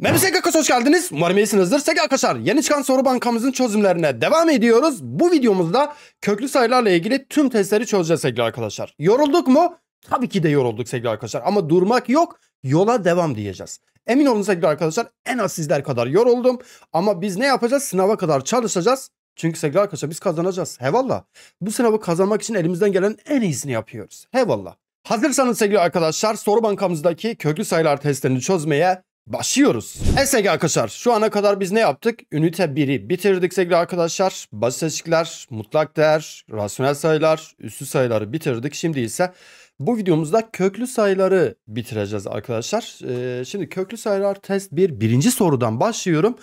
Merhaba arkadaşlar hoş geldiniz. Umarım iyisinizdir. Sevgili arkadaşlar yeni çıkan soru bankamızın çözümlerine devam ediyoruz. Bu videomuzda köklü sayılarla ilgili tüm testleri çözeceğiz sevgili arkadaşlar. Yorulduk mu? Tabii ki de yorulduk sevgili arkadaşlar ama durmak yok yola devam diyeceğiz. Emin olun sevgili arkadaşlar en az sizler kadar yoruldum ama biz ne yapacağız? Sınava kadar çalışacağız. Çünkü sevgili arkadaşlar biz kazanacağız. Hevalla. Bu sınavı kazanmak için elimizden gelen en iyisini yapıyoruz. Hevalla. Hazırsanız sevgili arkadaşlar soru bankamızdaki köklü sayılar testlerini çözmeye Başlıyoruz. E arkadaşlar şu ana kadar biz ne yaptık? Ünite 1'i bitirdik sevgili arkadaşlar. Basit eşikler, mutlak değer, rasyonel sayılar, üstü sayıları bitirdik. Şimdi ise bu videomuzda köklü sayıları bitireceğiz arkadaşlar. Ee, şimdi köklü sayılar test 1 birinci sorudan başlıyorum.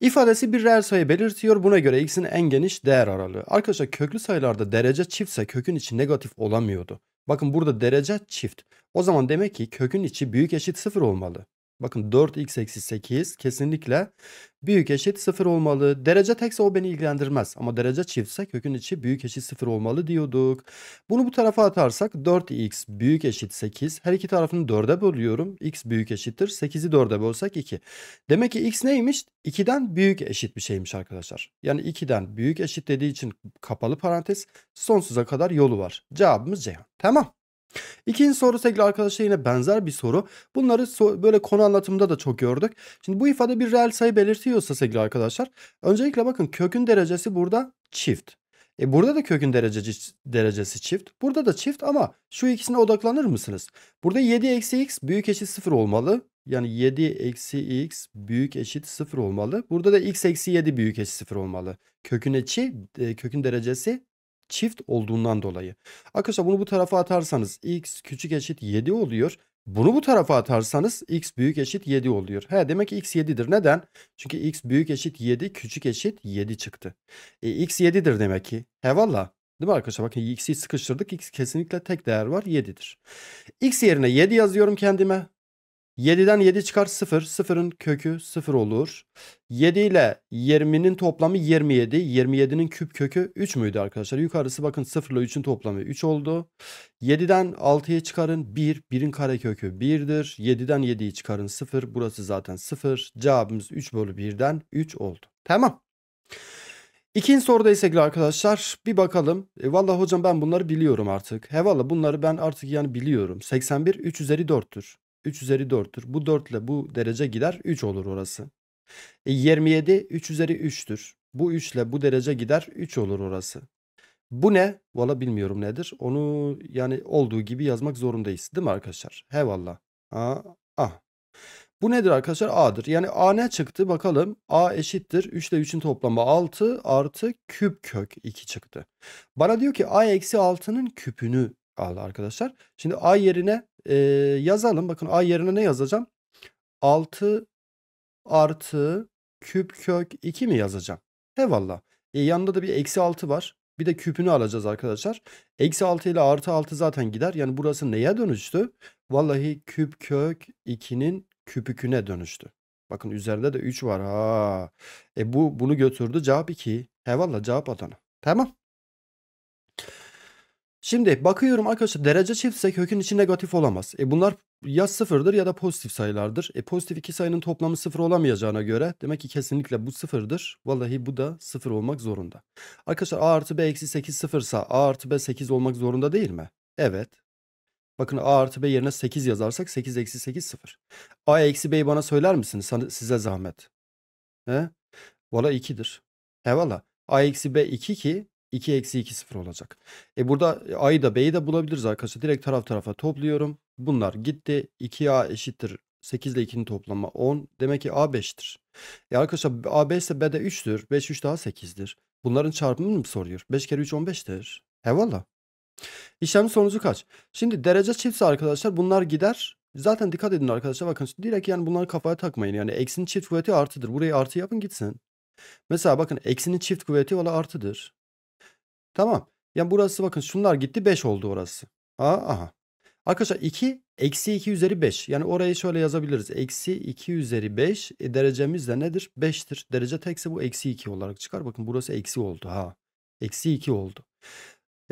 İfadesi bir reel sayı belirtiyor. Buna göre x'in en geniş değer aralığı. Arkadaşlar köklü sayılarda derece çiftse kökün içi negatif olamıyordu. Bakın burada derece çift. O zaman demek ki kökün içi büyük eşit sıfır olmalı. Bakın 4x eksi 8 kesinlikle büyük eşit 0 olmalı. Derece tekse o beni ilgilendirmez. Ama derece çiftse kökün içi büyük eşit 0 olmalı diyorduk. Bunu bu tarafa atarsak 4x büyük eşit 8. Her iki tarafını 4'e bölüyorum. x büyük eşittir. 8'i 4'e bölsek 2. Demek ki x neymiş? 2'den büyük eşit bir şeymiş arkadaşlar. Yani 2'den büyük eşit dediği için kapalı parantez sonsuza kadar yolu var. Cevabımız Ceyhan. Tamam. İkinci soru sevgili arkadaşlar yine benzer bir soru. Bunları so böyle konu anlatımında da çok gördük. Şimdi bu ifade bir reel sayı belirtiyorsa sevgili arkadaşlar. Öncelikle bakın kökün derecesi burada çift. E burada da kökün derecesi, derecesi çift. Burada da çift ama şu ikisine odaklanır mısınız? Burada 7 eksi x büyük eşit 0 olmalı. Yani 7 eksi x büyük eşit 0 olmalı. Burada da x eksi 7 büyük eşit 0 olmalı. Kökün içi, e, kökün derecesi çift olduğundan dolayı. Arkadaşlar bunu bu tarafa atarsanız x küçük eşit 7 oluyor. Bunu bu tarafa atarsanız x büyük eşit 7 oluyor. He demek ki x 7'dir. Neden? Çünkü x büyük eşit 7 küçük eşit 7 çıktı. E, x 7'dir demek ki. He valla. Değil mi arkadaşlar? Bakın x'i sıkıştırdık. X kesinlikle tek değer var 7'dir. X yerine 7 yazıyorum kendime. 7'den 7 çıkar 0. 0'ın kökü 0 olur. 7 ile 20'nin toplamı 27. 27'nin küp kökü 3 müydü arkadaşlar? Yukarısı bakın 0 ile 3'ün toplamı 3 oldu. 7'den 6'ya çıkarın 1. 1'in kare kökü 1'dir. 7'den 7'yi çıkarın 0. Burası zaten 0. Cevabımız 3 bölü 1'den 3 oldu. Tamam. İkinci soruda sevgili arkadaşlar bir bakalım. E, vallahi hocam ben bunları biliyorum artık. He valla bunları ben artık yani biliyorum. 81 3 üzeri 4'tür. 3 üzeri 4'tür. Bu 4 ile bu derece gider 3 olur orası. E 27 3 üzeri 3'tür. Bu 3 ile bu derece gider 3 olur orası. Bu ne? Valla bilmiyorum nedir. Onu yani olduğu gibi yazmak zorundayız. Değil mi arkadaşlar? He valla. ah. Bu nedir arkadaşlar? A'dır. Yani A ne çıktı? Bakalım. A eşittir. 3 ile 3'ün toplamı 6 artı küp kök 2 çıktı. Bana diyor ki A eksi 6'nın küpünü kaldı arkadaşlar. Şimdi A yerine e, yazalım. Bakın A yerine ne yazacağım? 6 artı küp kök 2 mi yazacağım? Eyvallah. E, yanında da bir eksi 6 var. Bir de küpünü alacağız arkadaşlar. Eksi 6 ile artı 6 zaten gider. Yani burası neye dönüştü? Vallahi küp kök 2'nin küpüküne dönüştü. Bakın üzerinde de 3 var. Ha. E bu bunu götürdü cevap 2. Eyvallah cevap atana. Tamam. Şimdi bakıyorum arkadaşlar derece çiftse kökün içi negatif olamaz. E bunlar ya sıfırdır ya da pozitif sayılardır. E pozitif iki sayının toplamı sıfır olamayacağına göre demek ki kesinlikle bu sıfırdır. Vallahi bu da sıfır olmak zorunda. Arkadaşlar a artı b eksi 8 sıfırsa a artı b 8 olmak zorunda değil mi? Evet. Bakın a artı b yerine 8 yazarsak 8 eksi 8 sıfır. a eksi b'yi bana söyler misiniz? Size zahmet. He? Valla 2'dir. He valla. a eksi b 2 ki 2 eksi 2 sıfır olacak. E burada e, A'yı da B'yi de bulabiliriz arkadaşlar. Direkt taraf tarafa topluyorum. Bunlar gitti. 2A eşittir 8 ile 2'nin toplamı 10. Demek ki A 5'tir. E arkadaşlar A 5 ise B de 3'tür. 5 3 daha 8'dir. Bunların çarpımı mı soruyor? 5 kere 3 15'tir. He valla. İşlemin sonucu kaç? Şimdi derece çiftse arkadaşlar bunlar gider. Zaten dikkat edin arkadaşlar bakın direkt yani bunları kafaya takmayın. Yani eksinin çift kuvveti artıdır. Burayı artı yapın gitsin. Mesela bakın eksinin çift kuvveti valla artıdır. Tamam. Yani burası bakın şunlar gitti 5 oldu orası. Aa, aha. Arkadaşlar 2 eksi 2 üzeri 5. Yani orayı şöyle yazabiliriz. Eksi 2 üzeri 5 e, derecemiz de nedir? 5'tir. Derece tekse bu eksi 2 olarak çıkar. Bakın burası eksi oldu. Ha. Eksi 2 oldu.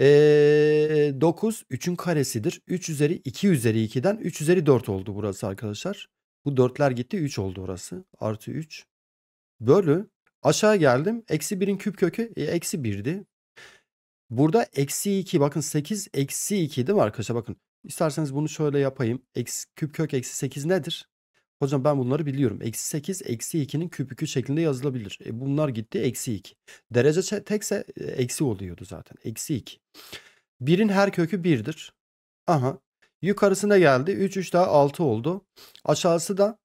E, 9 3'ün karesidir. 3 üzeri 2 üzeri 2'den 3 üzeri 4 oldu burası arkadaşlar. Bu 4'ler gitti 3 oldu orası. Artı 3 bölü aşağı geldim. Eksi 1'in küp kökü e, eksi 1'di. Burada eksi 2 bakın 8 eksi 2 değil mi arkadaşlar bakın. İsterseniz bunu şöyle yapayım. Eksi, küp kök eksi 8 nedir? Hocam ben bunları biliyorum. Eksi 8 eksi 2'nin küpükü şeklinde yazılabilir. E bunlar gitti eksi 2. Derece tekse e, eksi oluyordu zaten. Eksi 2. 1'in her kökü 1'dir. Aha. Yukarısına geldi. 3 3 daha 6 oldu. Aşağısı da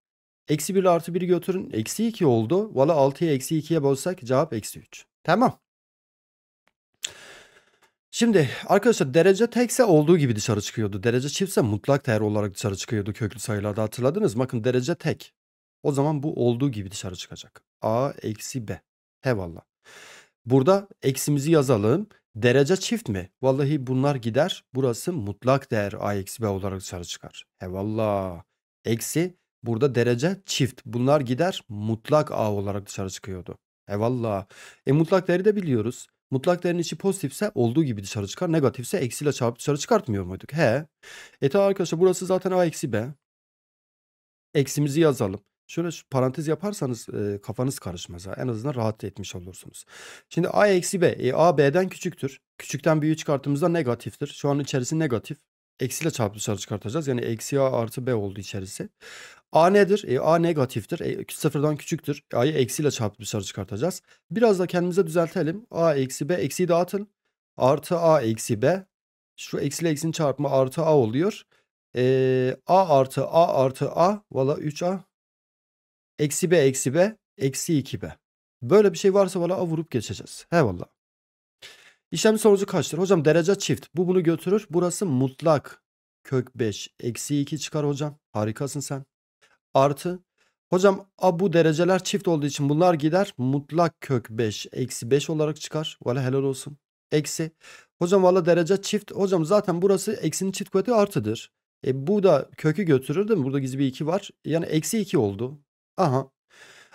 eksi 1 artı 1 götürün. Eksi 2 oldu. Valla 6'yı eksi 2'ye bozsak cevap eksi 3. Tamam. Şimdi arkadaşlar derece tekse olduğu gibi dışarı çıkıyordu. Derece çiftse mutlak değer olarak dışarı çıkıyordu köklü sayılarda hatırladınız mı? Bakın derece tek. O zaman bu olduğu gibi dışarı çıkacak. A eksi B. Eyvallah. Burada eksimizi yazalım. Derece çift mi? Vallahi bunlar gider. Burası mutlak değer A eksi B olarak dışarı çıkar. Eyvallah. Eksi burada derece çift. Bunlar gider mutlak A olarak dışarı çıkıyordu. Eyvallah. E mutlak değeri de biliyoruz. Mutlak değerin içi pozitifse olduğu gibi dışarı çıkar. Negatifse eksiyle çarpıp dışarı çıkartmıyor muyduk? He. E tamam arkadaşlar burası zaten a eksi b. Eksimizi yazalım. Şöyle şu parantez yaparsanız e, kafanız karışmaz. Ha. En azından rahat etmiş olursunuz. Şimdi a eksi b. E, a b'den küçüktür. Küçükten büyüğü çıkarttığımızda negatiftir. Şu an içerisi negatif eksiyle çarpı dışarı çıkartacağız. Yani eksi a artı b oldu içerisi. A nedir? E, a negatiftir. E, sıfırdan küçüktür. A'yı eksiyle çarpıp dışarı çıkartacağız. Biraz da kendimize düzeltelim. A eksi b eksi dağıtın. Artı a eksi b. Şu eksiyle eksinin çarpımı artı a oluyor. E, a artı a artı a. Valla 3a. Eksi b eksi b. Eksi 2b. Böyle bir şey varsa valla a vurup geçeceğiz. He valla. İşlem sonucu kaçtır? Hocam derece çift. Bu bunu götürür. Burası mutlak. Kök 5. Eksi 2 çıkar hocam. Harikasın sen. Artı. Hocam a, bu dereceler çift olduğu için bunlar gider. Mutlak kök 5. Eksi 5 olarak çıkar. Valla helal olsun. Eksi. Hocam valla derece çift. Hocam zaten burası eksinin çift kuvveti artıdır. E bu da kökü götürür değil mi? Burada gizli bir 2 var. Yani eksi 2 oldu. Aha.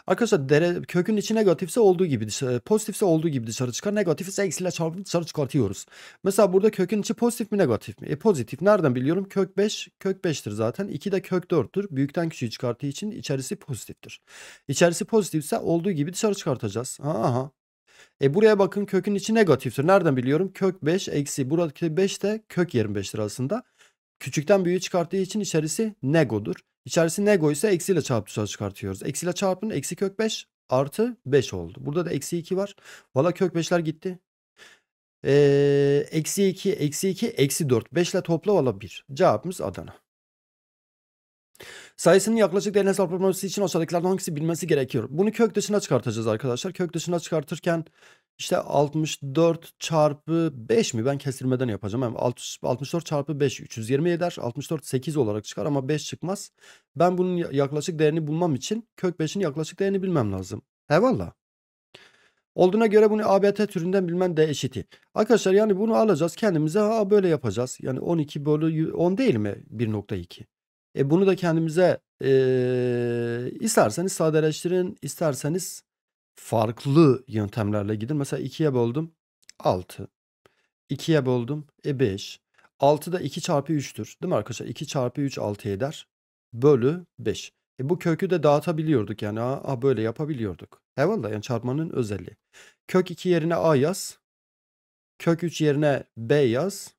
Arkadaşlar dere, kökün içi negatifse olduğu gibi e, pozitifse olduğu gibi dışarı çıkar. Negatif ise eksiyle çarpıp dışarı çıkartıyoruz. Mesela burada kökün içi pozitif mi negatif mi? E pozitif. Nereden biliyorum? Kök 5 kök 5'tir zaten. 2 de kök 4'tür. Büyükten küçüğü çıkarttığı için içerisi pozitiftir. İçerisi pozitifse olduğu gibi dışarı çıkartacağız. Aha. E buraya bakın kökün içi negatiftir. Nereden biliyorum? Kök 5 eksi buradaki 5 de kök 25'tir aslında. Küçükten büyüğü çıkarttığı için içerisi negodur. İçerisi ne ise eksiyle çarptı çıkartıyoruz. Eksiyle çarpın eksi kök 5 artı 5 oldu. Burada da eksi 2 var. Valla kök 5'ler gitti. Ee, eksi 2, eksi 2, eksi 4. 5 ile topla valla 1. Cevabımız Adana. Sayısının yaklaşık değerini hesaplaması için aşağıdakilerden hangisi bilmesi gerekiyor? Bunu kök dışına çıkartacağız arkadaşlar. Kök dışına çıkartırken işte 64 çarpı 5 mi? Ben kestirmeden yapacağım. Yani 60 64 çarpı 5 320 eder. 64 8 olarak çıkar ama 5 çıkmaz. Ben bunun yaklaşık değerini bulmam için kök 5'in yaklaşık değerini bilmem lazım. Eyvallah. Olduğuna göre bunu ABT türünden bilmen de eşiti. Arkadaşlar yani bunu alacağız kendimize ha böyle yapacağız. Yani 12 bölü 10 değil mi 1.2? E bunu da kendimize e, isterseniz sadeleştirin isterseniz farklı yöntemlerle gidin. Mesela 2'ye böldüm 6. 2'ye böldüm e 5. 6 da 2 çarpı 3'tür. Değil mi arkadaşlar? 2 çarpı 3 6 eder. Bölü 5. E bu kökü de dağıtabiliyorduk yani. a böyle yapabiliyorduk. Eyvallah yani çarpmanın özelliği. Kök 2 yerine a yaz. Kök 3 yerine b yaz.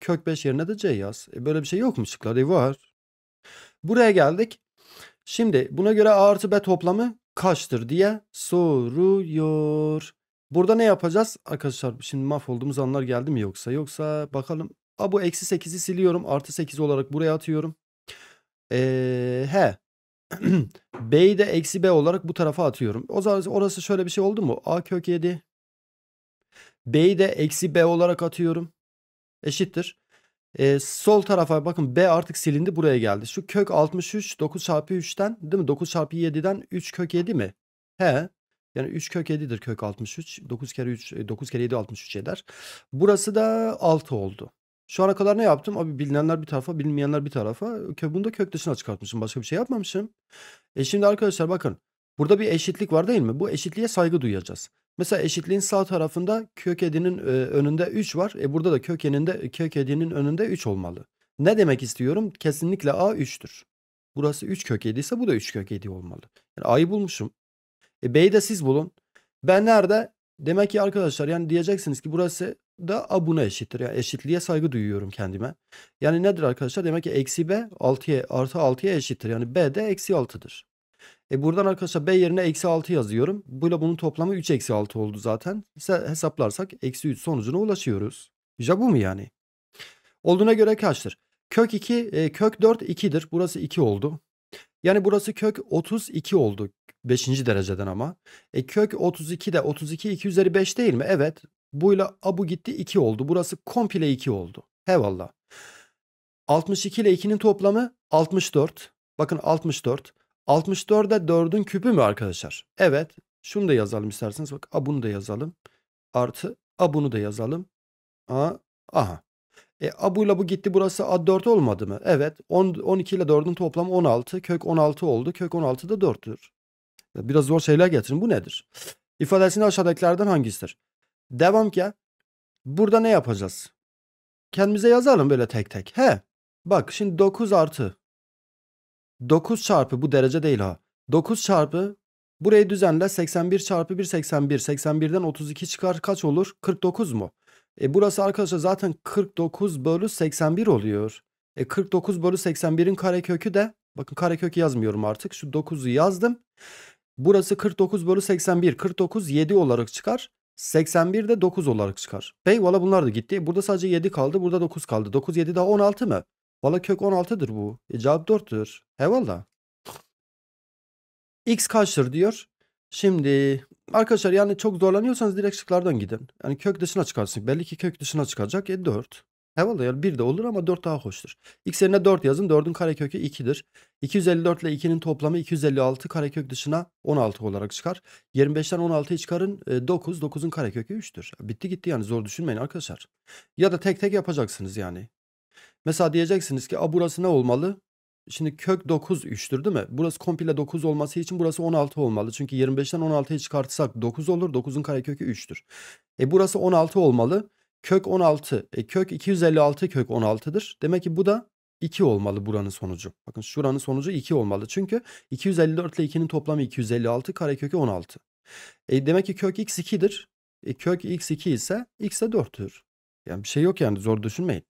Kök 5 yerine de c yaz. E böyle bir şey yok mu şıklarda? E var. Buraya geldik. Şimdi buna göre a artı b toplamı kaçtır diye soruyor. Burada ne yapacağız? Arkadaşlar şimdi mahvolduğumuz anlar geldi mi yoksa? Yoksa bakalım. A, bu eksi 8'i siliyorum. Artı 8 olarak buraya atıyorum. Ee, he. B'yi de eksi B olarak bu tarafa atıyorum. O zaman orası şöyle bir şey oldu mu? A kök 7. B'yi de eksi B olarak atıyorum. Eşittir. Ee, sol tarafa bakın B artık silindi buraya geldi. Şu kök 63 9 çarpı 3'ten değil mi? 9 çarpı 7'den 3 kök 7 mi? He. Yani 3 kök 7'dir kök 63. 9 kere 3 9 e, kere 7 63 eder. Burası da 6 oldu. Şu ana kadar ne yaptım? Abi bilinenler bir tarafa, bilinmeyenler bir tarafa. Bunu da kök dışına çıkartmışım. Başka bir şey yapmamışım. E şimdi arkadaşlar bakın. Burada bir eşitlik var değil mi? Bu eşitliğe saygı duyacağız. Mesela eşitliğin sağ tarafında kök edinin e, önünde 3 var. E burada da kök eninde kök edinin önünde 3 olmalı. Ne demek istiyorum? Kesinlikle a 3'tür. Burası 3 kök 7 bu da 3 kök 7 olmalı. Yani a'yı bulmuşum. E b'yi de siz bulun. Ben nerede? Demek ki arkadaşlar yani diyeceksiniz ki burası da a buna eşittir. Yani eşitliğe saygı duyuyorum kendime. Yani nedir arkadaşlar? Demek ki eksi b 6'ya artı 6'ya eşittir. Yani b de eksi 6'dır. E buradan arkadaşlar B yerine eksi 6 yazıyorum. Böyle bunun toplamı 3 eksi 6 oldu zaten. Hesaplarsak eksi 3 sonucuna ulaşıyoruz. İşte bu mu yani? Olduğuna göre kaçtır? Kök 2, e, kök 4 2'dir. Burası 2 oldu. Yani burası kök 32 oldu. 5. dereceden ama. E, kök 32 de 32 2 üzeri 5 değil mi? Evet. Buyla abu gitti 2 oldu. Burası komple 2 oldu. Hevallah. 62 ile 2'nin toplamı 64. Bakın 64. 64'e 4'ün küpü mü arkadaşlar? Evet. Şunu da yazalım isterseniz. Bak a bunu da yazalım. Artı a bunu da yazalım. A, aha. E, a buyla bu gitti burası a 4 olmadı mı? Evet. 10, 12 ile 4'ün toplamı 16. Kök 16 oldu. Kök 16 da 4'tür. Biraz zor şeyler getirin. Bu nedir? İfadesini aşağıdakilerden hangisidir? Devam ki. Burada ne yapacağız? Kendimize yazalım böyle tek tek. He. Bak şimdi 9 artı 9 çarpı bu derece değil ha. 9 çarpı burayı düzenle 81 çarpı 1 81. 81'den 32 çıkar kaç olur? 49 mu? E burası arkadaşlar zaten 49 bölü 81 oluyor. E 49 bölü 81'in karekökü de bakın karekökü yazmıyorum artık. Şu 9'u yazdım. Burası 49 bölü 81. 49 7 olarak çıkar. 81 de 9 olarak çıkar. valla bunlar da gitti. Burada sadece 7 kaldı. Burada 9 kaldı. 9 7 daha 16 mı? Valla kök 16'dır bu. E, cevap 4'tür. Hevalla, X kaçtır diyor. Şimdi arkadaşlar yani çok zorlanıyorsanız direkt şıklardan gidin. Yani kök dışına çıkarsın. Belli ki kök dışına çıkacak. E 4. Hevalla yani 1 de olur ama 4 daha hoştur. X yerine 4 yazın. 4'ün karekökü 2'dir. 254 ile 2'nin toplamı 256 karekök dışına 16 olarak çıkar. 25'ten 16'yı çıkarın. 9. E, 9'un karekökü 3'tür. Bitti gitti yani zor düşünmeyin arkadaşlar. Ya da tek tek yapacaksınız yani. Mesela diyeceksiniz ki A burası ne olmalı? Şimdi kök 9 3'tür değil mi? Burası komple 9 olması için burası 16 olmalı. Çünkü 25'ten 16'yı çıkartırsak 9 olur. 9'un karekökü 3'tür. E burası 16 olmalı. Kök 16. E kök 256 kök 16'dır. Demek ki bu da 2 olmalı buranın sonucu. Bakın şuranın sonucu 2 olmalı. Çünkü 254 ile 2'nin toplamı 256 karekökü 16. E demek ki kök x 2'dir. E kök x 2 ise x de 4'tür. Yani bir şey yok yani zor düşünmeyin.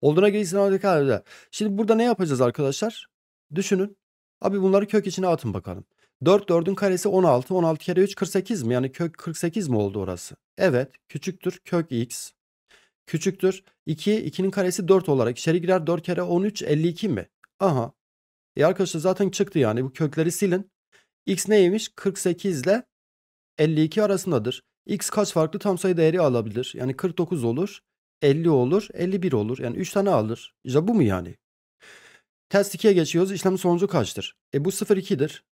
Olduğuna gelir sınavdaki halde. Şimdi burada ne yapacağız arkadaşlar? Düşünün. Abi bunları kök içine atın bakalım. 4 4'ün karesi 16. 16 kere 3 48 mi? Yani kök 48 mi oldu orası? Evet. Küçüktür kök x. Küçüktür. 2 2'nin karesi 4 olarak içeri girer. 4 kere 13 52 mi? Aha. E arkadaşlar zaten çıktı yani. Bu kökleri silin. X neymiş? 48 ile 52 arasındadır. X kaç farklı tam sayı değeri alabilir? Yani 49 olur. 50 olur, 51 olur. Yani 3 tane alır. İşte bu mu yani? Test 2'ye geçiyoruz. İşlemin sonucu kaçtır? E bu 0,2'dir.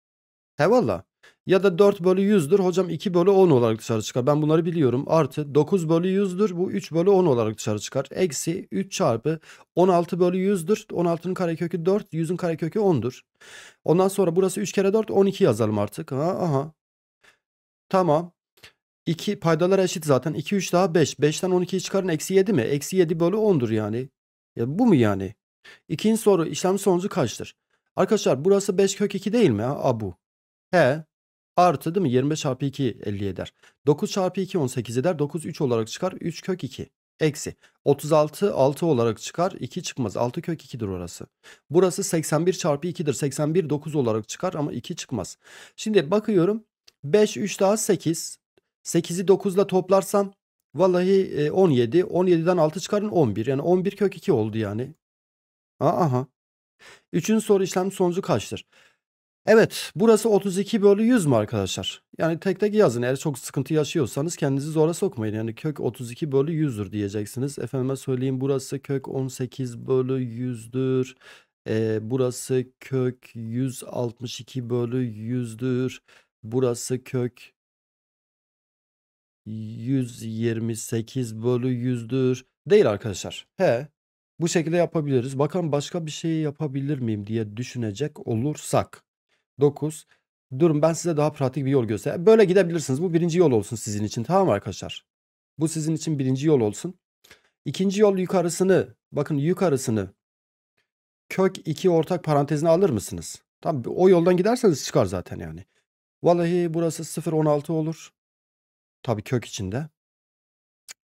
He valla. Ya da 4 bölü 100'dür. Hocam 2 bölü 10 olarak dışarı çıkar. Ben bunları biliyorum. Artı 9 bölü 100'dür. Bu 3 bölü 10 olarak dışarı çıkar. Eksi 3 çarpı 16 bölü 100'dür. 16'nın karekökü 4. 100'ün karekökü 10'dur. Ondan sonra burası 3 kere 4. 12 yazalım artık. Ha, aha. Tamam. 2 paydalar eşit zaten. 2 3 daha 5. 5'ten 12'yi çıkarın eksi 7 mi? Eksi 7 bölü 10'dur yani. Ya bu mu yani? İkinci soru işlem sonucu kaçtır? Arkadaşlar burası 5 kök 2 değil mi? A bu. He. Artı değil mi? 25 çarpı 2 50 eder. 9 çarpı 2 18 eder. 9 3 olarak çıkar. 3 kök 2. Eksi. 36 6 olarak çıkar. 2 çıkmaz. 6 kök 2'dir orası. Burası 81 çarpı 2'dir. 81 9 olarak çıkar ama 2 çıkmaz. Şimdi bakıyorum. 5 3 daha 8. 8'i 9'la toplarsam vallahi 17. 17'den 6 çıkarın 11. Yani 11 kök 2 oldu yani. Aha. Üçüncü soru işlem sonucu kaçtır? Evet burası 32 bölü 100 mu arkadaşlar? Yani tek tek yazın eğer çok sıkıntı yaşıyorsanız kendinizi zora sokmayın. Yani kök 32 bölü 100'dür diyeceksiniz. Efendime söyleyeyim burası kök 18 bölü 100'dür. Ee, burası kök 162 bölü 100'dür. Burası kök 128 bölü 100'dür. Değil arkadaşlar. He. Bu şekilde yapabiliriz. Bakalım başka bir şey yapabilir miyim diye düşünecek olursak. 9. Durun ben size daha pratik bir yol göstereyim. Böyle gidebilirsiniz. Bu birinci yol olsun sizin için. Tamam arkadaşlar. Bu sizin için birinci yol olsun. İkinci yol yukarısını bakın yukarısını kök 2 ortak parantezine alır mısınız? Tam o yoldan giderseniz çıkar zaten yani. Vallahi burası 0.16 olur. Tabi kök içinde.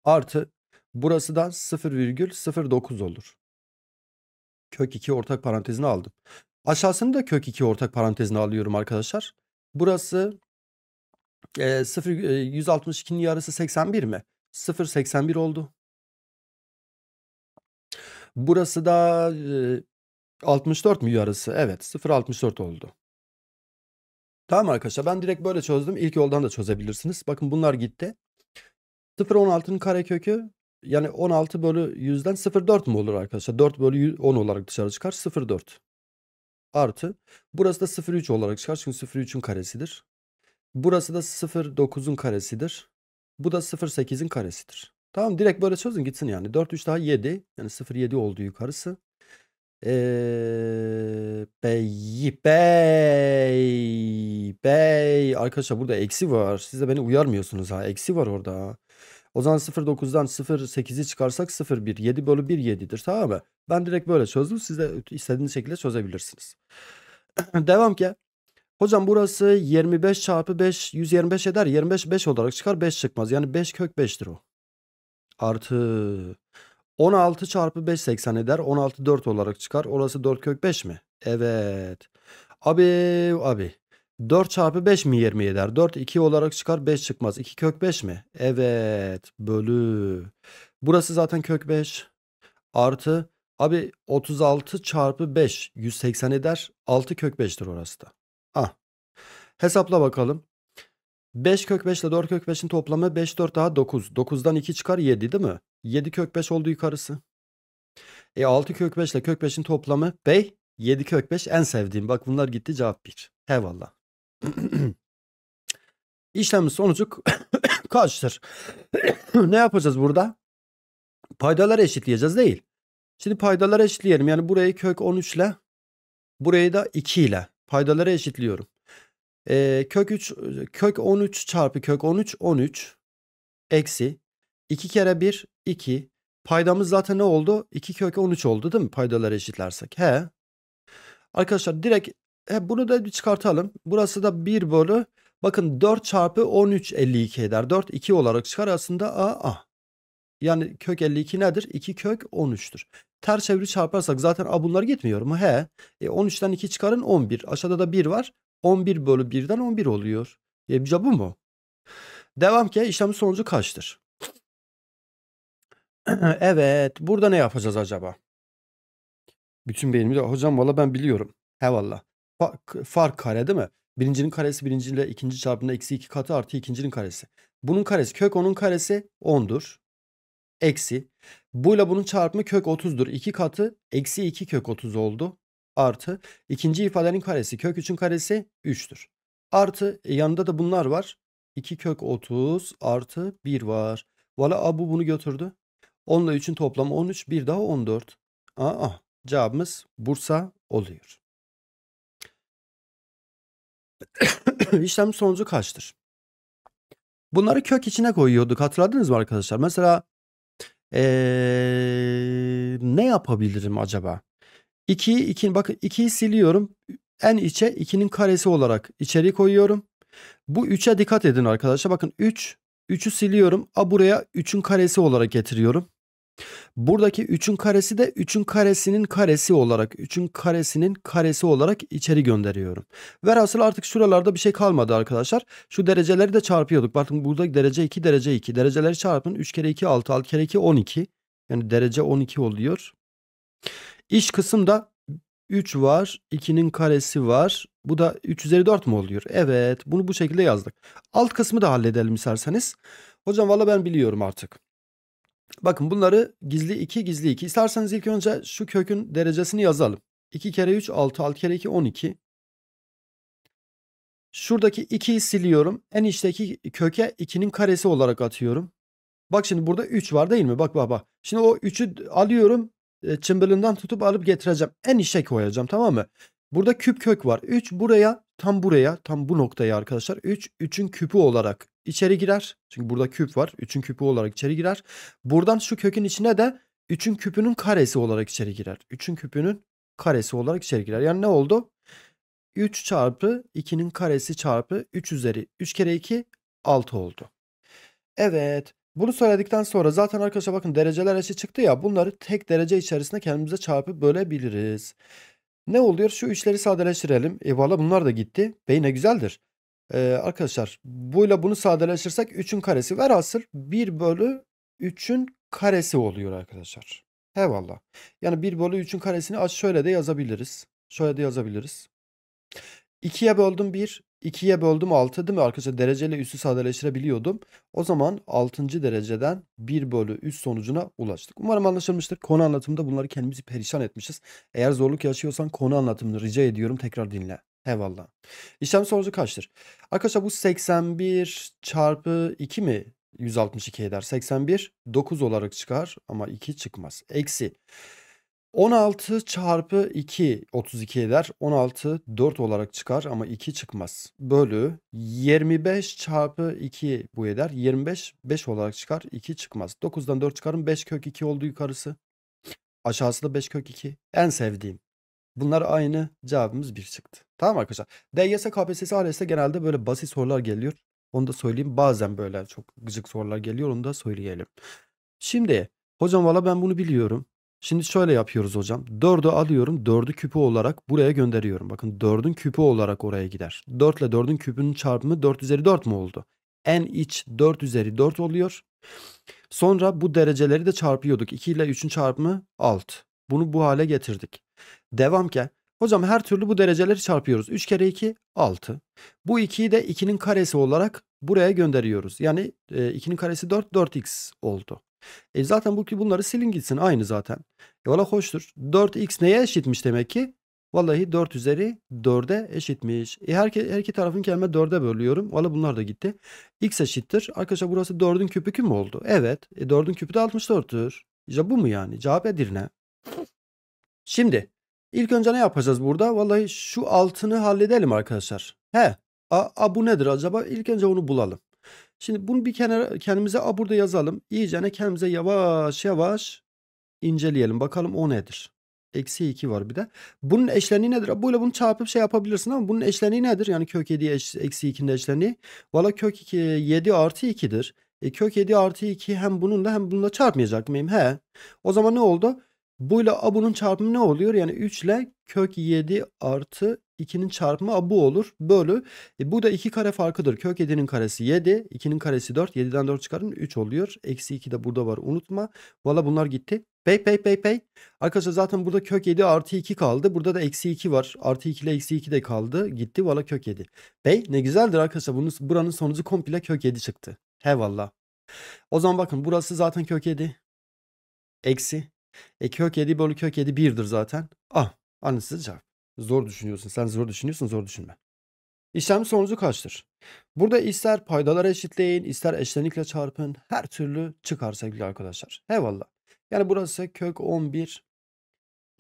Artı burası da 0,09 olur. Kök 2 ortak parantezini aldım. Aşağısını da kök 2 ortak parantezini alıyorum arkadaşlar. Burası e, 0, e, 162'nin yarısı 81 mi? 0,81 oldu. Burası da e, 64 mü yarısı? Evet 0,64 oldu. Tamam arkadaşlar ben direkt böyle çözdüm. İlk yoldan da çözebilirsiniz. Bakın bunlar gitti. 0 16'nın karekökü yani 16 bölü 100'den 0,4 mu olur arkadaşlar? 4 bölü 10 olarak dışarı çıkar. 0,4 artı. Burası da 0,3 olarak çıkar. Çünkü 0,3'ün karesidir. Burası da 0,9'un karesidir. Bu da 0,8'in karesidir. Tamam direkt böyle çözün gitsin yani. 4, 3 daha 7. Yani 0,7 oldu yukarısı. Ee, bey, bey, bey. Arkadaşlar burada eksi var. Siz de beni uyarmıyorsunuz ha. Eksi var orada. O zaman 09'dan 08'i çıkarsak 01. 7 bölü 1 7'dir. Tamam mı? Ben direkt böyle çözdüm. Siz de istediğiniz şekilde çözebilirsiniz. Devam ki. Hocam burası 25 çarpı 5 125 eder. 25 5 olarak çıkar. 5 çıkmaz. Yani 5 kök 5'tir o. Artı 16 çarpı 5 80 eder. 16 4 olarak çıkar. Orası 4 kök 5 mi? Evet. Abi abi. 4 çarpı 5 mi 20 eder? 4 2 olarak çıkar 5 çıkmaz. 2 kök 5 mi? Evet. Bölü. Burası zaten kök 5. Artı. Abi 36 çarpı 5 180 eder. 6 kök 5'tir orası da. Ah. Hesapla bakalım. 5 kök 5 ile 4 kök 5'in toplamı 5 4 daha 9. 9'dan 2 çıkar 7 değil mi? 7 kök 5 oldu yukarısı. E 6 kök 5 ile kök 5'in toplamı bey 7 kök 5 en sevdiğim. Bak bunlar gitti cevap 1. Eyvallah. İşlemin sonucu kaçtır? ne yapacağız burada? Paydaları eşitleyeceğiz değil. Şimdi paydaları eşitleyelim. Yani burayı kök 13 ile burayı da 2 ile paydaları eşitliyorum. E, kök 3 kök 13 çarpı kök 13 13 eksi 2 kere 1 2 paydamız zaten ne oldu? 2 kök 13 oldu değil mi? Paydaları eşitlersek. He. Arkadaşlar direkt he, bunu da bir çıkartalım. Burası da 1 bölü bakın 4 çarpı 13 52 eder. 4 2 olarak çıkar aslında a a. Yani kök 52 nedir? 2 kök 13'tür. Ters çeviri çarparsak zaten a bunlar gitmiyor mu? He. E 13'ten 2 çıkarın 11. Aşağıda da 1 var. 11 bölü 1'den 11 oluyor. Yapıca e, bu mu? Devam ki işlemin sonucu kaçtır? evet burada ne yapacağız acaba? Bütün beynimde hocam valla ben biliyorum. He valla. Fark, fark kare değil mi? Birincinin karesi birinciyle ikinci çarpımda eksi 2 katı artı ikincinin karesi. Bunun karesi kök onun karesi 10'dur. Eksi. Buyla bunun çarpımı kök 30'dur. 2 katı eksi 2 kök 30 oldu artı ikinci ifadenin karesi kök 3'ün karesi 3'tür. Artı e, yanında da bunlar var. 2 kök 30 artı 1 var. Valla abu bunu götürdü. 10 ile 3'ün toplamı 13 bir daha 14. Aa cevabımız Bursa oluyor. İşlem sonucu kaçtır? Bunları kök içine koyuyorduk hatırladınız mı arkadaşlar? Mesela ee, ne yapabilirim acaba? 2'yi 2 bakın 2'yi siliyorum. En içe 2'nin karesi olarak içeri koyuyorum. Bu 3'e dikkat edin arkadaşlar. Bakın 3 3'ü siliyorum. A buraya 3'ün karesi olarak getiriyorum. Buradaki 3'ün karesi de 3'ün karesinin karesi olarak 3'ün karesinin karesi olarak içeri gönderiyorum. Velhasıl artık şuralarda bir şey kalmadı arkadaşlar. Şu dereceleri de çarpıyorduk. Bakın burada derece 2 derece 2. Dereceleri çarpın. 3 kere 2 6 6 kere 2 12. Yani derece 12 oluyor. İç kısımda 3 var. 2'nin karesi var. Bu da 3 üzeri 4 mu oluyor? Evet. Bunu bu şekilde yazdık. Alt kısmı da halledelim isterseniz. Hocam valla ben biliyorum artık. Bakın bunları gizli 2 gizli 2. İsterseniz ilk önce şu kökün derecesini yazalım. 2 kere 3 6 6 kere 2 12. Şuradaki 2'yi siliyorum. En içteki köke 2'nin karesi olarak atıyorum. Bak şimdi burada 3 var değil mi? Bak bak bak. Şimdi o 3'ü alıyorum çımbılından tutup alıp getireceğim. En işe koyacağım tamam mı? Burada küp kök var. 3 buraya tam buraya tam bu noktaya arkadaşlar 3 3'ün küpü olarak içeri girer. Çünkü burada küp var. 3'ün küpü olarak içeri girer. Buradan şu kökün içine de 3'ün küpünün karesi olarak içeri girer. 3'ün küpünün karesi olarak içeri girer. Yani ne oldu? 3 çarpı 2'nin karesi çarpı 3 üzeri 3 kere 2 6 oldu. Evet bunu söyledikten sonra zaten arkadaşlar bakın dereceler eşi çıktı ya bunları tek derece içerisinde kendimize çarpıp bölebiliriz. Ne oluyor? Şu üçleri sadeleştirelim. E valla bunlar da gitti. Bey ne güzeldir. Ee, arkadaşlar buyla bunu sadeleştirsek 3'ün karesi. ver asır 1 bölü 3'ün karesi oluyor arkadaşlar. He valla. Yani 1 bölü 3'ün karesini aç şöyle de yazabiliriz. Şöyle de yazabiliriz. 2'ye böldüm 1. 2'ye böldüm 6 değil mi arkadaşlar? Dereceyle üssü sadeleştirebiliyordum. O zaman 6. dereceden 1 bölü üst sonucuna ulaştık. Umarım anlaşılmıştır. Konu anlatımında bunları kendimizi perişan etmişiz. Eğer zorluk yaşıyorsan konu anlatımını rica ediyorum tekrar dinle. Eyvallah. İşlem sonucu kaçtır? Arkadaşlar bu 81 çarpı 2 mi 162 eder? 81 9 olarak çıkar ama 2 çıkmaz. Eksi 16 çarpı 2 32 eder. 16 4 olarak çıkar ama 2 çıkmaz. Bölü 25 çarpı 2 bu eder. 25 5 olarak çıkar 2 çıkmaz. 9'dan 4 çıkarım 5 kök 2 oldu yukarısı. Aşağısı da 5 kök 2. En sevdiğim. Bunlar aynı cevabımız 1 çıktı. Tamam arkadaşlar. DYS, KPSS, ALS'de genelde böyle basit sorular geliyor. Onu da söyleyeyim. Bazen böyle çok gıcık sorular geliyor. Onu da söyleyelim. Şimdi hocam valla ben bunu biliyorum. Şimdi şöyle yapıyoruz hocam. 4'ü alıyorum. 4'ü küpü olarak buraya gönderiyorum. Bakın 4'ün küpü olarak oraya gider. 4 ile 4'ün küpünün çarpımı 4 üzeri 4 mu oldu? En iç 4 üzeri 4 oluyor. Sonra bu dereceleri de çarpıyorduk. 2 ile 3'ün çarpımı 6. Bunu bu hale getirdik. Devam ke. Hocam her türlü bu dereceleri çarpıyoruz. 3 kere 2 6. Bu 2'yi de 2'nin karesi olarak buraya gönderiyoruz. Yani 2'nin e, karesi 4 4x oldu. E zaten bu ki bunları silin gitsin aynı zaten. E valla hoştur. 4x neye eşitmiş demek ki? Vallahi 4 üzeri 4'e eşitmiş. E her, her iki tarafın kelime 4'e bölüyorum. Valla bunlar da gitti. x eşittir. Arkadaşlar burası 4'ün küpü mü oldu? Evet. E 4'ün küpü de 64'tür. İşte bu mu yani? Cevap Edirne. Şimdi ilk önce ne yapacağız burada? Vallahi şu altını halledelim arkadaşlar. He. A, a bu nedir acaba? İlk önce onu bulalım. Şimdi bunu bir kenara kendimize a burada yazalım. İyicene kendimize yavaş yavaş inceleyelim. Bakalım o nedir? Eksi 2 var bir de. Bunun eşleniği nedir? Böyle bunu çarpıp şey yapabilirsin ama bunun eşleniği nedir? Yani kök 7 eş, eksi 2'nin eşleniği. Valla kök 2, 7 artı 2'dir. E, kök 7 artı 2 hem bununla hem bununla çarpmayacak mıyım? He. O zaman ne oldu? Bu ile a bunun çarpımı ne oluyor? Yani 3 ile kök 7 artı 2'nin çarpımı bu olur. Bölü. E, bu da 2 kare farkıdır. Kök 7'nin karesi 7. 2'nin karesi 4. 7'den 4 çıkarın 3 oluyor. Eksi 2 de burada var unutma. Valla bunlar gitti. Pey pey pey pey. Arkadaşlar zaten burada kök 7 artı 2 kaldı. Burada da eksi 2 var. Artı 2 ile eksi 2 de kaldı. Gitti valla kök 7. Pey ne güzeldir arkadaşlar. Bunun, buranın sonucu komple kök 7 çıktı. He valla. O zaman bakın burası zaten kök 7. Eksi. E kök 7 bölü kök 7 1'dir zaten. Ah anısız cevap. Zor düşünüyorsun. Sen zor düşünüyorsun. Zor düşünme. İşlem sonucu kaçtır? Burada ister paydalar eşitleyin, ister eşlenikle çarpın. Her türlü çıkar sevgili arkadaşlar. Eyvallah. Yani burası kök 11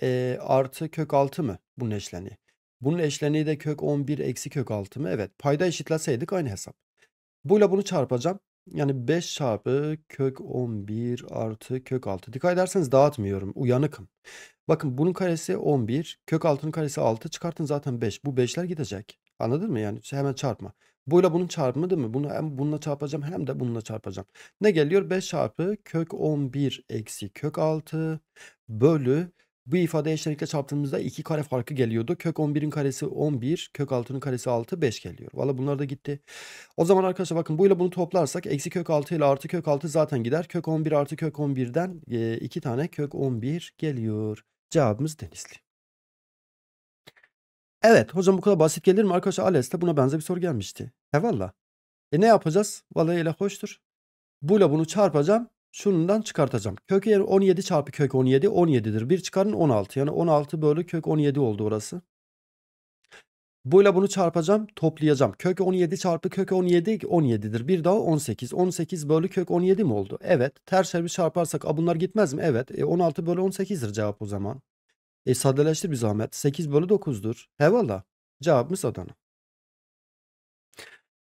e, artı kök 6 mı bunun eşleniği? Bunun eşleniği de kök 11 eksi kök 6 mı? Evet. Payda eşitleseydik aynı hesap. Buyla bunu çarpacağım. Yani 5 çarpı kök 11 artı kök 6. Dikkat ederseniz dağıtmıyorum. Uyanıkım. Bakın bunun karesi 11. Kök 6'nın karesi 6. Çıkartın zaten 5. Bu 5'ler gidecek. Anladın mı? Yani hemen çarpma. Buyla bunun çarpımı değil mi? Bunu hem bununla çarpacağım hem de bununla çarpacağım. Ne geliyor? 5 çarpı kök 11 eksi kök 6 bölü bu ifadeye işlerlikle çarptığımızda 2 kare farkı geliyordu. Kök 11'in karesi 11, kök 6'nın karesi 6, 5 geliyor. Valla bunlar da gitti. O zaman arkadaşlar bakın bu ile bunu toplarsak eksi kök 6 ile artı kök 6 zaten gider. Kök 11 artı kök 11'den 2 e, tane kök 11 geliyor. Cevabımız Denizli. Evet hocam bu kadar basit gelir mi? Arkadaşlar ALES'te buna benzer bir soru gelmişti. He valla. E ne yapacağız? Vallahi ile hoştur. Buyla bunu çarpacağım şundan çıkartacağım. Kök 17 çarpı kök 17 17'dir. 1 çıkarın 16. Yani 16 bölü kök 17 oldu orası. buyla bunu çarpacağım toplayacağım. Kök 17 çarpı kök 17 17'dir. Bir daha 18. 18 bölü kök 17 mi oldu? Evet. Ters bir çarparsak a bunlar gitmez mi? Evet. E, 16 bölü 18'dir cevap o zaman. E sadeleştir bir zahmet. 8 bölü 9'dur. He valla. Cevabımız Adana.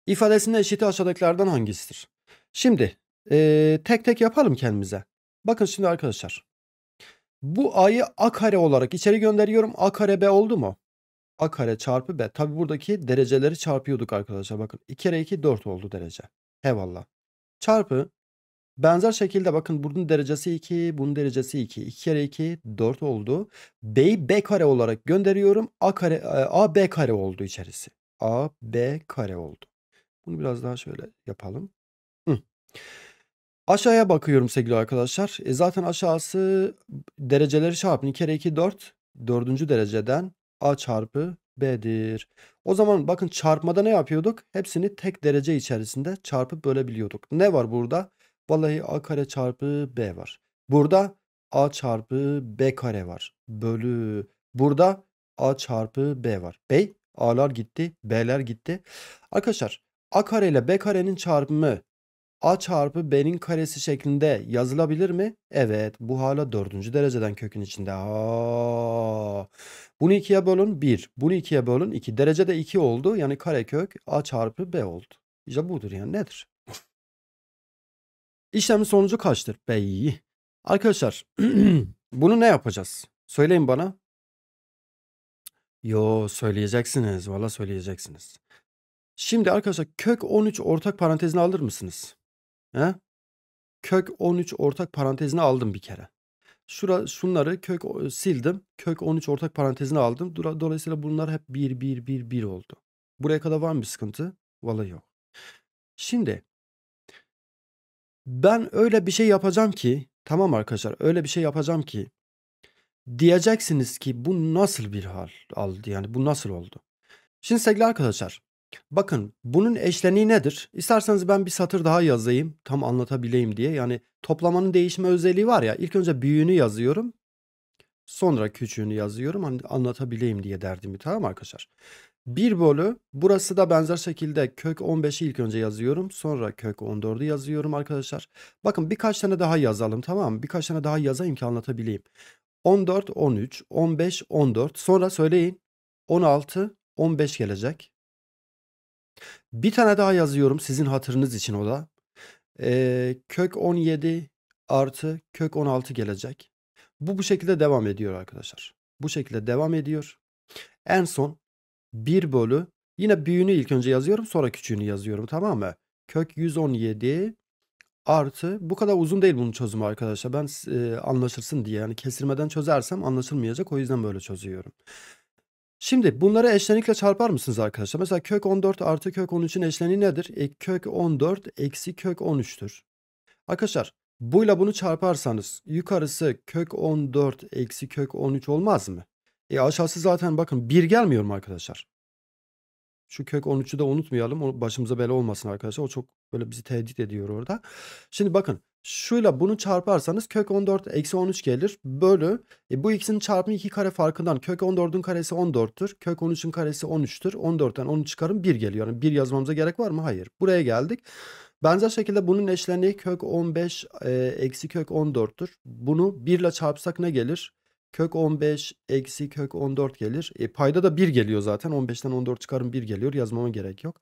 İfadesinde eşiti aşağıdakilerden hangisidir? Şimdi e, tek tek yapalım kendimize. Bakın şimdi arkadaşlar. Bu a'yı a kare olarak içeri gönderiyorum. a kare b oldu mu? a kare çarpı b. Tabi buradaki dereceleri çarpıyorduk arkadaşlar. Bakın 2 kere 2 4 oldu derece. Eyvallah. Çarpı benzer şekilde bakın bunun derecesi 2 bunun derecesi 2. 2 kere 2 4 oldu. b'yi b kare olarak gönderiyorum. a kare e, a b kare oldu içerisi. a b kare oldu. Bunu biraz daha şöyle yapalım. Hı. Aşağıya bakıyorum sevgili arkadaşlar. E zaten aşağısı dereceleri çarpın. Şey 2 kere 2 4. 4. dereceden A çarpı B'dir. O zaman bakın çarpmada ne yapıyorduk? Hepsini tek derece içerisinde çarpıp bölebiliyorduk. Ne var burada? Vallahi A kare çarpı B var. Burada A çarpı B kare var. Bölü. Burada A çarpı B var. B A'lar gitti. B'ler gitti. Arkadaşlar A kare ile B karenin çarpımı a çarpı b'nin karesi şeklinde yazılabilir mi? Evet bu hala dördüncü dereceden kökün içinde. Aa, bunu ikiye bölün 1. Bunu ikiye bölün 2. İki. Derece de 2 oldu. Yani karekök a çarpı b oldu. İşte budur yani nedir? İşlemin sonucu kaçtır? B. Arkadaşlar bunu ne yapacağız? Söyleyin bana. Yo söyleyeceksiniz. Valla söyleyeceksiniz. Şimdi arkadaşlar kök 13 ortak parantezine alır mısınız? He? Kök 13 ortak parantezine aldım bir kere. Şura, şunları kök sildim. Kök 13 ortak parantezine aldım. Dolayısıyla bunlar hep 1, 1, 1, 1 oldu. Buraya kadar var mı bir sıkıntı? Vallahi yok. Şimdi ben öyle bir şey yapacağım ki tamam arkadaşlar öyle bir şey yapacağım ki diyeceksiniz ki bu nasıl bir hal aldı yani bu nasıl oldu? Şimdi sevgili arkadaşlar Bakın bunun eşleniği nedir? İsterseniz ben bir satır daha yazayım tam anlatabileyim diye. Yani toplamanın değişme özelliği var ya ilk önce büyüğünü yazıyorum. Sonra küçüğünü yazıyorum anlatabileyim diye derdimi tamam arkadaşlar. 1 bölü burası da benzer şekilde kök 15'i ilk önce yazıyorum. Sonra kök 14'ü yazıyorum arkadaşlar. Bakın birkaç tane daha yazalım tamam mı? Birkaç tane daha yazayım ki anlatabileyim. 14, 13, 15, 14. Sonra söyleyin 16, 15 gelecek. Bir tane daha yazıyorum sizin hatırınız için o da. Ee, kök 17 artı kök 16 gelecek. Bu bu şekilde devam ediyor arkadaşlar. Bu şekilde devam ediyor. En son 1 bölü yine büyüğünü ilk önce yazıyorum sonra küçüğünü yazıyorum tamam mı? Kök 117 artı bu kadar uzun değil bunun çözümü arkadaşlar. Ben e, anlaşılsın diye yani kesirmeden çözersem anlaşılmayacak o yüzden böyle çözüyorum. Şimdi bunları eşlenikle çarpar mısınız arkadaşlar? Mesela kök 14 artı kök 13'ün eşleniği nedir? E, kök 14 eksi kök 13'tür. Arkadaşlar buyla bunu çarparsanız yukarısı kök 14 eksi kök 13 olmaz mı? E aşağısı zaten bakın 1 gelmiyor mu arkadaşlar? Şu kök 13'ü de unutmayalım. O başımıza bela olmasın arkadaşlar. O çok böyle bizi tehdit ediyor orada. Şimdi bakın şuyla bunu çarparsanız kök 14 eksi 13 gelir. Bölü e, bu ikisinin çarpımı 2 kare farkından kök 14'ün karesi 14'tür. Kök 13'ün karesi 13'tür. 14'ten 13 çıkarın 1 geliyor. Yani 1 yazmamıza gerek var mı? Hayır. Buraya geldik. Benzer şekilde bunun eşleniği kök 15 e, eksi kök 14'tür. Bunu 1 ile çarpsak ne gelir? kök 15 eksi kök 14 gelir. E, payda da 1 geliyor zaten. 15'ten 14 çıkarım 1 geliyor. Yazmama gerek yok.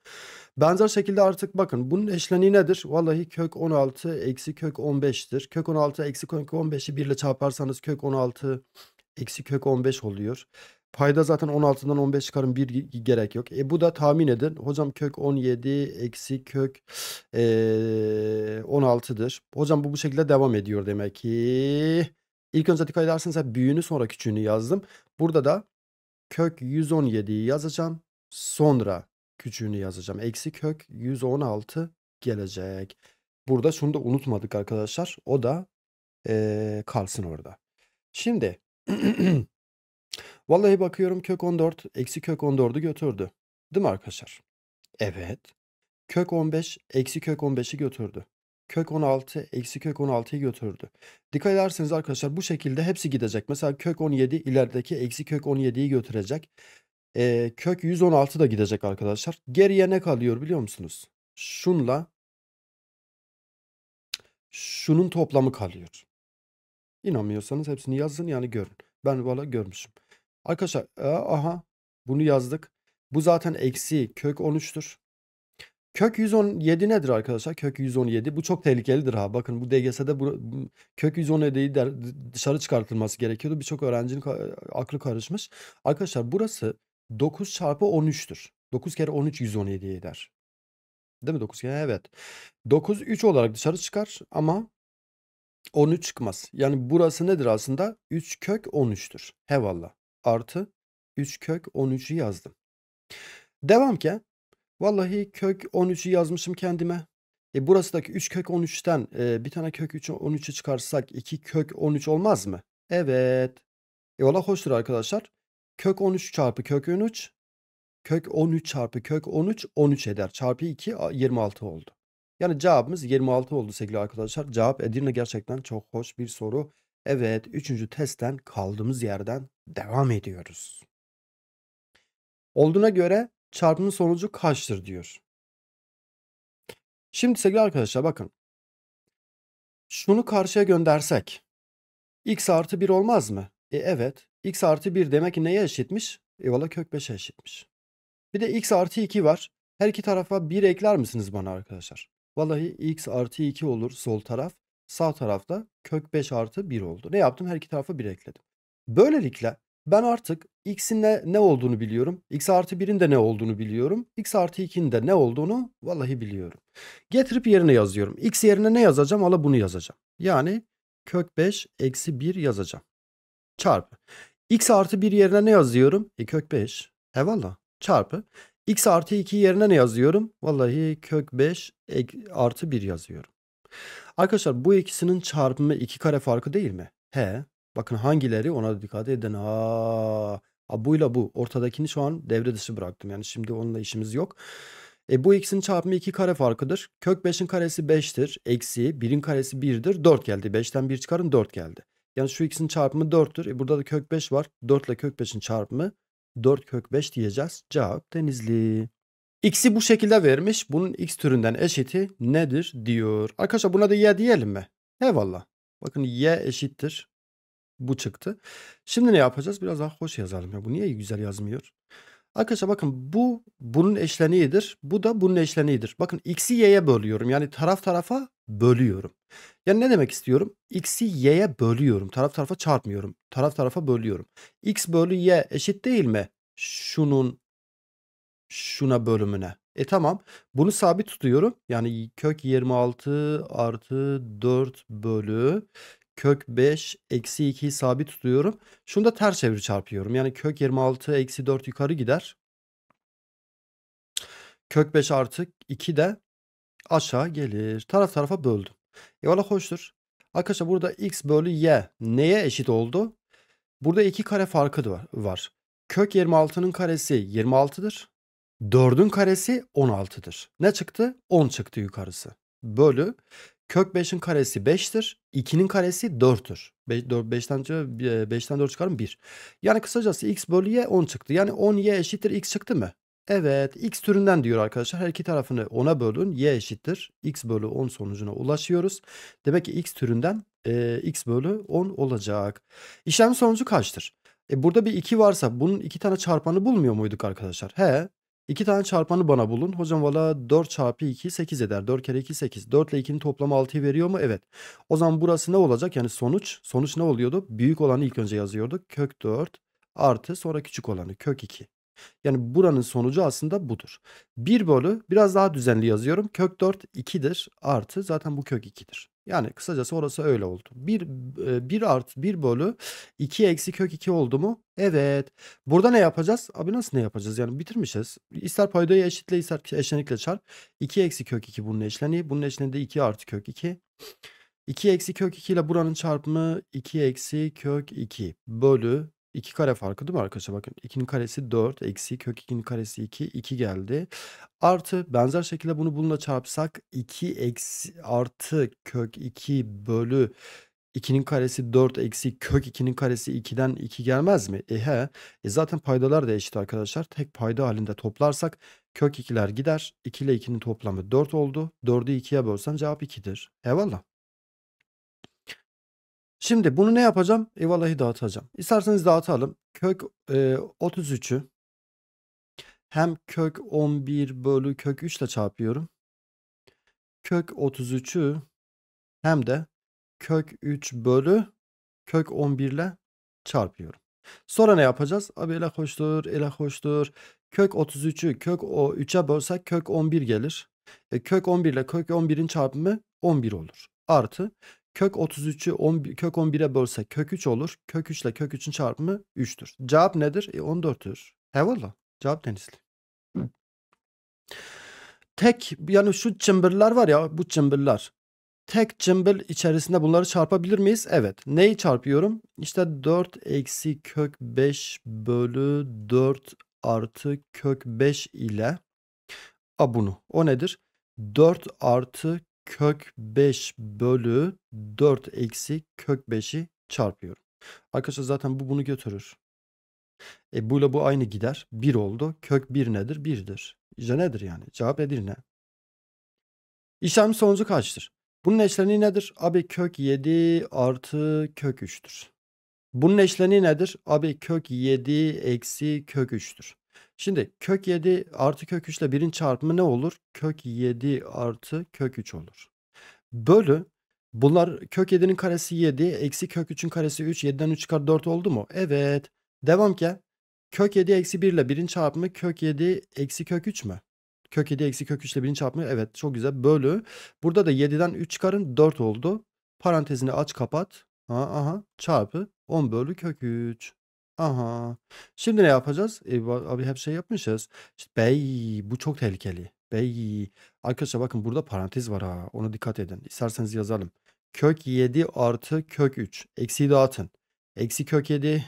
Benzer şekilde artık bakın bunun eşleniği nedir? Vallahi kök 16 eksi kök 15'tir. Kök 16 eksi kök 15'i 1 ile çarparsanız kök 16 eksi kök 15 oluyor. Payda zaten 16'dan 15 çıkarım 1 gerek yok. E bu da tahmin edin. Hocam kök 17 eksi kök e, 16'dır. Hocam bu bu şekilde devam ediyor demek ki. İlk önce dikkat ederseniz hep büyüğünü sonra küçüğünü yazdım. Burada da kök 117'yi yazacağım. Sonra küçüğünü yazacağım. Eksi kök 116 gelecek. Burada şunu da unutmadık arkadaşlar. O da ee, kalsın orada. Şimdi vallahi bakıyorum kök 14 eksi kök 14'ü götürdü. Değil mi arkadaşlar? Evet. Kök 15 eksi kök 15'i götürdü kök 16 eksi kök 16'yı götürdü. Dikkat ederseniz arkadaşlar bu şekilde hepsi gidecek. Mesela kök 17 ilerideki eksi kök 17'yi götürecek. E, kök 116 da gidecek arkadaşlar. Geriye ne kalıyor biliyor musunuz? Şunla şunun toplamı kalıyor. İnanmıyorsanız hepsini yazın yani görün. Ben valla görmüşüm. Arkadaşlar e, aha bunu yazdık. Bu zaten eksi kök 13'tür. Kök 117 nedir arkadaşlar? Kök 117. Bu çok tehlikelidir ha. Bakın bu DGS'de bu, kök 117'yi dışarı çıkartılması gerekiyordu. Birçok öğrencinin aklı karışmış. Arkadaşlar burası 9 çarpı 13'tür. 9 kere 13 117'ye eder. Değil mi 9 kere? Evet. 9 3 olarak dışarı çıkar ama 13 çıkmaz. Yani burası nedir aslında? 3 kök 13'tür. hevalla Artı 3 kök 13'ü yazdım. Devam ki Vallahi kök 13'ü yazmışım kendime. E burasıdaki 3 kök 13'ten e, bir tane kök 3 13'ü çıkarsak 2 kök 13 olmaz mı? Evet. E valla hoştur arkadaşlar. Kök 13 çarpı kök 13 kök 13 çarpı kök 13 13 eder. Çarpı 2 26 oldu. Yani cevabımız 26 oldu sevgili arkadaşlar. Cevap Edirne gerçekten çok hoş bir soru. Evet 3. testten kaldığımız yerden devam ediyoruz. Olduğuna göre çarpımın sonucu kaçtır diyor. Şimdi sevgili arkadaşlar bakın. Şunu karşıya göndersek x artı 1 olmaz mı? E evet. x artı 1 demek ki neye eşitmiş? Eyvallah kök 5'e eşitmiş. Bir de x artı 2 var. Her iki tarafa 1 ekler misiniz bana arkadaşlar? Vallahi x artı 2 olur sol taraf. Sağ tarafta kök 5 artı 1 oldu. Ne yaptım? Her iki tarafa 1 ekledim. Böylelikle ben artık x'in de ne olduğunu biliyorum. x artı 1'in de ne olduğunu biliyorum. x artı 2'nin de ne olduğunu vallahi biliyorum. Getirip yerine yazıyorum. x yerine ne yazacağım? Ala bunu yazacağım. Yani kök 5 eksi 1 yazacağım. Çarpı. x artı 1 yerine ne yazıyorum? E kök 5. Eyvallah. Çarpı. x artı 2 yerine ne yazıyorum? Vallahi kök 5 artı 1 yazıyorum. Arkadaşlar bu ikisinin çarpımı 2 kare farkı değil mi? He Bakın hangileri ona dikkat edin. Ha, buyla bu. Ortadakini şu an devre dışı bıraktım. Yani şimdi onunla işimiz yok. E, bu x'in çarpımı 2 kare farkıdır. Kök 5'in karesi 5'tir. Eksi 1'in karesi 1'dir. 4 geldi. 5'ten 1 çıkarın 4 geldi. Yani şu x'in çarpımı 4'tür. E, burada da kök 5 var. 4 ile kök 5'in çarpımı 4 kök 5 diyeceğiz. Cevap denizli. X'i bu şekilde vermiş. Bunun x türünden eşiti nedir diyor. Arkadaşlar buna da y diyelim mi? Eyvallah. Bakın y eşittir. Bu çıktı. Şimdi ne yapacağız? Biraz daha hoş yazalım. Ya bu niye güzel yazmıyor? Arkadaşlar bakın bu bunun eşleniğidir. Bu da bunun eşleniğidir. Bakın x'i y'ye bölüyorum. Yani taraf tarafa bölüyorum. Yani ne demek istiyorum? X'i y'ye bölüyorum. Taraf tarafa çarpmıyorum. Taraf tarafa bölüyorum. X bölü y eşit değil mi? Şunun şuna bölümüne. E tamam. Bunu sabit tutuyorum. Yani kök 26 artı 4 bölü kök 5 eksi 2'yi sabit tutuyorum. Şunu da ters çevir çarpıyorum. Yani kök 26 eksi 4 yukarı gider. Kök 5 artı 2 de aşağı gelir. Taraf tarafa böldüm. Eyvallah hoştur. Arkadaşlar burada x bölü y neye eşit oldu? Burada 2 kare farkı var. Kök 26'nın karesi 26'dır. 4'ün karesi 16'dır. Ne çıktı? 10 çıktı yukarısı. Bölü Kök 5'in karesi 5'tir. 2'nin karesi 4'tür. 5'ten 5'ten 4 çıkarım 1. Yani kısacası x bölü y 10 çıktı. Yani 10y eşittir x çıktı mı? Evet x türünden diyor arkadaşlar. Her iki tarafını 10'a bölün. y eşittir. x bölü 10 sonucuna ulaşıyoruz. Demek ki x türünden e, x bölü 10 olacak. İşlem sonucu kaçtır? E burada bir 2 varsa bunun 2 tane çarpanı bulmuyor muyduk arkadaşlar? He 2 tane çarpanı bana bulun. Hocam valla 4 çarpı 2 8 eder. 4 kere 2 8. 4 ile 2'nin toplamı 6'yı veriyor mu? Evet. O zaman burası ne olacak? Yani sonuç. Sonuç ne oluyordu? Büyük olanı ilk önce yazıyorduk. Kök 4 artı sonra küçük olanı. Kök 2. Yani buranın sonucu aslında budur. 1 bölü biraz daha düzenli yazıyorum. Kök 4 2'dir artı zaten bu kök 2'dir. Yani kısacası orası öyle oldu. 1, 1 e, artı 1 bölü 2 eksi kök 2 oldu mu? Evet. Burada ne yapacağız? Abi nasıl ne yapacağız? Yani bitirmişiz. İster paydayı eşitle ister eşlenikle çarp. 2 eksi kök 2 bunun eşleni, Bunun eşleni de 2 artı kök 2. 2 eksi kök 2 ile buranın çarpımı 2 eksi kök 2 bölü 2 kare farkı değil mi arkadaşlar? Bakın 2'nin karesi 4 eksi kök 2'nin karesi 2 2 geldi. Artı benzer şekilde bunu bununla çarpsak 2 eksi artı kök 2 bölü 2'nin karesi 4 eksi kök 2'nin karesi 2'den 2 gelmez mi? ehe E zaten paydalar da eşit arkadaşlar. Tek payda halinde toplarsak kök 2'ler gider. 2 ile 2'nin toplamı 4 oldu. 4'ü 2'ye bölsen cevap 2'dir. Eyvallah. Şimdi bunu ne yapacağım? Eyvallahı dağıtacağım. İsterseniz dağıtalım. Kök e, 33'ü hem kök 11 bölü kök 3 ile çarpıyorum. Kök 33'ü hem de kök 3 bölü kök 11 ile çarpıyorum. Sonra ne yapacağız? Abi ele hoştur, ele hoştur. Kök 33'ü kök o 3'e bölsek kök 11 gelir. E, kök 11 ile kök 11'in çarpımı 11 olur. Artı Kök 33'ü kök 11'e bölsek kök 3 olur. Kök 3 ile kök 3'ün çarpımı 3'tür. Cevap nedir? E, 14'tür. He Cevap denizli. Tek yani şu çımbırlar var ya bu çımbırlar. Tek çımbıl içerisinde bunları çarpabilir miyiz? Evet. Neyi çarpıyorum? İşte 4 eksi kök 5 bölü 4 artı kök 5 ile Abunu. O nedir? 4 artı kök 5 bölü 4 eksi kök 5'i çarpıyorum. Arkadaşlar zaten bu bunu götürür. E bu ile bu aynı gider. 1 oldu. Kök 1 nedir? 1'dir. İşte nedir yani? Cevap nedir ne? İşlem sonucu kaçtır? Bunun eşleniği nedir? Abi kök 7 artı kök 3'tür. Bunun eşleniği nedir? Abi kök 7 eksi kök 3'tür. Şimdi kök 7 artı kök 3 ile 1'in çarpımı ne olur? Kök 7 artı kök 3 olur. Bölü bunlar kök 7'nin karesi 7 eksi kök 3'ün karesi 3 7'den 3 çıkar 4 oldu mu? Evet. Devam ki kök 7 eksi 1 ile 1'in çarpımı kök 7 eksi kök 3 mü? Kök 7 eksi kök 3 ile 1'in çarpımı evet çok güzel bölü. Burada da 7'den 3 çıkarın 4 oldu. Parantezini aç kapat. Aha, aha çarpı 10 bölü kök 3. Aha. Şimdi ne yapacağız? E, abi hep şey yapmışız. İşte, bey bu çok tehlikeli. Bey. Arkadaşlar bakın burada parantez var ha. Ona dikkat edin. İsterseniz yazalım. Kök 7 artı kök 3. Eksiyi dağıtın. Eksi kök 7.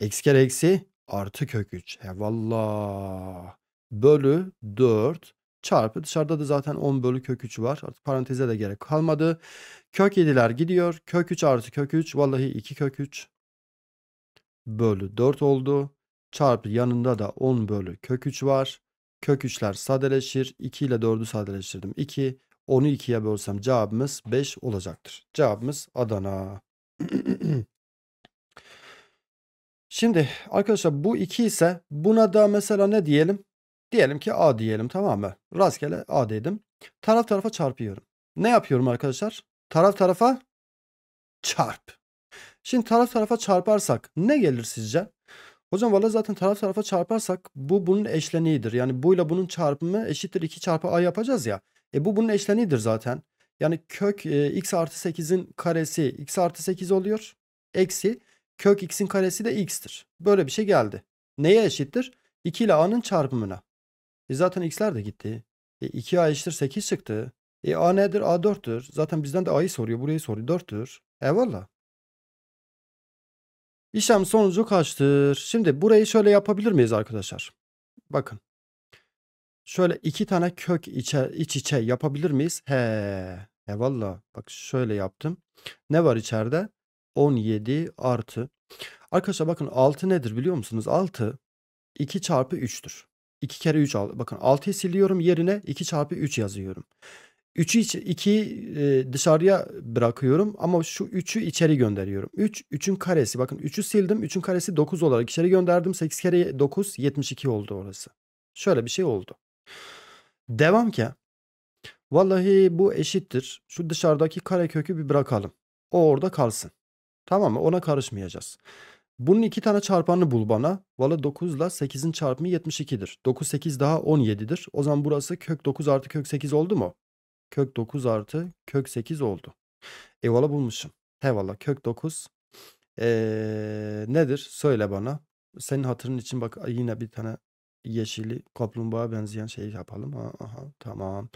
Eksi kere eksi artı kök 3. He valla. Bölü 4 çarpı dışarıda da zaten 10 bölü kök 3 var. Artık paranteze de gerek kalmadı. Kök 7'ler gidiyor. Kök 3 artı kök 3. Vallahi 2 kök 3 bölü 4 oldu. Çarpı yanında da 10 bölü kök 3 var. Kök 3'ler sadeleşir. 2 ile 4'ü sadeleştirdim. 2. onu 2'ye bölsem cevabımız 5 olacaktır. Cevabımız Adana. Şimdi arkadaşlar bu 2 ise buna da mesela ne diyelim? Diyelim ki A diyelim tamam mı? Rastgele A dedim. Taraf tarafa çarpıyorum. Ne yapıyorum arkadaşlar? Taraf tarafa çarp. Şimdi taraf tarafa çarparsak ne gelir sizce? Hocam valla zaten taraf tarafa çarparsak bu bunun eşleniğidir. Yani bu ile bunun çarpımı eşittir 2 çarpı a yapacağız ya. E bu bunun eşleniğidir zaten. Yani kök e, x artı 8'in karesi x artı 8 oluyor. Eksi kök x'in karesi de x'tir. Böyle bir şey geldi. Neye eşittir? 2 ile a'nın çarpımına. E zaten x'ler de gitti. E 2a eşittir 8 çıktı. E a nedir? a 4'tür. Zaten bizden de a'yı soruyor. Burayı soruyor. 4'tür. E İşlem sonucu kaçtır? Şimdi burayı şöyle yapabilir miyiz arkadaşlar? Bakın. Şöyle iki tane kök içe, iç içe yapabilir miyiz? He. he valla bak şöyle yaptım. Ne var içeride? 17 artı. Arkadaşlar bakın 6 nedir biliyor musunuz? 6 2 çarpı 3'tür. 2 kere 3 al. Bakın 6'yı siliyorum yerine 2 çarpı 3 yazıyorum. 3'ü iç, 2'yi e, dışarıya bırakıyorum ama şu 3'ü içeri gönderiyorum. 3, 3'ün karesi. Bakın 3'ü sildim. 3'ün karesi 9 olarak içeri gönderdim. 8 kere 9, 72 oldu orası. Şöyle bir şey oldu. Devam ki. Vallahi bu eşittir. Şu dışarıdaki kare kökü bir bırakalım. O orada kalsın. Tamam mı? Ona karışmayacağız. Bunun iki tane çarpanını bul bana. Valla 9 ile 8'in çarpımı 72'dir. 9 8 daha 17'dir. O zaman burası kök 9 artı kök 8 oldu mu? kök 9 artı kök 8 oldu. Eyvallah bulmuşum. Eyvallah kök 9 ee, nedir? Söyle bana. Senin hatırın için bak yine bir tane yeşili kaplumbağa benzeyen şeyi yapalım. Aha, aha tamam.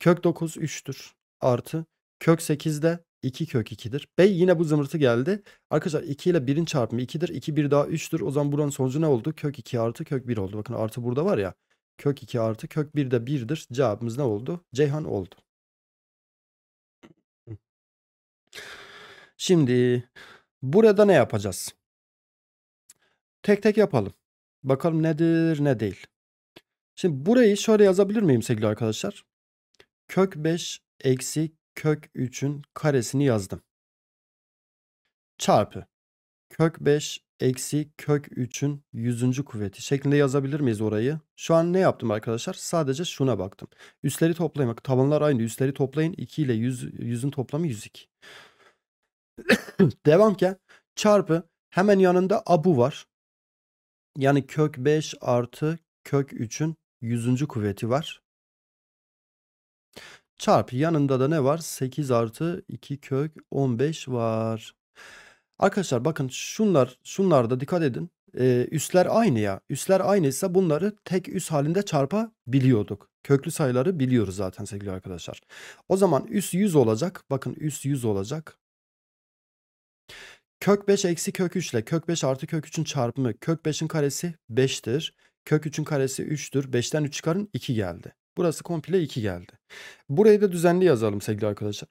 Kök 9 3'tür. Artı kök 8 de 2 kök 2'dir. Bey yine bu zımırtı geldi. Arkadaşlar 2 ile 1'in çarpımı 2'dir. 2 1 daha 3'tür. O zaman buranın sonucu ne oldu? Kök 2 artı kök 1 oldu. Bakın artı burada var ya. Kök 2 artı kök 1 de 1'dir. Cevabımız ne oldu? Ceyhan oldu. Şimdi burada ne yapacağız? Tek tek yapalım. Bakalım nedir ne değil. Şimdi burayı şöyle yazabilir miyim sevgili arkadaşlar? Kök 5 eksi kök 3'ün karesini yazdım. Çarpı kök 5 eksi kök 3'ün yüzüncü kuvveti şeklinde yazabilir miyiz orayı? Şu an ne yaptım arkadaşlar? Sadece şuna baktım. Üstleri toplayın. Bak tabanlar aynı. Üstleri toplayın. 2 ile 100, 100'ün toplamı 102. Devamken çarpı hemen yanında abu var. Yani kök 5 artı kök 3'ün yüzüncü kuvveti var. Çarpı yanında da ne var? 8 artı 2 kök 15 var. Arkadaşlar bakın şunlar şunlarda dikkat edin. Ee, üsler aynı ya. Üsler aynıysa bunları tek üs halinde çarpabiliyorduk. Köklü sayıları biliyoruz zaten sevgili arkadaşlar. O zaman üs 100 olacak. Bakın üs 100 olacak. Kök 5 eksi kök 3 ile kök 5 artı kök 3'ün çarpımı kök 5'in karesi 5'tir. Kök 3'ün karesi 3'tür. 5'ten 3 çıkarın 2 geldi. Burası komple 2 geldi. Burayı da düzenli yazalım sevgili arkadaşlar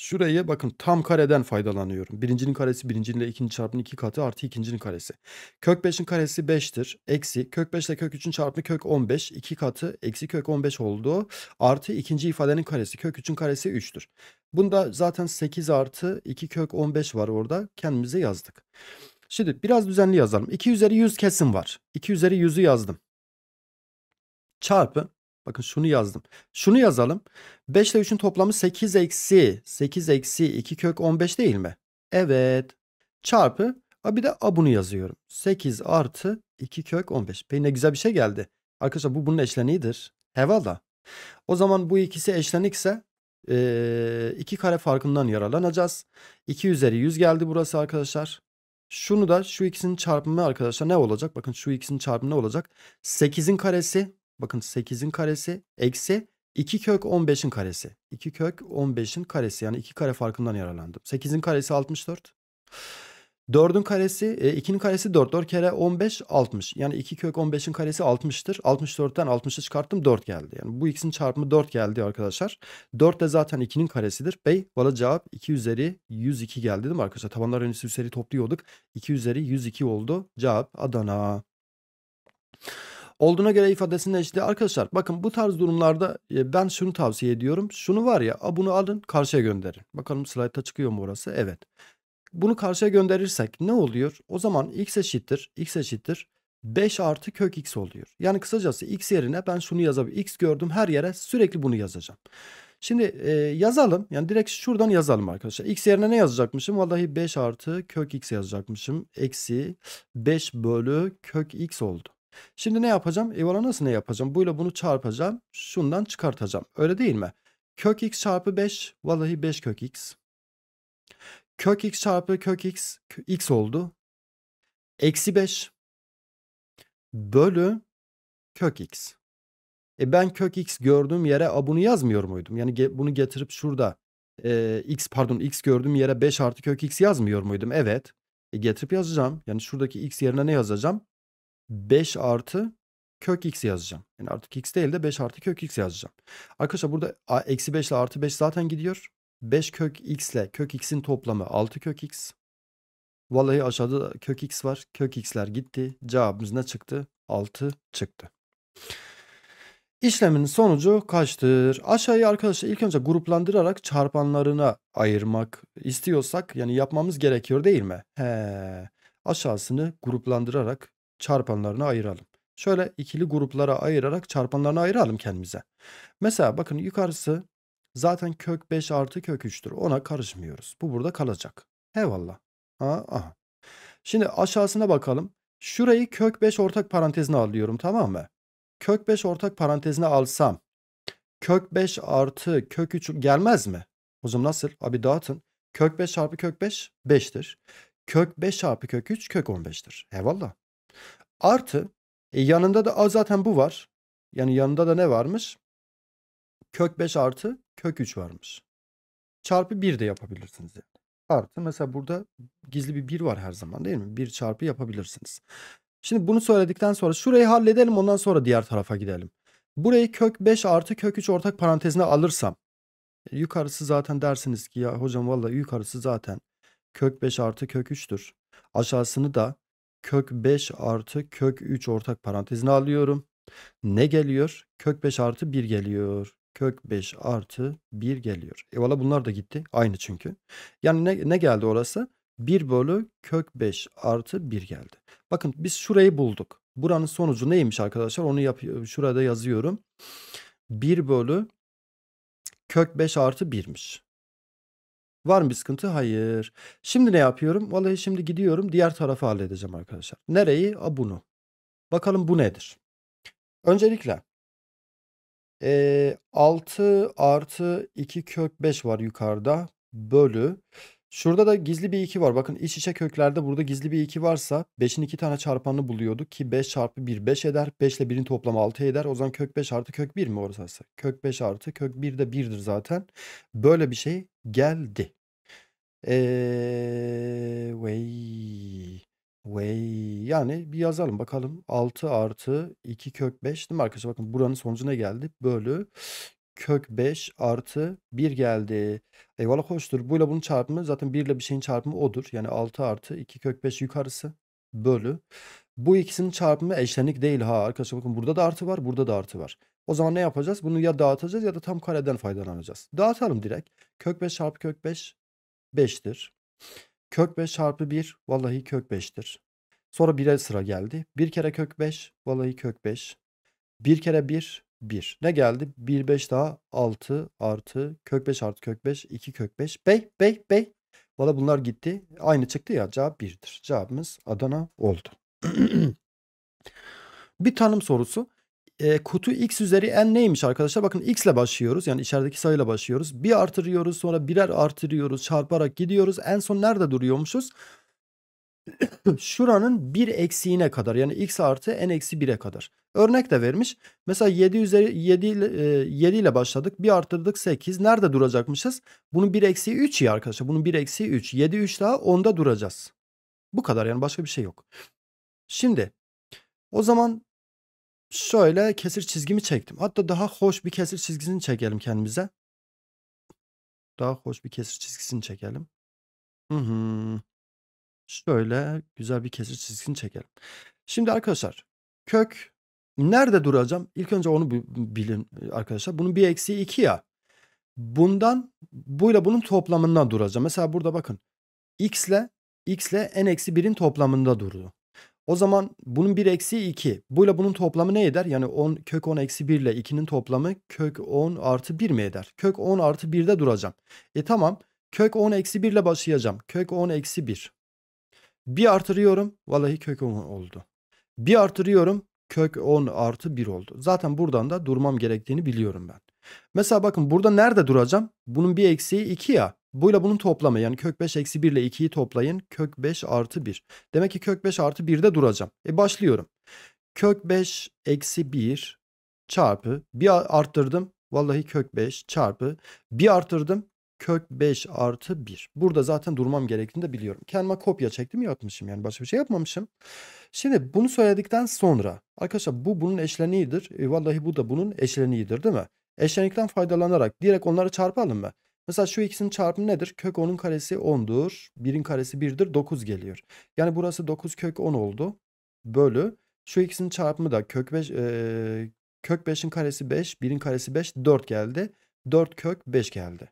şuraya bakın tam kareden faydalanıyorum. Birincinin karesi birincinin ikinci çarpımının iki katı artı ikincinin karesi. Kök 5'in karesi 5'tir. Eksi kök 5 ile kök 3'ün çarpımı kök 15. 2 katı eksi kök 15 oldu. Artı ikinci ifadenin karesi kök 3'ün karesi 3'tür. Bunda zaten 8 artı 2 kök 15 var orada. Kendimize yazdık. Şimdi biraz düzenli yazalım. 2 üzeri 100 kesim var. 2 üzeri 100'ü yazdım. Çarpı Bakın şunu yazdım. Şunu yazalım. 5 ile 3'ün toplamı 8 eksi 8 eksi 2 kök 15 değil mi? Evet. Çarpı a bir de a bunu yazıyorum. 8 artı 2 kök 15. Peki ne güzel bir şey geldi. Arkadaşlar bu bunun eşleniğidir. Hevala. O zaman bu ikisi eşlenikse 2 kare farkından yararlanacağız. 2 üzeri 100 geldi burası arkadaşlar. Şunu da şu ikisinin çarpımı arkadaşlar ne olacak? Bakın şu ikisinin çarpımı ne olacak? 8'in karesi Bakın 8'in karesi eksi 2 kök 15'in karesi. 2 kök 15'in karesi yani 2 kare farkından yararlandım. 8'in karesi 64. 4'ün karesi, 2'nin e, karesi 4. 4 kere 15, 60. Yani 2 kök 15'in karesi 60'tır. 64'ten 60'ı çıkarttım 4 geldi. Yani bu ikisinin çarpımı 4 geldi arkadaşlar. 4 de zaten 2'nin karesidir. Bey valla cevap 2 üzeri 102 geldi değil mi arkadaşlar? Tabanlar önüsü üzeri topluyorduk. 2 üzeri 102 oldu. Cevap Adana. Olduğuna göre ifadesinde işte arkadaşlar bakın bu tarz durumlarda e, ben şunu tavsiye ediyorum. Şunu var ya bunu alın karşıya gönderin. Bakalım slaytta çıkıyor mu orası? Evet. Bunu karşıya gönderirsek ne oluyor? O zaman x eşittir x eşittir 5 artı kök x oluyor. Yani kısacası x yerine ben şunu yazabilirim. x gördüm her yere sürekli bunu yazacağım. Şimdi e, yazalım. Yani direkt şuradan yazalım arkadaşlar. X yerine ne yazacakmışım? Vallahi 5 artı kök x yazacakmışım. Eksi 5 bölü kök x oldu. Şimdi ne yapacağım? Eyvallah nasıl ne yapacağım? Buyla bunu çarpacağım. Şundan çıkartacağım. Öyle değil mi? Kök x çarpı 5. Vallahi 5 kök x. Kök x çarpı kök x. X oldu. Eksi 5. Bölü kök x. E ben kök x gördüğüm yere a bunu yazmıyor muydum? Yani ge bunu getirip şurada e, x pardon x gördüğüm yere 5 artı kök x yazmıyor muydum? Evet. E getirip yazacağım. Yani şuradaki x yerine ne yazacağım? 5 artı kök x yazacağım. Yani artık x değil de 5 artı kök x yazacağım. Arkadaşlar burada eksi 5 ile artı 5 zaten gidiyor. 5 kök x ile kök x'in toplamı 6 kök x. Vallahi aşağıda kök x var. Kök x'ler gitti. Cevabımız ne çıktı? 6 çıktı. İşlemin sonucu kaçtır? aşağıya arkadaşlar ilk önce gruplandırarak çarpanlarına ayırmak istiyorsak yani yapmamız gerekiyor değil mi? He. Aşağısını gruplandırarak Çarpanlarını ayıralım. Şöyle ikili gruplara ayırarak çarpanlarını ayıralım kendimize. Mesela bakın yukarısı zaten kök 5 artı kök 3'tür. Ona karışmıyoruz. Bu burada kalacak. Eyvallah. Ha, aha. Şimdi aşağısına bakalım. Şurayı kök 5 ortak parantezine alıyorum tamam mı? Kök 5 ortak parantezine alsam kök 5 artı kök 3 gelmez mi? O zaman nasıl? Abi dağıtın. Kök 5 çarpı kök 5 5'tir. Kök 5 çarpı kök 3 kök 15'tir. Eyvallah. Artı e, yanında da a, zaten bu var. Yani yanında da ne varmış? Kök 5 artı kök 3 varmış. Çarpı 1 de yapabilirsiniz. Artı mesela burada gizli bir 1 var her zaman değil mi? 1 çarpı yapabilirsiniz. Şimdi bunu söyledikten sonra şurayı halledelim ondan sonra diğer tarafa gidelim. Burayı kök 5 artı kök 3 ortak parantezine alırsam e, yukarısı zaten dersiniz ki ya hocam valla yukarısı zaten kök 5 artı kök 3'tür. Aşağısını da kök 5 artı kök 3 ortak parantezine alıyorum. Ne geliyor? Kök 5 artı 1 geliyor. Kök 5 artı 1 geliyor. E valla bunlar da gitti. Aynı çünkü. Yani ne, ne geldi orası? 1 bölü kök 5 artı 1 geldi. Bakın biz şurayı bulduk. Buranın sonucu neymiş arkadaşlar? Onu yap şurada yazıyorum. 1 bölü kök 5 artı 1'miş. Var mı bir sıkıntı? Hayır. Şimdi ne yapıyorum? Vallahi şimdi gidiyorum diğer tarafı halledeceğim arkadaşlar. Nereyi? A bunu. Bakalım bu nedir? Öncelikle e, 6 artı 2 kök 5 var yukarıda. Bölü. Şurada da gizli bir 2 var. Bakın iç içe köklerde burada gizli bir 2 varsa 5'in 2 tane çarpanını buluyorduk ki 5 çarpı 1 5 eder. 5 ile 1'in toplamı 6 eder. O zaman kök 5 artı kök 1 mi orası Kök 5 artı kök 1 de 1'dir zaten. Böyle bir şey geldi. Eee vey. Yani bir yazalım bakalım. 6 artı 2 kök 5 değil mi arkadaşlar? Bakın buranın sonucu ne geldi? Bölü kök 5 artı 1 geldi. Eyvallah hoştur. Buyla bunun çarpımı zaten 1 ile bir şeyin çarpımı odur. Yani 6 artı 2 kök 5 yukarısı bölü. Bu ikisinin çarpımı eşlenik değil ha arkadaşlar. Bakın burada da artı var burada da artı var. O zaman ne yapacağız? Bunu ya dağıtacağız ya da tam kareden faydalanacağız. Dağıtalım direkt. Kök 5 çarpı kök 5 5'tir. Kök 5 çarpı 1 vallahi kök 5'tir. Sonra 1'e sıra geldi. 1 kere kök 5 vallahi kök 5. 1 kere 1 1. Ne geldi? 1 5 daha 6 artı kök 5 artı kök 5 2 kök 5. Bey bey bey. Valla bunlar gitti. Aynı çıktı ya cevap 1'dir. Cevabımız Adana oldu. bir tanım sorusu. E, kutu x üzeri n neymiş arkadaşlar? Bakın x ile başlıyoruz. Yani içerideki sayıyla başlıyoruz. Bir artırıyoruz sonra birer artırıyoruz. Çarparak gidiyoruz. En son nerede duruyormuşuz? şuranın bir eksiğine kadar yani x artı n eksi 1'e kadar. Örnek de vermiş. Mesela 7 üzeri 7 ile, 7 e, ile başladık. Bir arttırdık 8. Nerede duracakmışız? Bunun bir eksiği 3 ya arkadaşlar. Bunun bir eksiği 3. 7 3 daha 10'da duracağız. Bu kadar yani başka bir şey yok. Şimdi o zaman şöyle kesir çizgimi çektim. Hatta daha hoş bir kesir çizgisini çekelim kendimize. Daha hoş bir kesir çizgisini çekelim. Hı hı. Şöyle güzel bir kesir çizgisini çekelim. Şimdi arkadaşlar kök nerede duracağım? İlk önce onu bilin arkadaşlar. Bunun bir eksiği 2 ya. Bundan buyla bunun toplamından duracağım. Mesela burada bakın. X ile X ile n eksi 1'in toplamında durdu. O zaman bunun bir eksi 2. Buyla bunun toplamı ne eder? Yani 10, kök 10 eksi 1 ile 2'nin toplamı kök 10 artı 1 mi eder? Kök 10 artı 1'de duracağım. E tamam. Kök 10 eksi 1 ile başlayacağım. Kök 10 eksi 1. Bir artırıyorum vallahi kök 10 oldu. Bir artırıyorum kök 10 artı 1 oldu. Zaten buradan da durmam gerektiğini biliyorum ben. Mesela bakın burada nerede duracağım? Bunun bir eksiği 2 ya. Buyla bunun toplamı yani kök 5 eksi 1 ile 2'yi toplayın. Kök 5 artı 1. Demek ki kök 5 artı 1'de duracağım. E başlıyorum. Kök 5 eksi 1 çarpı bir arttırdım. Vallahi kök 5 çarpı bir arttırdım kök 5 artı 1. Burada zaten durmam gerektiğini de biliyorum. Kendime kopya çektim yapmışım yani başka bir şey yapmamışım. Şimdi bunu söyledikten sonra arkadaşlar bu bunun eşleniğidir. E, vallahi bu da bunun eşleniğidir değil mi? Eşlenikten faydalanarak direkt onları çarpalım mı? Mesela şu ikisinin çarpımı nedir? Kök 10'un karesi 10'dur. 1'in karesi 1'dir. 9 geliyor. Yani burası 9 kök 10 oldu. Bölü. Şu ikisinin çarpımı da kök 5 e, kök 5'in karesi 5, 1'in karesi 5, 4 geldi. 4 kök 5 geldi.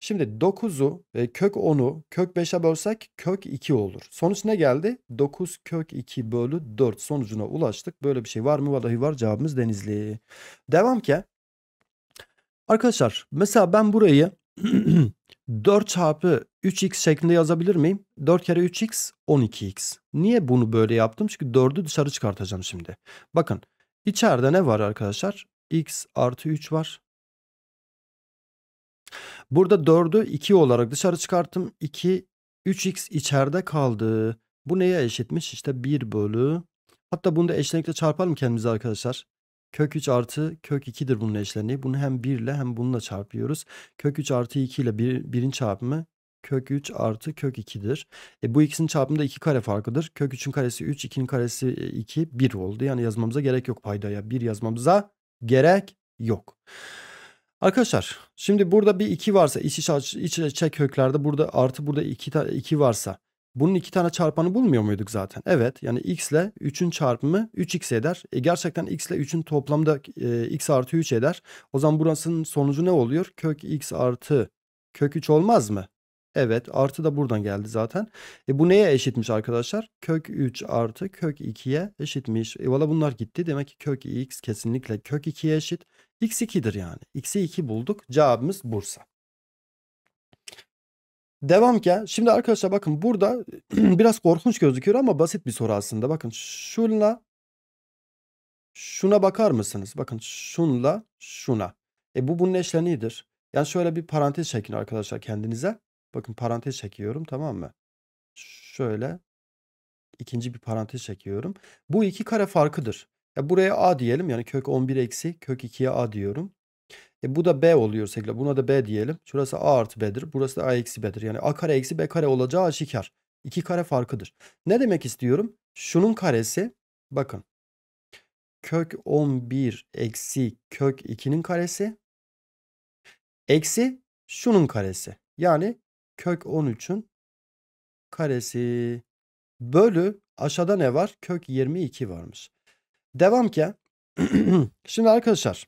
Şimdi 9'u, kök 10'u, kök 5'e bölsek kök 2 olur. Sonuç ne geldi? 9 kök 2 bölü 4 sonucuna ulaştık. Böyle bir şey var mı? Vallahi var cevabımız denizli. Devam ki. Arkadaşlar mesela ben burayı 4 çarpı 3x şeklinde yazabilir miyim? 4 kere 3x 12x. Niye bunu böyle yaptım? Çünkü 4'ü dışarı çıkartacağım şimdi. Bakın içeride ne var arkadaşlar? x artı 3 var. Burada 4'ü 2 olarak dışarı çıkarttım. 2, 3x içeride kaldı. Bu neye eşitmiş? İşte 1 bölü. Hatta bunu da eşlenikle çarpalım kendimize arkadaşlar. Kök 3 artı kök 2'dir bunun eşleniği. Bunu hem 1 ile hem bununla çarpıyoruz. Kök 3 artı 2 ile 1'in bir, çarpımı kök 3 artı kök 2'dir. E, bu ikisinin çarpımı da 2 kare farkıdır. Kök 3'ün karesi 3, 2'nin karesi 2, e, 1 oldu. Yani yazmamıza gerek yok paydaya. 1 yazmamıza gerek yok. Arkadaşlar şimdi burada bir 2 varsa iç içe, iç içe çek köklerde burada artı burada 2 2 varsa bunun iki tane çarpanı bulmuyor muyduk zaten? Evet yani x ile 3'ün çarpımı 3x eder. E gerçekten x ile 3'ün toplamda e, x artı 3 eder. O zaman burasının sonucu ne oluyor? Kök x artı kök 3 olmaz mı? Evet artı da buradan geldi zaten. E bu neye eşitmiş arkadaşlar? Kök 3 artı kök 2'ye eşitmiş. E valla bunlar gitti. Demek ki kök x kesinlikle kök 2'ye eşit. x 2'dir yani. x'i 2 bulduk. Cevabımız Bursa. Devam ki. Şimdi arkadaşlar bakın burada biraz korkunç gözüküyor ama basit bir soru aslında. Bakın şunla şuna bakar mısınız? Bakın şunla şuna. E bu bunun eşleniğidir. Yani şöyle bir parantez çekin arkadaşlar kendinize. Bakın parantez çekiyorum tamam mı? Şöyle ikinci bir parantez çekiyorum. Bu iki kare farkıdır. Ya buraya a diyelim yani kök 11 eksi kök 2'ye a diyorum. E bu da b oluyor sevgili. Buna da b diyelim. Şurası a artı b'dir. Burası da a eksi b'dir. Yani a kare eksi b kare olacağı aşikar. İki kare farkıdır. Ne demek istiyorum? Şunun karesi bakın. Kök 11 eksi kök 2'nin karesi eksi şunun karesi. Yani kök 13'ün karesi bölü aşağıda ne var? Kök 22 varmış. Devam ki. Şimdi arkadaşlar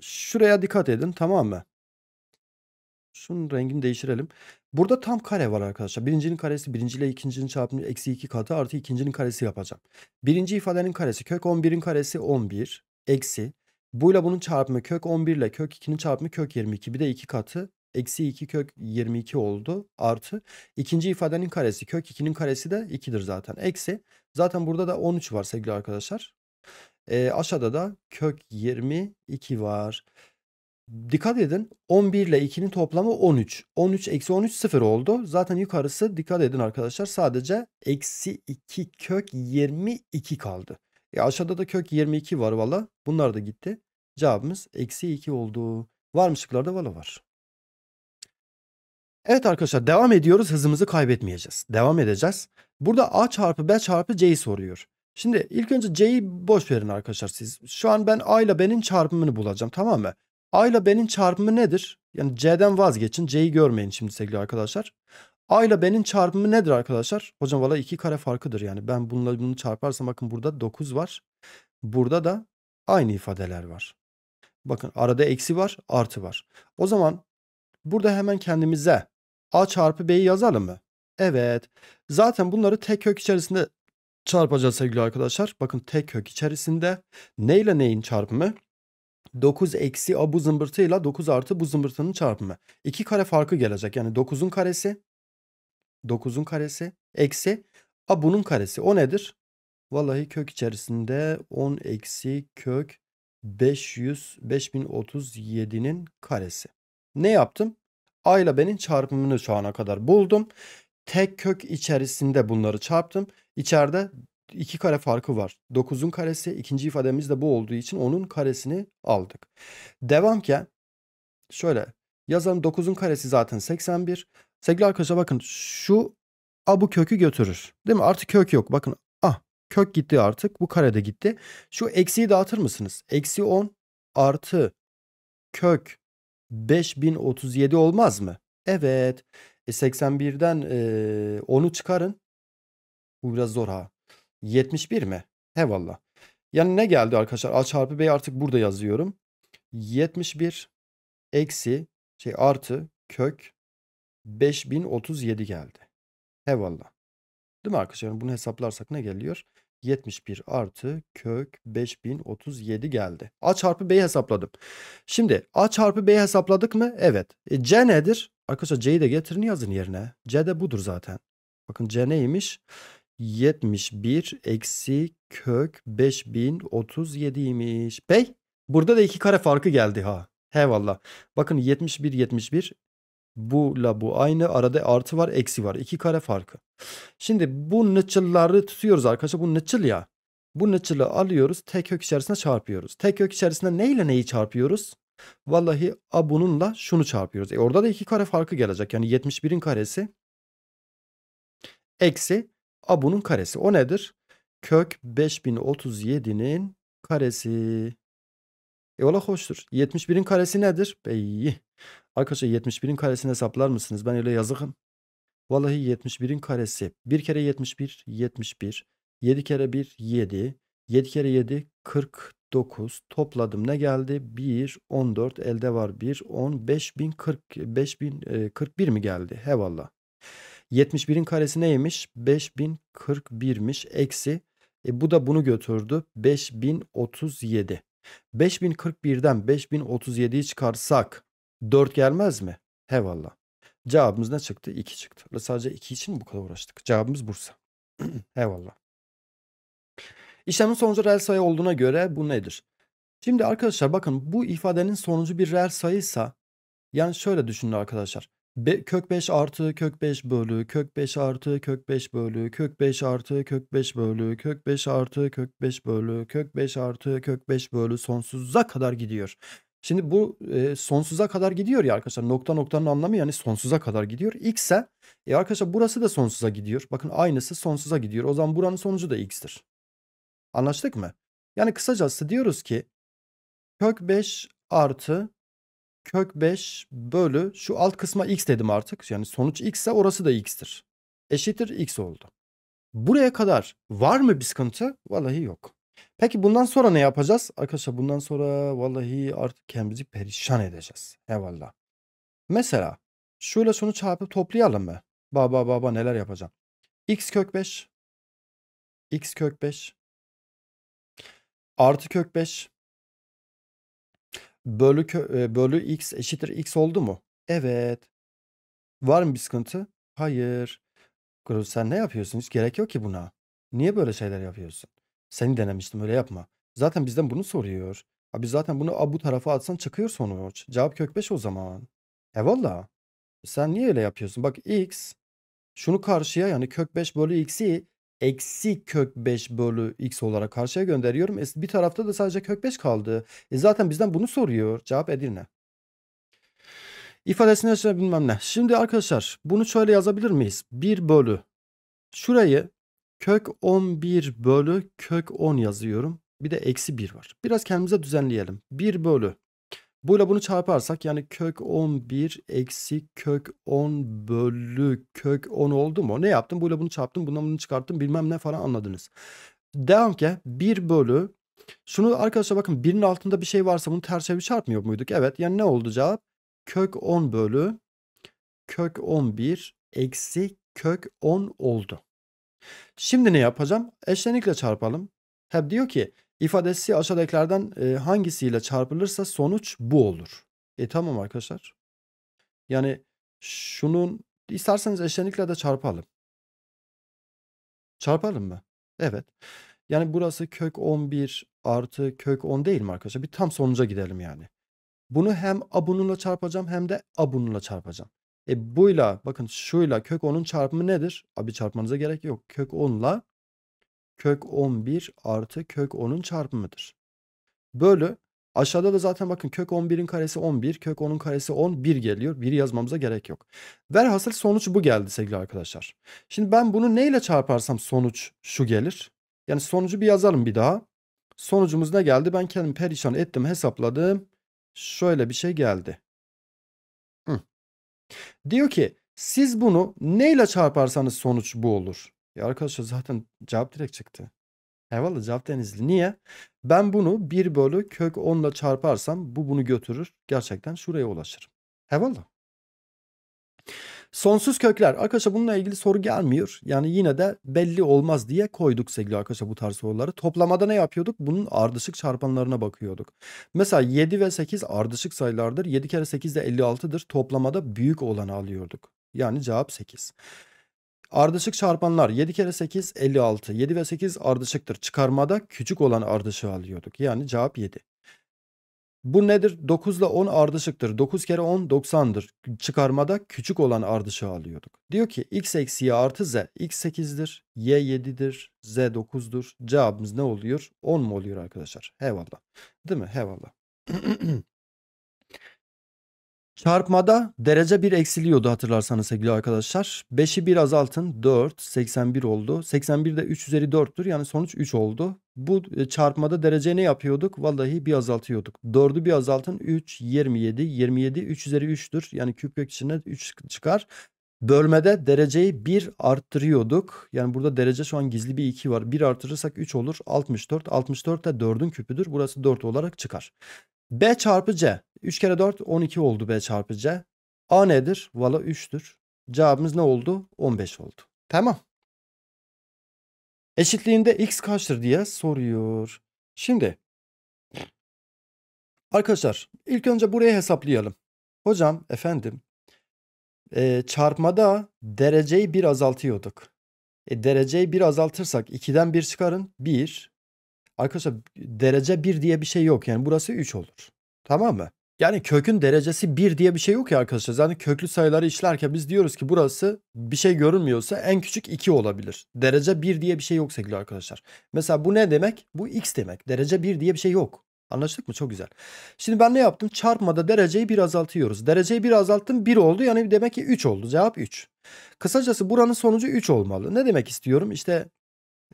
şuraya dikkat edin tamam mı? Şunun rengini değiştirelim. Burada tam kare var arkadaşlar. Birincinin karesi birinciyle ikincinin çarpımı eksi 2 katı artı ikincinin karesi yapacağım. Birinci ifadenin karesi kök 11'in karesi 11 eksi. Buyla bunun çarpımı kök 11 ile kök 2'nin çarpımı kök 22. Bir de 2 katı eksi 2 kök 22 oldu artı ikinci ifadenin karesi kök 2'nin karesi de 2'dir zaten eksi zaten burada da 13 var sevgili arkadaşlar e, aşağıda da kök 22 var dikkat edin 11 ile 2'nin toplamı 13 13 eksi 13 0 oldu zaten yukarısı dikkat edin arkadaşlar sadece eksi 2 kök 22 kaldı e, aşağıda da kök 22 var valla bunlar da gitti cevabımız eksi 2 oldu var mı şıklarda valla var Evet arkadaşlar devam ediyoruz. Hızımızı kaybetmeyeceğiz. Devam edeceğiz. Burada A çarpı B çarpı C'yi soruyor. Şimdi ilk önce C'yi boş verin arkadaşlar siz. Şu an ben A ile B'nin çarpımını bulacağım tamam mı? A ile B'nin çarpımı nedir? Yani C'den vazgeçin. C'yi görmeyin şimdi sevgili arkadaşlar. A ile B'nin çarpımı nedir arkadaşlar? Hocam valla 2 kare farkıdır yani. Ben bununla bunu çarparsam bakın burada 9 var. Burada da aynı ifadeler var. Bakın arada eksi var artı var. O zaman burada hemen kendimize A çarpı B'yi yazalım mı? Evet. Zaten bunları tek kök içerisinde çarpacağız sevgili arkadaşlar. Bakın tek kök içerisinde neyle neyin çarpımı? 9 eksi a bu zımbırtıyla 9 artı bu zımbırtının çarpımı. 2 kare farkı gelecek. Yani 9'un karesi 9'un karesi eksi a bunun karesi. O nedir? Vallahi kök içerisinde 10 eksi kök 500 5037'nin karesi. Ne yaptım? A ile B'nin çarpımını şu ana kadar buldum. Tek kök içerisinde bunları çarptım. İçeride 2 kare farkı var. 9'un karesi ikinci ifademiz de bu olduğu için onun karesini aldık. Devamken şöyle yazalım 9'un karesi zaten 81. Sevgili arkadaşlar bakın şu a bu kökü götürür. Değil mi? Artık kök yok. Bakın a kök gitti artık. Bu kare de gitti. Şu eksiyi dağıtır mısınız? Eksi 10 artı kök 5037 olmaz mı? Evet. E 81'den e, 10'u çıkarın. Bu biraz zor ha. 71 mi? Hevalla. Yani ne geldi arkadaşlar? A çarpı B artık burada yazıyorum. 71 eksi şey artı kök 5037 geldi. Hevalla. Değil mi arkadaşlar? Bunu hesaplarsak ne geliyor? 71 artı kök 5037 geldi. A çarpı b hesapladım. Şimdi A çarpı b hesapladık mı? Evet. E, C nedir? Arkadaşlar C'yi de getirin yazın yerine. C de budur zaten. Bakın C neymiş? 71 eksi kök 5037 imiş. Bey burada da iki kare farkı geldi ha. He valla. Bakın 71 71 bu la bu aynı. Arada artı var eksi var. iki kare farkı. Şimdi bu nıçılları tutuyoruz arkadaşlar. Bu nıçıl ya. Bu nıçılı alıyoruz. Tek kök içerisine çarpıyoruz. Tek kök içerisinde neyle neyi çarpıyoruz? Vallahi a bununla şunu çarpıyoruz. E orada da iki kare farkı gelecek. Yani 71'in karesi eksi a bunun karesi. O nedir? Kök 5037'nin karesi. E ola hoştur. 71'in karesi nedir? Beyi. Arkadaşlar 71'in karesini hesaplar mısınız? Ben öyle yazıkım. Vallahi 71'in karesi. 1 kere 71, 71. 7 kere 1, 7. 7 kere 7, 49. Topladım ne geldi? 1, 14. Elde var 1, 10. 5040, 5041 mi geldi? He 71'in karesi neymiş? 5041'miş. Eksi. E, bu da bunu götürdü. 5037. 5041'den 5037'yi çıkarsak 4 gelmez mi? He Cevabımız ne çıktı? 2 çıktı. Ve sadece 2 için mi bu kadar uğraştık? Cevabımız Bursa. He İşlemin sonucu reel sayı olduğuna göre bu nedir? Şimdi arkadaşlar bakın bu ifadenin sonucu bir reel sayıysa yani şöyle düşünün arkadaşlar. Be, kök 5 artı kök 5 bölü kök 5 artı kök 5 bölü kök 5 artı kök 5 bölü kök 5 artı kök 5 bölü kök 5 artı kök 5 bölü sonsuza kadar gidiyor. Şimdi bu e, sonsuza kadar gidiyor ya arkadaşlar. Nokta noktanın anlamı yani sonsuza kadar gidiyor. X'e e arkadaşlar burası da sonsuza gidiyor. Bakın aynısı sonsuza gidiyor. O zaman buranın sonucu da X'tir. Anlaştık mı? Yani kısacası diyoruz ki kök 5 artı kök 5 bölü şu alt kısma x dedim artık. Yani sonuç x ise orası da x'tir. Eşittir x oldu. Buraya kadar var mı bir sıkıntı? Vallahi yok. Peki bundan sonra ne yapacağız? Arkadaşlar bundan sonra vallahi artık kendimizi perişan edeceğiz. Eyvallah. Mesela şöyle şunu çarpıp toplayalım mı? Baba baba neler yapacağım. X kök 5. X kök 5. Artı kök 5. Bölü, kö, e, bölü x eşittir x oldu mu? Evet. Var mı bir sıkıntı? Hayır. Sen ne yapıyorsun? Hiç gerek yok ki buna. Niye böyle şeyler yapıyorsun? Seni denemiştim öyle yapma. Zaten bizden bunu soruyor. Abi zaten bunu a, bu tarafa atsan çıkıyor sonuç. Cevap kök 5 o zaman. E valla. E, sen niye öyle yapıyorsun? Bak x şunu karşıya yani kök 5 bölü x'i eksi kök 5 bölü x olarak karşıya gönderiyorum. E, bir tarafta da sadece kök 5 kaldı. E, zaten bizden bunu soruyor. Cevap Edirne. İfadesini bilmem ne. Şimdi arkadaşlar bunu şöyle yazabilir miyiz? 1 bölü. Şurayı Kök 11 bölü kök 10 yazıyorum. Bir de eksi 1 var. Biraz kendimize düzenleyelim. 1 bölü. Buyla bunu çarparsak yani kök 11 eksi kök 10 bölü kök 10 oldu mu? Ne yaptım? Buyla bunu çarptım. Bundan bunu çıkarttım. Bilmem ne falan anladınız. Devam ki 1 bölü. Şunu arkadaşlar bakın birinin altında bir şey varsa bunu ters çevir çarpmıyor muyduk? Evet. Yani ne oldu cevap? Kök 10 bölü kök 11 eksi kök 10 oldu. Şimdi ne yapacağım? Eşlenikle çarpalım. Hep diyor ki ifadesi aşağıdakilerden e, hangisiyle çarpılırsa sonuç bu olur. E tamam arkadaşlar. Yani şunun isterseniz eşlenikle de çarpalım. Çarpalım mı? Evet. Yani burası kök 11 artı kök 10 değil mi arkadaşlar? Bir tam sonuca gidelim yani. Bunu hem a bununla çarpacağım hem de a bununla çarpacağım. E buyla bakın şuyla kök 10'un çarpımı nedir? Abi çarpmanıza gerek yok. Kök 10'la kök 11 artı kök 10'un çarpımıdır. Bölü aşağıda da zaten bakın kök 11'in karesi 11 kök 10'un karesi 10 1 geliyor. 1'i yazmamıza gerek yok. Velhasıl sonuç bu geldi sevgili arkadaşlar. Şimdi ben bunu neyle çarparsam sonuç şu gelir. Yani sonucu bir yazalım bir daha. Sonucumuz ne geldi? Ben kendimi perişan ettim hesapladım. Şöyle bir şey geldi. Diyor ki siz bunu neyle çarparsanız sonuç bu olur. Ya arkadaşlar zaten cevap direkt çıktı. Eyvallah cevap denizli. Niye? Ben bunu 1 bölü kök 10 ile çarparsam bu bunu götürür. Gerçekten şuraya ulaşırım. Eyvallah. Sonsuz kökler. Arkadaşlar bununla ilgili soru gelmiyor. Yani yine de belli olmaz diye koyduk sevgili arkadaşlar bu tarz soruları. Toplamada ne yapıyorduk? Bunun ardışık çarpanlarına bakıyorduk. Mesela 7 ve 8 ardışık sayılardır. 7 kere 8 de 56'dır. Toplamada büyük olanı alıyorduk. Yani cevap 8. Ardışık çarpanlar 7 kere 8 56. 7 ve 8 ardışıktır. Çıkarmada küçük olan ardışığı alıyorduk. Yani cevap 7. Bu nedir? 9 ile 10 ardışıktır. 9 kere 10 90'dır. Çıkarmada küçük olan ardışığı alıyorduk. Diyor ki x eksi y artı z x 8'dir, y 7'dir, z 9'dur. Cevabımız ne oluyor? 10 mu oluyor arkadaşlar? Eyvallah. Değil mi? Eyvallah. Çarpmada derece 1 eksiliyordu hatırlarsanız sevgili arkadaşlar. 5'i 1 azaltın 4, 81 oldu. 81 de 3 üzeri 4'tür yani sonuç 3 oldu. Bu e, çarpmada derece ne yapıyorduk? Vallahi bir azaltıyorduk. 4'ü bir azaltın 3, 27. 27 3 üzeri 3'tür yani küp kök içinde 3 çıkar. Bölmede dereceyi 1 arttırıyorduk. Yani burada derece şu an gizli bir 2 var. 1 artırırsak 3 olur. 64. 64 de 4'ün küpüdür. Burası 4 olarak çıkar. B çarpı C. 3 kere 4 12 oldu B çarpıca. C. A nedir? Valla 3'tür. Cevabımız ne oldu? 15 oldu. Tamam. Eşitliğinde x kaçtır diye soruyor. Şimdi arkadaşlar ilk önce burayı hesaplayalım. Hocam efendim e, çarpmada dereceyi bir azaltıyorduk. E, dereceyi bir azaltırsak 2'den 1 çıkarın 1. Arkadaşlar derece 1 diye bir şey yok yani burası 3 olur. Tamam mı? Yani kökün derecesi 1 diye bir şey yok ya arkadaşlar. Yani köklü sayıları işlerken biz diyoruz ki burası bir şey görünmüyorsa en küçük 2 olabilir. Derece 1 diye bir şey yok sevgili arkadaşlar. Mesela bu ne demek? Bu x demek. Derece 1 diye bir şey yok. Anlaştık mı? Çok güzel. Şimdi ben ne yaptım? Çarpmada dereceyi bir azaltıyoruz. Dereceyi bir azalttım 1 oldu. Yani demek ki 3 oldu. Cevap 3. Kısacası buranın sonucu 3 olmalı. Ne demek istiyorum? İşte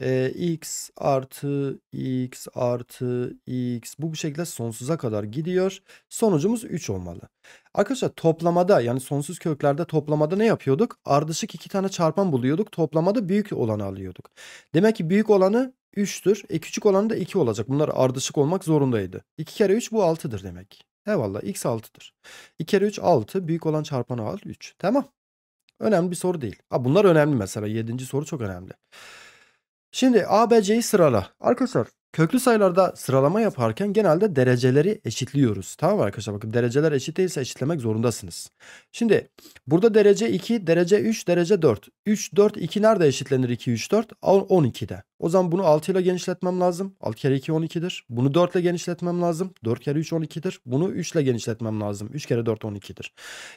e, x artı x artı x bu bu şekilde sonsuza kadar gidiyor. Sonucumuz 3 olmalı. Arkadaşlar toplamada yani sonsuz köklerde toplamada ne yapıyorduk? Ardışık iki tane çarpan buluyorduk. Toplamada büyük olanı alıyorduk. Demek ki büyük olanı 3'tür. E küçük olanı da 2 olacak. Bunlar ardışık olmak zorundaydı. 2 kere 3 bu 6'dır demek. Eyvallah x 6'dır. 2 kere 3 6. Büyük olan çarpanı al 3. Tamam. Önemli bir soru değil. Ha, bunlar önemli mesela. 7. soru çok önemli. Şimdi ABC'yi sırala. Arkadaşlar köklü sayılarda sıralama yaparken genelde dereceleri eşitliyoruz. Tamam mı arkadaşlar? Bakın dereceler eşit değilse eşitlemek zorundasınız. Şimdi burada derece 2, derece 3, derece 4. 3, 4, 2 nerede eşitlenir 2, 3, 4? 12'de. O zaman bunu 6 ile genişletmem lazım. 6 kere 2 12'dir. Bunu 4 ile genişletmem lazım. 4 kere 3 12'dir. Bunu 3 ile genişletmem lazım. 3 kere 4 12'dir.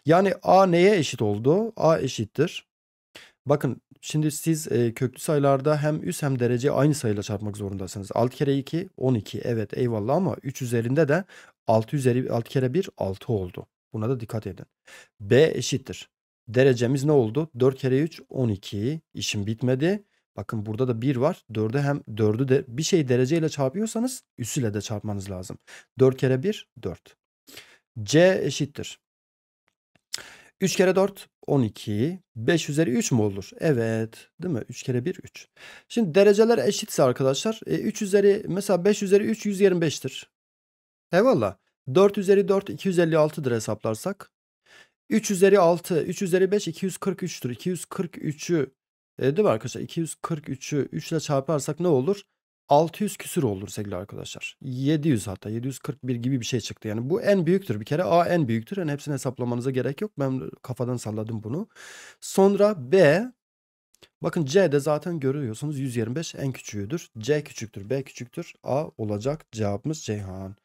Yani A neye eşit oldu? A eşittir. Bakın Şimdi siz e, köklü sayılarda hem üst hem derece aynı sayıyla çarpmak zorundasınız. 6 kere 2 12 evet eyvallah ama 3 üzerinde de 6 üzeri 6 kere 1 6 oldu. Buna da dikkat edin. B eşittir. Derecemiz ne oldu? 4 kere 3 12. İşim bitmedi. Bakın burada da 1 var. 4'ü hem 4'ü de bir şey dereceyle çarpıyorsanız üsüyle de çarpmanız lazım. 4 kere 1 4. C eşittir. 3 kere 4 12. 5 üzeri 3 mü olur? Evet. Değil mi? 3 kere 1 3. Şimdi dereceler eşitse arkadaşlar 3 e, üzeri mesela 5 üzeri 3 125'tir. Eyvallah. 4 üzeri 4 256'dır hesaplarsak. 3 üzeri 6 3 üzeri 5 243'tür. 243'ü e, değil mi arkadaşlar? 243'ü 3 ile çarparsak ne olur? 600 küsür olur sevgili arkadaşlar. 700 hatta 741 gibi bir şey çıktı. Yani bu en büyüktür bir kere. A en büyüktür. Yani hepsini hesaplamanıza gerek yok. Ben kafadan salladım bunu. Sonra B Bakın C'de zaten görüyorsunuz 125 en küçüğüdür. C küçüktür, B küçüktür. A olacak cevabımız Ceyhan.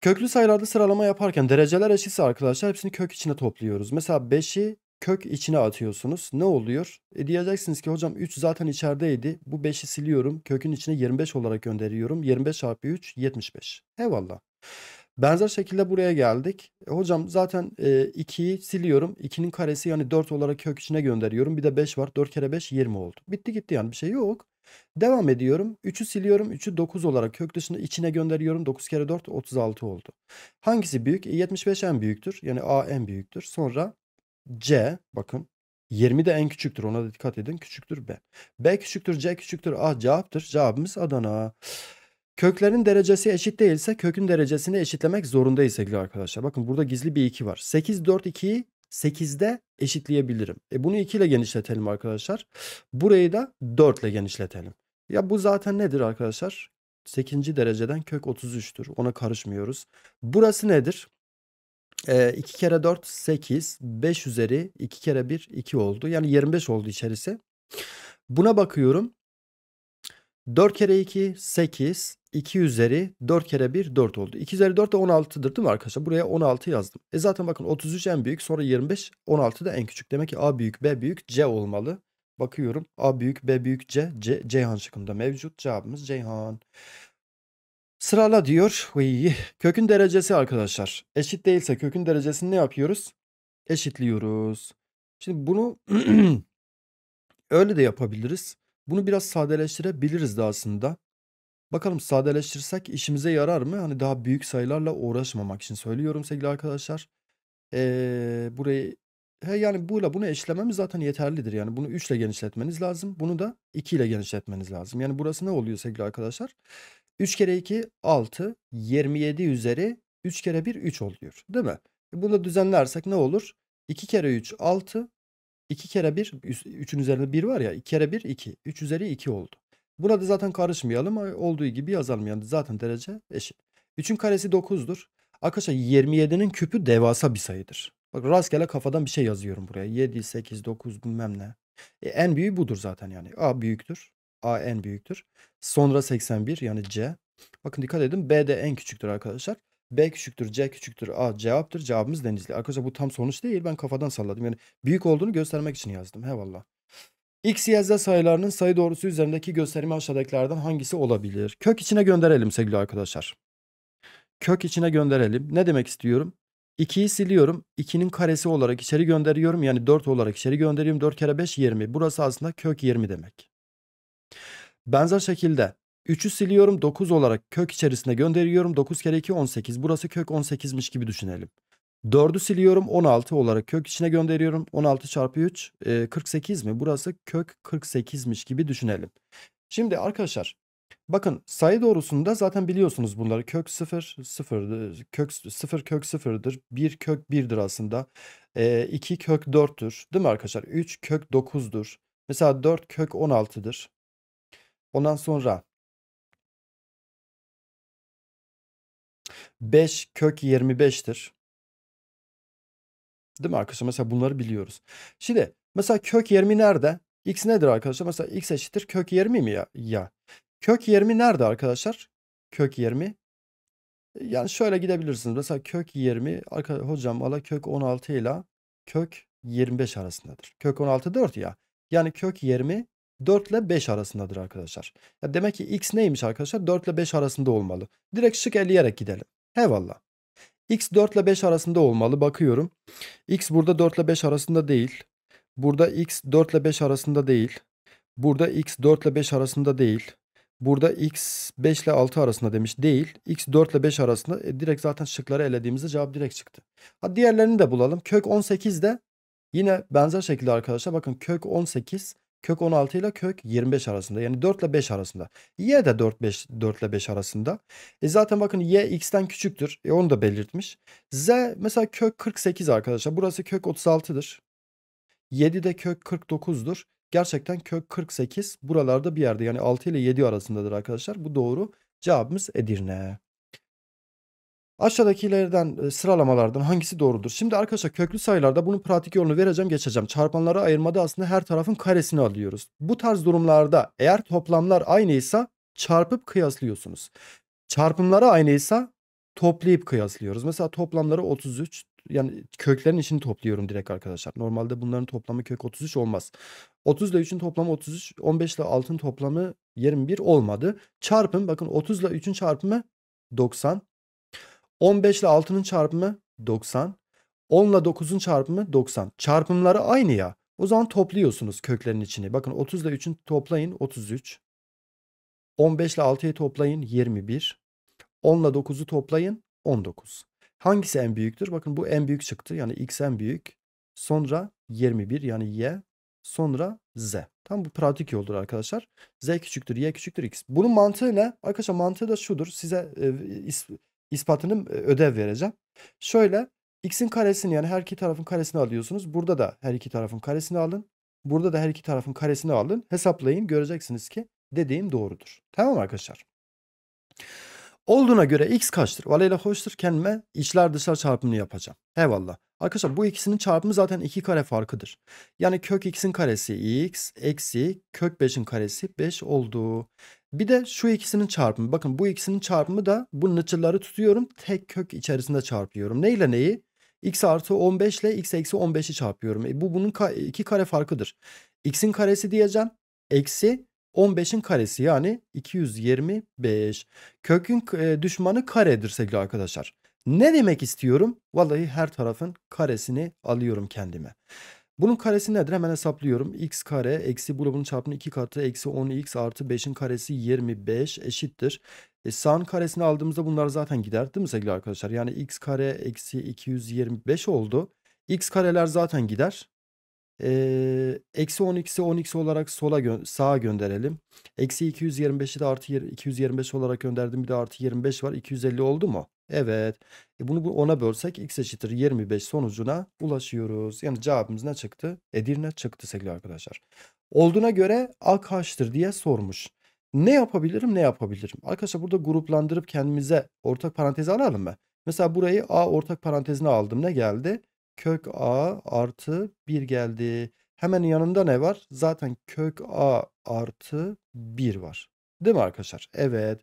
Köklü sayılarda sıralama yaparken dereceler eşitse arkadaşlar hepsini kök içine topluyoruz. Mesela 5'i kök içine atıyorsunuz. Ne oluyor? E diyeceksiniz ki hocam 3 zaten içerideydi. Bu 5'i siliyorum. Kökün içine 25 olarak gönderiyorum. 25 çarpı 3 75. Eyvallah. Benzer şekilde buraya geldik. E, hocam zaten e, siliyorum. 2'nin karesi yani 4 olarak kök içine gönderiyorum. Bir de 5 var. 4 kere 5 20 oldu. Bitti gitti yani bir şey yok. Devam ediyorum. 3'ü siliyorum. 3'ü 9 olarak kök dışında içine gönderiyorum. 9 kere 4 36 oldu. Hangisi büyük? E, 75 en büyüktür. Yani A en büyüktür. Sonra C bakın 20 de en küçüktür ona da dikkat edin küçüktür B. B küçüktür C küçüktür A ah, cevaptır cevabımız Adana. Köklerin derecesi eşit değilse kökün derecesini eşitlemek zorundayız sevgili arkadaşlar. Bakın burada gizli bir 2 var. 8 4 2'yi 8'de eşitleyebilirim. E bunu 2 ile genişletelim arkadaşlar. Burayı da 4 ile genişletelim. Ya bu zaten nedir arkadaşlar? 8. dereceden kök 33'tür. Ona karışmıyoruz. Burası nedir? E, ee, 2 kere 4 8. 5 üzeri 2 kere 1 2 oldu. Yani 25 oldu içerisi. Buna bakıyorum. 4 kere 2 8. 2 üzeri 4 kere 1 4 oldu. 2 üzeri 4 de 16'dır değil mi arkadaşlar? Buraya 16 yazdım. E zaten bakın 33 en büyük sonra 25 16 da en küçük. Demek ki A büyük B büyük C olmalı. Bakıyorum A büyük B büyük C, C Ceyhan şıkkında mevcut. Cevabımız Ceyhan. Sırala diyor. Uy, kökün derecesi arkadaşlar. Eşit değilse kökün derecesini ne yapıyoruz? Eşitliyoruz. Şimdi bunu öyle de yapabiliriz. Bunu biraz sadeleştirebiliriz de aslında. Bakalım sadeleştirsek işimize yarar mı? Hani daha büyük sayılarla uğraşmamak için söylüyorum sevgili arkadaşlar. Ee, burayı he yani buyla bunu eşitlememiz zaten yeterlidir. Yani bunu 3 ile genişletmeniz lazım. Bunu da 2 ile genişletmeniz lazım. Yani burası ne oluyor sevgili arkadaşlar? 3 kere 2 6, 27 üzeri 3 kere 1 3 oluyor. Değil mi? E, bunu düzenlersek ne olur? 2 kere 3 6, 2 kere 1, 3'ün üzerinde 1 var ya 2 kere 1 2, 3 üzeri 2 oldu. Buna da zaten karışmayalım. Olduğu gibi yazalım yani zaten derece eşit. 3'ün karesi 9'dur. Arkadaşlar 27'nin küpü devasa bir sayıdır. Bak rastgele kafadan bir şey yazıyorum buraya. 7, 8, 9 bilmem ne. E, en büyüğü budur zaten yani. A büyüktür. A en büyüktür. Sonra 81 yani C. Bakın dikkat edin B de en küçüktür arkadaşlar. B küçüktür, C küçüktür, A cevaptır. Cevabımız Denizli. Arkadaşlar bu tam sonuç değil. Ben kafadan salladım. Yani büyük olduğunu göstermek için yazdım. Hevallah. X, Y, Z sayılarının sayı doğrusu üzerindeki gösterimi aşağıdakilerden hangisi olabilir? Kök içine gönderelim sevgili arkadaşlar. Kök içine gönderelim. Ne demek istiyorum? 2'yi siliyorum. 2'nin karesi olarak içeri gönderiyorum. Yani 4 olarak içeri gönderiyorum. 4 kere 5 20. Burası aslında kök 20 demek. Benzer şekilde 3'ü siliyorum 9 olarak kök içerisine gönderiyorum. 9 kere 2 18. Burası kök 18'miş gibi düşünelim. 4'ü siliyorum 16 olarak kök içine gönderiyorum. 16 çarpı 3 e, 48 mi? Burası kök 48'miş gibi düşünelim. Şimdi arkadaşlar bakın sayı doğrusunda zaten biliyorsunuz bunları. Kök 0 0 kök 0 kök 0'dır. 1 kök 1'dir aslında. E, 2 kök 4'tür değil mi arkadaşlar? 3 kök 9'dur. Mesela 4 kök 16'dır. Ondan sonra 5 kök 25'tir. Değil mi arkadaşlar? Mesela bunları biliyoruz. Şimdi mesela kök 20 nerede? X nedir arkadaşlar? Mesela x eşittir kök 20 mi ya? ya. Kök 20 nerede arkadaşlar? Kök 20. Yani şöyle gidebilirsiniz. Mesela kök 20 hocam valla kök 16 ile kök 25 arasındadır. Kök 16 4 ya. Yani kök 20 4 ile 5 arasındadır arkadaşlar. Ya demek ki x neymiş arkadaşlar? 4 ile 5 arasında olmalı. Direkt şık eleyerek gidelim. Hevalla. x 4 ile 5 arasında olmalı. Bakıyorum. x burada 4 ile 5 arasında değil. Burada x 4 ile 5 arasında değil. Burada x 4 ile 5 arasında değil. Burada x 5 ile 6 arasında demiş değil. x 4 ile 5 arasında e, direkt zaten şıkları elediğimizde cevap direkt çıktı. Ha diğerlerini de bulalım. Kök 18 de yine benzer şekilde arkadaşlar bakın kök 18 kök 16 ile kök 25 arasında. Yani 4 ile 5 arasında. Y de 4, 5, 4 ile 5 arasında. E zaten bakın Y x'ten küçüktür. E onu da belirtmiş. Z mesela kök 48 arkadaşlar. Burası kök 36'dır. 7 de kök 49'dur. Gerçekten kök 48 buralarda bir yerde. Yani 6 ile 7 arasındadır arkadaşlar. Bu doğru. Cevabımız Edirne. Aşağıdakilerden e, sıralamalardan hangisi doğrudur? Şimdi arkadaşlar köklü sayılarda bunun pratik yolunu vereceğim geçeceğim. Çarpanları ayırmada aslında her tarafın karesini alıyoruz. Bu tarz durumlarda eğer toplamlar aynıysa çarpıp kıyaslıyorsunuz. Çarpımları aynıysa toplayıp kıyaslıyoruz. Mesela toplamları 33 yani köklerin içini topluyorum direkt arkadaşlar. Normalde bunların toplamı kök 33 olmaz. 30 ile 3'ün toplamı 33, 15 ile 6'ın toplamı 21 olmadı. Çarpım bakın 30 ile 3'ün çarpımı 90, 15 ile 6'nın çarpımı 90. 10 ile 9'un çarpımı 90. Çarpımları aynı ya. O zaman topluyorsunuz köklerin içini. Bakın 30 ile 3'ün toplayın 33. 15 ile 6'yı toplayın 21. 10 ile 9'u toplayın 19. Hangisi en büyüktür? Bakın bu en büyük çıktı. Yani x en büyük. Sonra 21 yani y. Sonra z. Tam bu pratik yoldur arkadaşlar. Z küçüktür, y küçüktür, x. Bunun mantığı ne? Arkadaşlar mantığı da şudur. Size e, is, ispatını ödev vereceğim. Şöyle x'in karesini yani her iki tarafın karesini alıyorsunuz. Burada da her iki tarafın karesini alın. Burada da her iki tarafın karesini alın. Hesaplayın göreceksiniz ki dediğim doğrudur. Tamam arkadaşlar. Olduğuna göre x kaçtır? Valeyle hoştur. Kendime içler dışlar çarpımını yapacağım. Eyvallah. Arkadaşlar bu ikisinin çarpımı zaten 2 kare farkıdır. Yani kök x'in karesi x eksi kök 5'in karesi 5 oldu. Bir de şu ikisinin çarpımı. Bakın bu ikisinin çarpımı da bu nıçırları tutuyorum. Tek kök içerisinde çarpıyorum. Ne ile neyi? x artı 15 ile x eksi 15'i çarpıyorum. E bu bunun ka iki kare farkıdır. x'in karesi diyeceğim. Eksi 15'in karesi yani 225. Kökün e, düşmanı karedir sevgili arkadaşlar. Ne demek istiyorum? Vallahi her tarafın karesini alıyorum kendime. Bunun karesi nedir? Hemen hesaplıyorum. x kare eksi bu grubun çarpımının 2 katı eksi 10x artı 5'in karesi 25 eşittir. E, sağın karesini aldığımızda bunlar zaten gider değil mi sevgili arkadaşlar? Yani x kare eksi 225 oldu. x kareler zaten gider. E, eksi 10x'i 10x olarak sola gö sağa gönderelim. Eksi 225'i de artı 225 olarak gönderdim. Bir de artı 25 var. 250 oldu mu? Evet. E bunu bu ona bölsek x eşittir 25 sonucuna ulaşıyoruz. Yani cevabımız ne çıktı? Edirne çıktı sevgili arkadaşlar. Olduğuna göre A kaçtır diye sormuş. Ne yapabilirim ne yapabilirim? Arkadaşlar burada gruplandırıp kendimize ortak parantezi alalım mı? Mesela burayı A ortak parantezine aldım. Ne geldi? Kök A artı 1 geldi. Hemen yanında ne var? Zaten kök A artı 1 var. Değil mi arkadaşlar? Evet. Evet.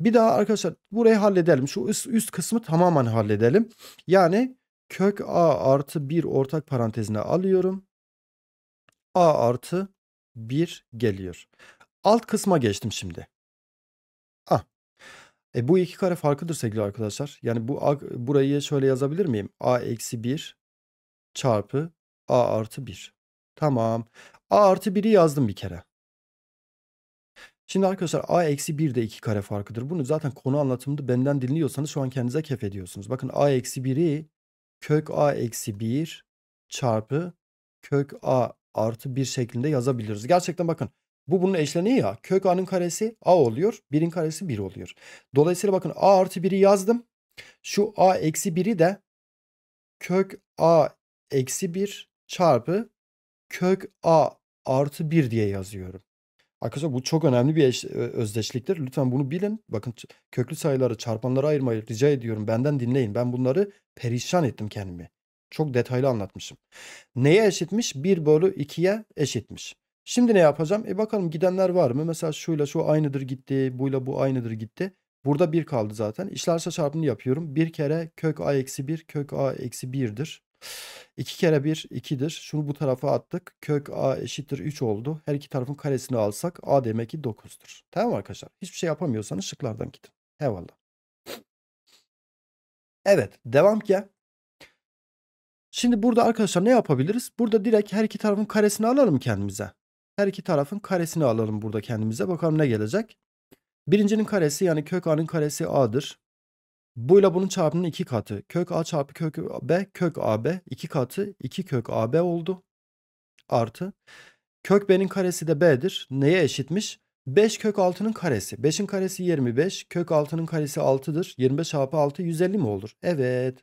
Bir daha arkadaşlar burayı halledelim. Şu üst, üst kısmı tamamen halledelim. Yani kök a artı 1 ortak parantezine alıyorum. a artı 1 geliyor. Alt kısma geçtim şimdi. Ah. E, bu iki kare farkıdır sevgili arkadaşlar. Yani bu a, burayı şöyle yazabilir miyim? a eksi 1 çarpı a artı 1. Tamam. a artı 1'i yazdım bir kere. Şimdi arkadaşlar a eksi 1 de 2 kare farkıdır. Bunu zaten konu anlatımında benden dinliyorsanız şu an kendinize kef ediyorsunuz. Bakın a eksi 1'i kök a eksi 1 çarpı kök a artı 1 şeklinde yazabiliriz. Gerçekten bakın bu bunun eşleniği ya. Kök a'nın karesi a oluyor. 1'in karesi 1 oluyor. Dolayısıyla bakın a artı 1'i yazdım. Şu a eksi 1'i de kök a eksi 1 çarpı kök a artı 1 diye yazıyorum. Arkadaşlar bu çok önemli bir eş, özdeşliktir. Lütfen bunu bilin. Bakın köklü sayıları çarpanlara ayırmayı rica ediyorum. Benden dinleyin. Ben bunları perişan ettim kendimi. Çok detaylı anlatmışım. Neye eşitmiş? 1 bölü 2'ye eşitmiş. Şimdi ne yapacağım? E bakalım gidenler var mı? Mesela şuyla şu aynıdır gitti. Buyla bu aynıdır gitti. Burada 1 kaldı zaten. İşlerse çarpımını yapıyorum. 1 kere kök a eksi 1 kök a eksi 1'dir. 2 kere 1 2'dir. Şunu bu tarafa attık. Kök a eşittir 3 oldu. Her iki tarafın karesini alsak a demek ki 9'dur. Tamam arkadaşlar. Hiçbir şey yapamıyorsanız şıklardan gidin. Eyvallah. Evet devam ki. Şimdi burada arkadaşlar ne yapabiliriz? Burada direkt her iki tarafın karesini alalım kendimize. Her iki tarafın karesini alalım burada kendimize. Bakalım ne gelecek. Birincinin karesi yani kök a'nın karesi a'dır. Buyla bunun çarpımının 2 katı. Kök A çarpı kök B kök AB 2 katı 2 kök AB oldu. Artı. Kök B'nin karesi de B'dir. Neye eşitmiş? 5 kök 6'nın karesi. 5'in karesi 25. Kök 6'nın karesi 6'dır. 25 çarpı 6 150 mi olur? Evet.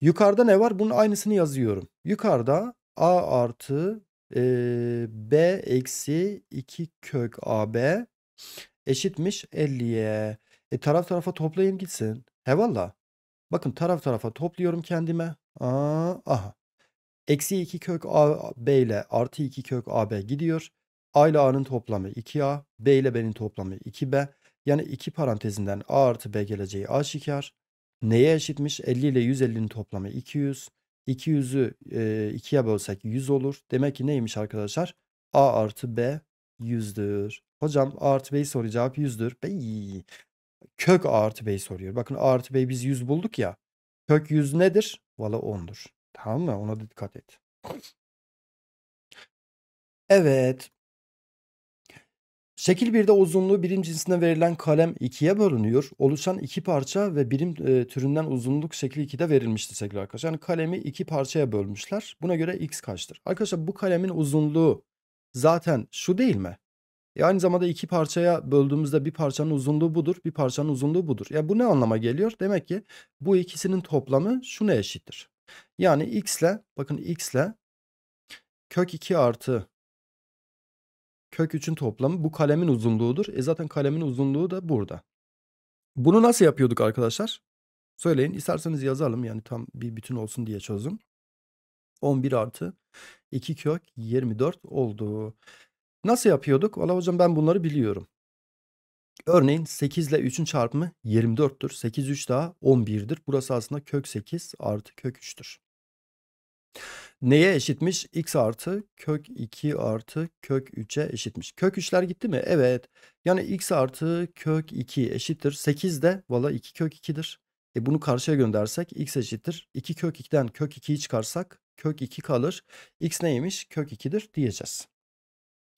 Yukarıda ne var? Bunun aynısını yazıyorum. Yukarıda A artı e, B eksi 2 kök AB eşitmiş 50'ye. E taraf tarafa toplayayım gitsin. He valla. Bakın taraf tarafa topluyorum kendime. Aa, aha. Eksi 2 kök A, B ile artı 2 kök AB gidiyor. A ile A'nın toplamı 2A. B ile B'nin toplamı 2B. Yani iki parantezinden A artı B geleceği a aşikar. Neye eşitmiş? 50 ile 150'nin toplamı 200. 200'ü e, 2'ye bölsek 100 olur. Demek ki neymiş arkadaşlar? A artı B 100'dür. Hocam A artı B'yi soru cevap 100'dür. Bey. Kök A artı B'yi soruyor. Bakın A artı B'yi biz 100 bulduk ya. Kök 100 nedir? Valla 10'dur. Tamam mı? Ona dikkat et. Evet. Şekil 1'de uzunluğu birim cinsine verilen kalem 2'ye bölünüyor. Oluşan iki parça ve birim e, türünden uzunluk şekil 2'de verilmişti sevgili arkadaşlar. Yani kalemi iki parçaya bölmüşler. Buna göre x kaçtır? Arkadaşlar bu kalemin uzunluğu zaten şu değil mi? E aynı zamanda iki parçaya böldüğümüzde bir parçanın uzunluğu budur, bir parçanın uzunluğu budur. Ya bu ne anlama geliyor? Demek ki bu ikisinin toplamı şuna eşittir. Yani x ile bakın x ile kök 2 artı kök 3'ün toplamı bu kalemin uzunluğudur. E zaten kalemin uzunluğu da burada. Bunu nasıl yapıyorduk arkadaşlar? Söyleyin isterseniz yazalım yani tam bir bütün olsun diye çözüm. 11 artı 2 kök 24 oldu. Nasıl yapıyorduk? Valla hocam ben bunları biliyorum. Örneğin 8 ile 3'ün çarpımı 24'tür. 8 3 daha 11'dir. Burası aslında kök 8 artı kök 3'tür. Neye eşitmiş? x artı kök 2 artı kök 3'e eşitmiş. Kök 3'ler gitti mi? Evet. Yani x artı kök 2 eşittir. 8 de valla 2 kök 2'dir. E bunu karşıya göndersek x eşittir. 2 kök 2'den kök 2'yi çıkarsak kök 2 kalır. x neymiş? Kök 2'dir diyeceğiz.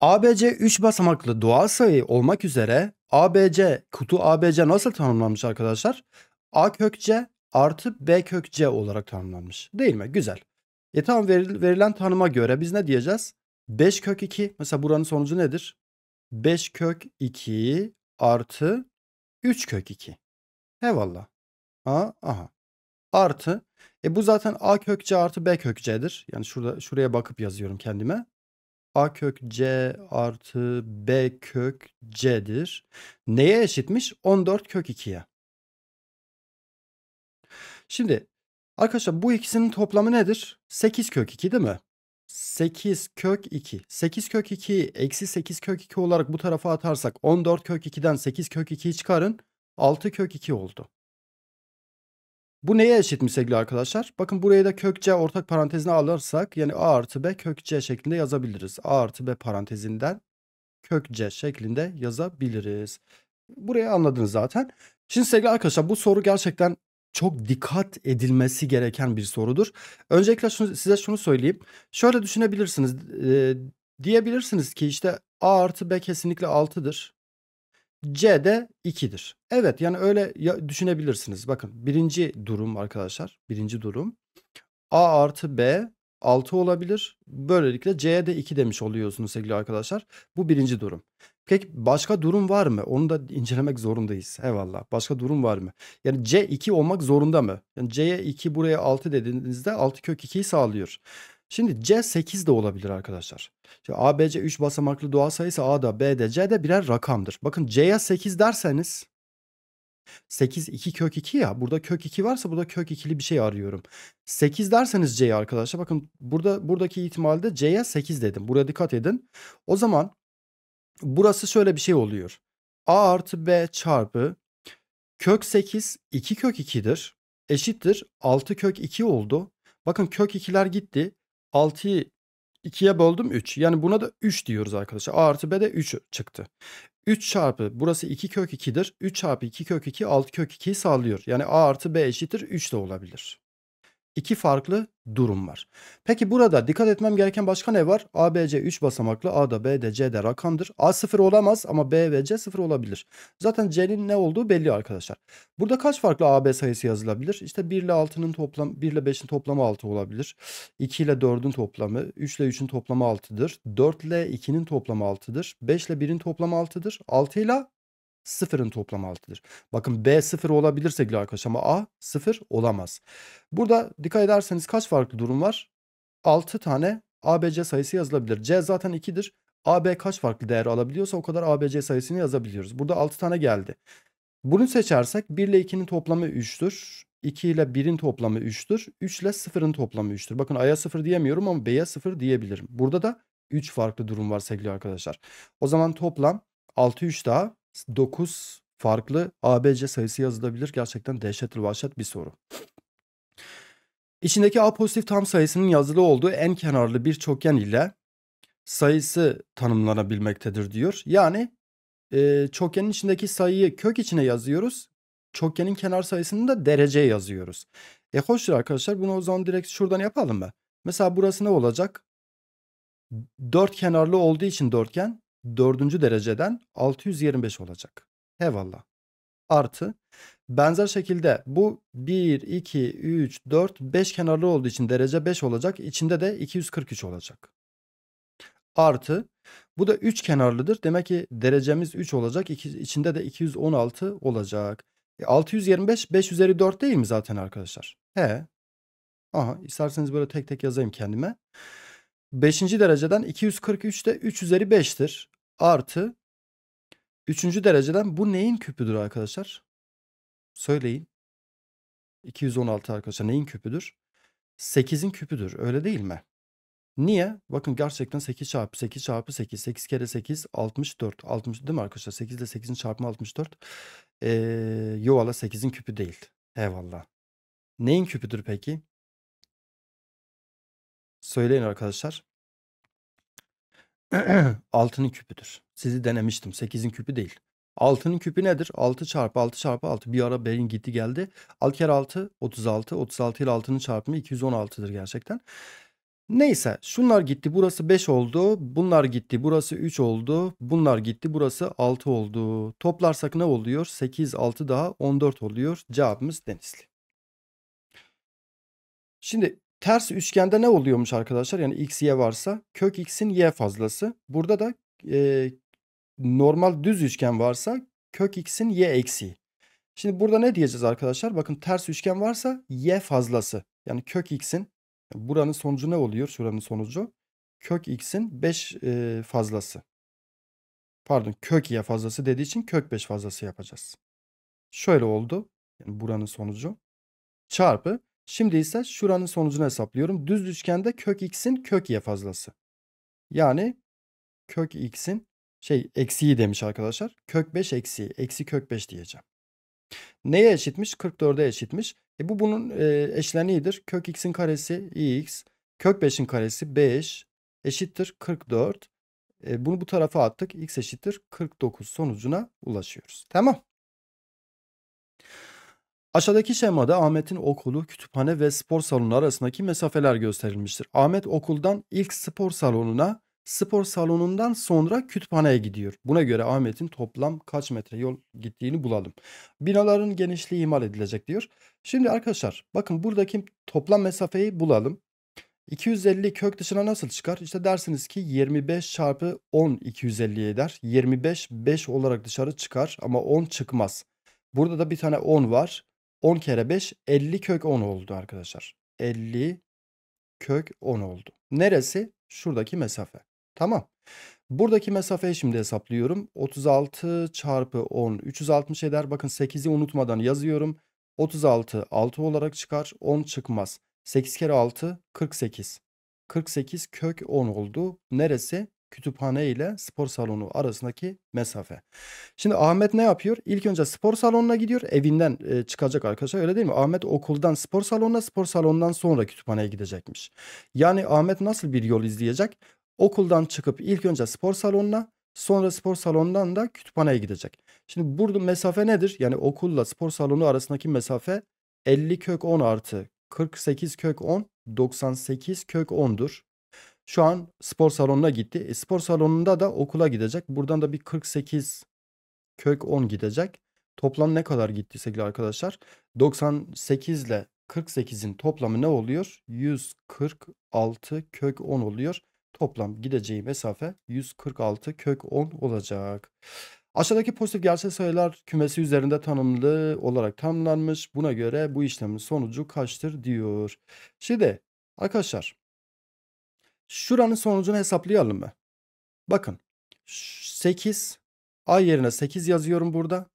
ABC 3 basamaklı doğal sayı olmak üzere ABC, kutu ABC nasıl tanımlanmış arkadaşlar? A kök C artı B kök C olarak tanımlanmış. Değil mi? Güzel. E tamam verilen tanıma göre biz ne diyeceğiz? 5 kök 2 mesela buranın sonucu nedir? 5 kök 2 artı 3 kök 2. Eyvallah. Ha, aha. Artı. E bu zaten A kök C artı B kök C'dir. Yani şurada şuraya bakıp yazıyorum kendime a kök c artı b kök c'dir. Neye eşitmiş? 14 kök 2'ye. Şimdi arkadaşlar bu ikisinin toplamı nedir? 8 kök 2 değil mi? 8 kök 2. 8 kök 2 eksi 8 kök 2 olarak bu tarafa atarsak 14 kök 2'den 8 kök 2'yi çıkarın. 6 kök 2 oldu. Bu neye eşitmiş sevgili arkadaşlar? Bakın buraya da kökçe ortak parantezine alırsak yani a artı b kökçe şeklinde yazabiliriz. a artı b parantezinden kökçe şeklinde yazabiliriz. Burayı anladınız zaten. Şimdi sevgili arkadaşlar bu soru gerçekten çok dikkat edilmesi gereken bir sorudur. Öncelikle şunu, size şunu söyleyeyim. Şöyle düşünebilirsiniz. E, diyebilirsiniz ki işte a artı b kesinlikle 6'dır. C de 2'dir. Evet yani öyle düşünebilirsiniz. Bakın birinci durum arkadaşlar. Birinci durum. A artı B 6 olabilir. Böylelikle C'ye de 2 demiş oluyorsunuz sevgili arkadaşlar. Bu birinci durum. Peki başka durum var mı? Onu da incelemek zorundayız. Eyvallah. Başka durum var mı? Yani C 2 olmak zorunda mı? Yani C'ye 2 buraya 6 dediğinizde 6 kök 2'yi sağlıyor. Şimdi C8 de olabilir arkadaşlar. Şimdi ABC 3 basamaklı doğal sayısı A'da B'de C'de birer rakamdır. Bakın C'ye 8 derseniz 8 2 kök 2 ya burada kök 2 varsa burada kök 2'li bir şey arıyorum. 8 derseniz C'ye arkadaşlar bakın burada buradaki ihtimalde C'ye 8 dedim. Buraya dikkat edin. O zaman burası şöyle bir şey oluyor. A artı B çarpı kök 8 2 kök 2'dir. Eşittir 6 kök 2 oldu. Bakın kök 2'ler gitti. 6'yı 2'ye böldüm 3. Yani buna da 3 diyoruz arkadaşlar. A artı B de 3 çıktı. 3 çarpı burası 2 kök 2'dir. 3 çarpı 2 kök 2 6 kök 2'yi sağlıyor. Yani A artı B eşittir 3 de olabilir. İki farklı durum var. Peki burada dikkat etmem gereken başka ne var? ABC 3 basamaklı A'da B'de C'de rakamdır. A 0 olamaz ama B ve C 0 olabilir. Zaten C'nin ne olduğu belli arkadaşlar. Burada kaç farklı AB sayısı yazılabilir? İşte 1 ile 6'nın toplam 1 ile 5'in toplamı 6 olabilir. 2 ile 4'ün toplamı, 3 ile 3'ün toplamı 6'dır. 4 ile 2'nin toplamı 6'dır. 5 ile 1'in toplamı 6'dır. 6 ile sıfırın toplamı altıdır. Bakın B sıfır olabilir sevgili arkadaşlar ama A sıfır olamaz. Burada dikkat ederseniz kaç farklı durum var? 6 tane ABC sayısı yazılabilir. C zaten 2'dir. AB kaç farklı değer alabiliyorsa o kadar ABC sayısını yazabiliyoruz. Burada 6 tane geldi. Bunu seçersek 1 ile 2'nin toplamı 3'tür. 2 ile 1'in toplamı 3'tür. 3 ile 0'ın toplamı 3'tür. Bakın A'ya 0 diyemiyorum ama B'ye 0 diyebilirim. Burada da 3 farklı durum var sevgili arkadaşlar. O zaman toplam 6 3 daha 9 farklı ABC sayısı yazılabilir. Gerçekten dehşetli vahşet bir soru. İçindeki A pozitif tam sayısının yazılı olduğu en kenarlı bir çokgen ile sayısı tanımlanabilmektedir diyor. Yani e, çokgenin içindeki sayıyı kök içine yazıyoruz. Çokgenin kenar sayısını da dereceye yazıyoruz. E hoştur arkadaşlar bunu o zaman direkt şuradan yapalım mı? Mesela burası ne olacak? Dört kenarlı olduğu için dörtgen 4. dereceden 625 olacak. Eyvallah. Artı benzer şekilde bu 1, 2, 3, 4, 5 kenarlı olduğu için derece 5 olacak. İçinde de 243 olacak. Artı bu da 3 kenarlıdır. Demek ki derecemiz 3 olacak. İki, içinde de 216 olacak. E 625 5 üzeri 4 değil mi zaten arkadaşlar? He. Aha isterseniz böyle tek tek yazayım kendime. 5. dereceden 243 de 3 üzeri 5'tir. Artı üçüncü dereceden bu neyin küpüdür arkadaşlar? Söyleyin. 216 arkadaşlar neyin küpüdür? 8'in küpüdür öyle değil mi? Niye? Bakın gerçekten 8 çarpı 8 çarpı 8. 8 kere 8 64. 60 değil mi arkadaşlar? 8 ile 8'in çarpımı 64. Ee, yuvala 8'in küpü değil. Eyvallah. Neyin küpüdür peki? Söyleyin arkadaşlar. altının küpüdür. Sizi denemiştim. Sekizin küpü değil. Altının küpü nedir? Altı çarpı altı çarpı altı. Bir ara beyin gitti geldi. altı, kere altı, otuz altı ile altının çarpımı iki yüz on altıdır gerçekten. Neyse şunlar gitti burası 5 oldu. Bunlar gitti burası 3 oldu. Bunlar gitti burası 6 oldu. Toplarsak ne oluyor? 8 6 daha 14 oluyor. Cevabımız Denizli. Şimdi Ters üçgende ne oluyormuş arkadaşlar? Yani x, y varsa kök x'in y fazlası. Burada da e, normal düz üçgen varsa kök x'in y eksiği. Şimdi burada ne diyeceğiz arkadaşlar? Bakın ters üçgen varsa y fazlası. Yani kök x'in buranın sonucu ne oluyor? Şuranın sonucu. Kök x'in 5 e, fazlası. Pardon kök y fazlası dediği için kök 5 fazlası yapacağız. Şöyle oldu. Yani buranın sonucu. Çarpı Şimdi ise şuranın sonucunu hesaplıyorum. Düz üçgende kök x'in kök y fazlası. Yani kök x'in şey eksi y demiş arkadaşlar. Kök 5 eksi Eksi kök 5 diyeceğim. Neye eşitmiş? 44'e eşitmiş. E bu bunun e, eşleniğidir. Kök x'in karesi x. Kök 5'in karesi 5 eşittir 44. E, bunu bu tarafa attık. x eşittir 49 sonucuna ulaşıyoruz. Tamam. Aşağıdaki şemada Ahmet'in okulu, kütüphane ve spor salonu arasındaki mesafeler gösterilmiştir. Ahmet okuldan ilk spor salonuna, spor salonundan sonra kütüphaneye gidiyor. Buna göre Ahmet'in toplam kaç metre yol gittiğini bulalım. Binaların genişliği imal edilecek diyor. Şimdi arkadaşlar bakın buradaki toplam mesafeyi bulalım. 250 kök dışına nasıl çıkar? İşte dersiniz ki 25 çarpı 10 250 eder. 25 5 olarak dışarı çıkar ama 10 çıkmaz. Burada da bir tane 10 var. 10 kere 5 50 kök 10 oldu arkadaşlar. 50 kök 10 oldu. Neresi? Şuradaki mesafe. Tamam. Buradaki mesafeyi şimdi hesaplıyorum. 36 çarpı 10 360 eder. Bakın 8'i unutmadan yazıyorum. 36 6 olarak çıkar. 10 çıkmaz. 8 kere 6 48. 48 kök 10 oldu. Neresi? kütüphane ile spor salonu arasındaki mesafe. Şimdi Ahmet ne yapıyor? İlk önce spor salonuna gidiyor. Evinden e, çıkacak arkadaşlar öyle değil mi? Ahmet okuldan spor salonuna, spor salonundan sonra kütüphaneye gidecekmiş. Yani Ahmet nasıl bir yol izleyecek? Okuldan çıkıp ilk önce spor salonuna, sonra spor salonundan da kütüphaneye gidecek. Şimdi burada mesafe nedir? Yani okulla spor salonu arasındaki mesafe 50 kök 10 artı 48 kök 10 98 kök 10'dur. Şu an spor salonuna gitti. E, spor salonunda da okula gidecek. Buradan da bir 48 kök 10 gidecek. Toplam ne kadar gitti sevgili arkadaşlar? 98 ile 48'in toplamı ne oluyor? 146 kök 10 oluyor. Toplam gideceği mesafe 146 kök 10 olacak. Aşağıdaki pozitif gerçek sayılar kümesi üzerinde tanımlı olarak tanımlanmış. Buna göre bu işlemin sonucu kaçtır diyor. Şimdi arkadaşlar Şuranın sonucunu hesaplayalım mı? Bakın 8 A yerine 8 yazıyorum burada.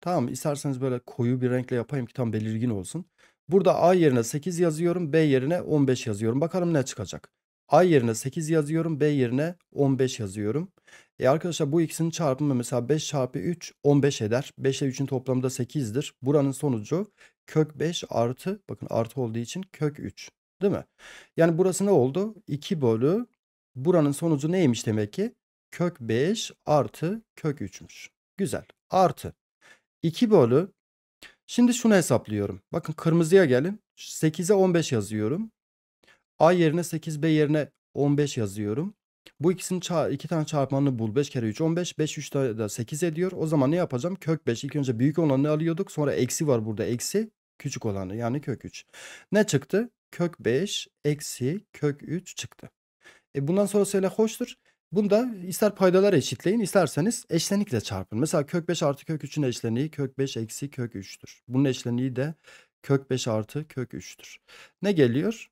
Tamam isterseniz böyle koyu bir renkle yapayım ki tam belirgin olsun. Burada A yerine 8 yazıyorum. B yerine 15 yazıyorum. Bakalım ne çıkacak. A yerine 8 yazıyorum. B yerine 15 yazıyorum. E arkadaşlar bu ikisinin çarpımı mesela 5 çarpı 3 15 eder. 5 ile 3'ün toplamı da 8'dir. Buranın sonucu kök 5 artı bakın artı olduğu için kök 3. Değil mi? Yani burası ne oldu? 2 bölü buranın sonucu neymiş demek ki? Kök 5 artı kök 3'müş. Güzel. Artı 2 bölü. Şimdi şunu hesaplıyorum. Bakın kırmızıya gelin. 8'e 15 yazıyorum. A yerine 8, B yerine 15 yazıyorum. Bu ikisinin iki tane çarpmanını bul. 5 kere 3 15. 5 3 da 8 ediyor. O zaman ne yapacağım? Kök 5. İlk önce büyük olanı alıyorduk. Sonra eksi var burada. Eksi küçük olanı yani kök 3. Ne çıktı? kök 5 eksi kök 3 çıktı. E bundan sonra söyle hoştur. Bunda ister paydalar eşitleyin isterseniz eşlenikle çarpın. Mesela kök 5 artı kök 3'ün eşleniği kök 5 eksi kök 3'tür. Bunun eşleniği de kök 5 artı kök 3'tür. Ne geliyor?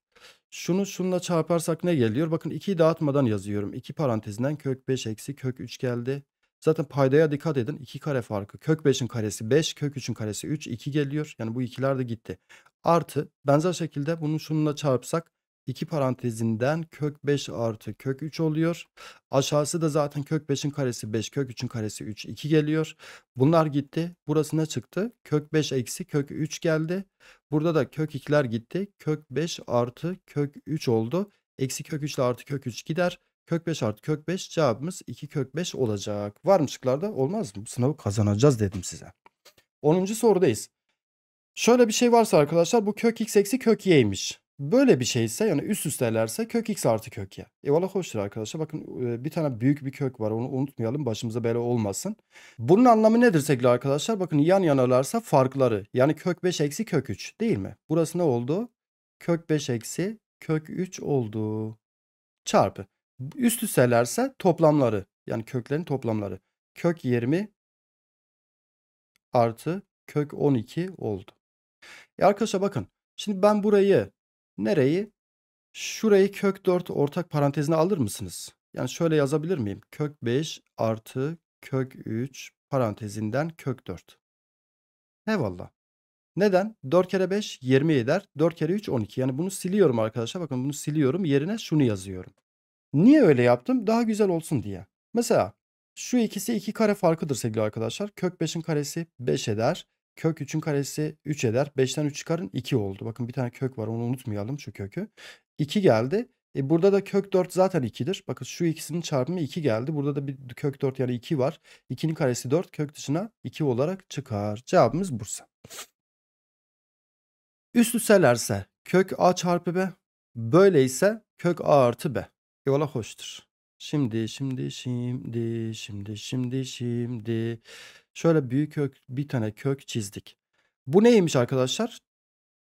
Şunu şunla çarparsak ne geliyor? Bakın 2'yi dağıtmadan yazıyorum. 2 parantezinden kök 5 eksi kök 3 geldi. Zaten paydaya dikkat edin. 2 kare farkı. Kök 5'in karesi 5, kök 3'ün karesi 3, 2 geliyor. Yani bu ikiler de gitti. Artı benzer şekilde bunu şununla çarpsak 2 parantezinden kök 5 artı kök 3 oluyor. Aşağısı da zaten kök 5'in karesi 5 kök 3'ün karesi 3 2 geliyor. Bunlar gitti. Burası ne çıktı? Kök 5 eksi kök 3 geldi. Burada da kök 2'ler gitti. Kök 5 artı kök 3 oldu. Eksi kök 3 ile artı kök 3 gider. Kök 5 artı kök 5 cevabımız 2 kök 5 olacak. Var mı şıklarda? Olmaz mı? Sınavı kazanacağız dedim size. 10. sorudayız. Şöyle bir şey varsa arkadaşlar bu kök x eksi kök y'ymiş. Böyle bir şeyse yani üst üstelerse kök x artı kök y. Eyvallah hoştur arkadaşlar. Bakın e, bir tane büyük bir kök var onu unutmayalım başımıza bela olmasın. Bunun anlamı nedir sevgili arkadaşlar? Bakın yan yanalarsa farkları yani kök 5 eksi kök 3 değil mi? Burası ne oldu? Kök 5 eksi kök 3 oldu. Çarpı. Üst üstelerse toplamları yani köklerin toplamları. Kök 20 artı kök 12 oldu. E arkadaşlar bakın. Şimdi ben burayı nereyi? Şurayı kök 4 ortak parantezine alır mısınız? Yani şöyle yazabilir miyim? Kök 5 artı kök 3 parantezinden kök 4. Eyvallah. Neden? 4 kere 5 20 eder. 4 kere 3 12. Yani bunu siliyorum arkadaşlar. Bakın bunu siliyorum. Yerine şunu yazıyorum. Niye öyle yaptım? Daha güzel olsun diye. Mesela şu ikisi 2 iki kare farkıdır sevgili arkadaşlar. Kök 5'in karesi 5 eder. Kök 3'ün karesi 3 eder. 5'ten 3 çıkarın 2 oldu. Bakın bir tane kök var onu unutmayalım şu kökü. 2 geldi. E burada da kök 4 zaten 2'dir. Bakın şu ikisinin çarpımı 2 geldi. Burada da bir kök 4 yani 2 var. 2'nin karesi 4 kök dışına 2 olarak çıkar. Cevabımız Bursa. Üst üstelerse kök a çarpı b. Böyleyse kök a artı b. Eyvallah hoştur. Şimdi, şimdi, şimdi, şimdi, şimdi, şimdi. Şöyle büyük kök bir tane kök çizdik. Bu neymiş arkadaşlar?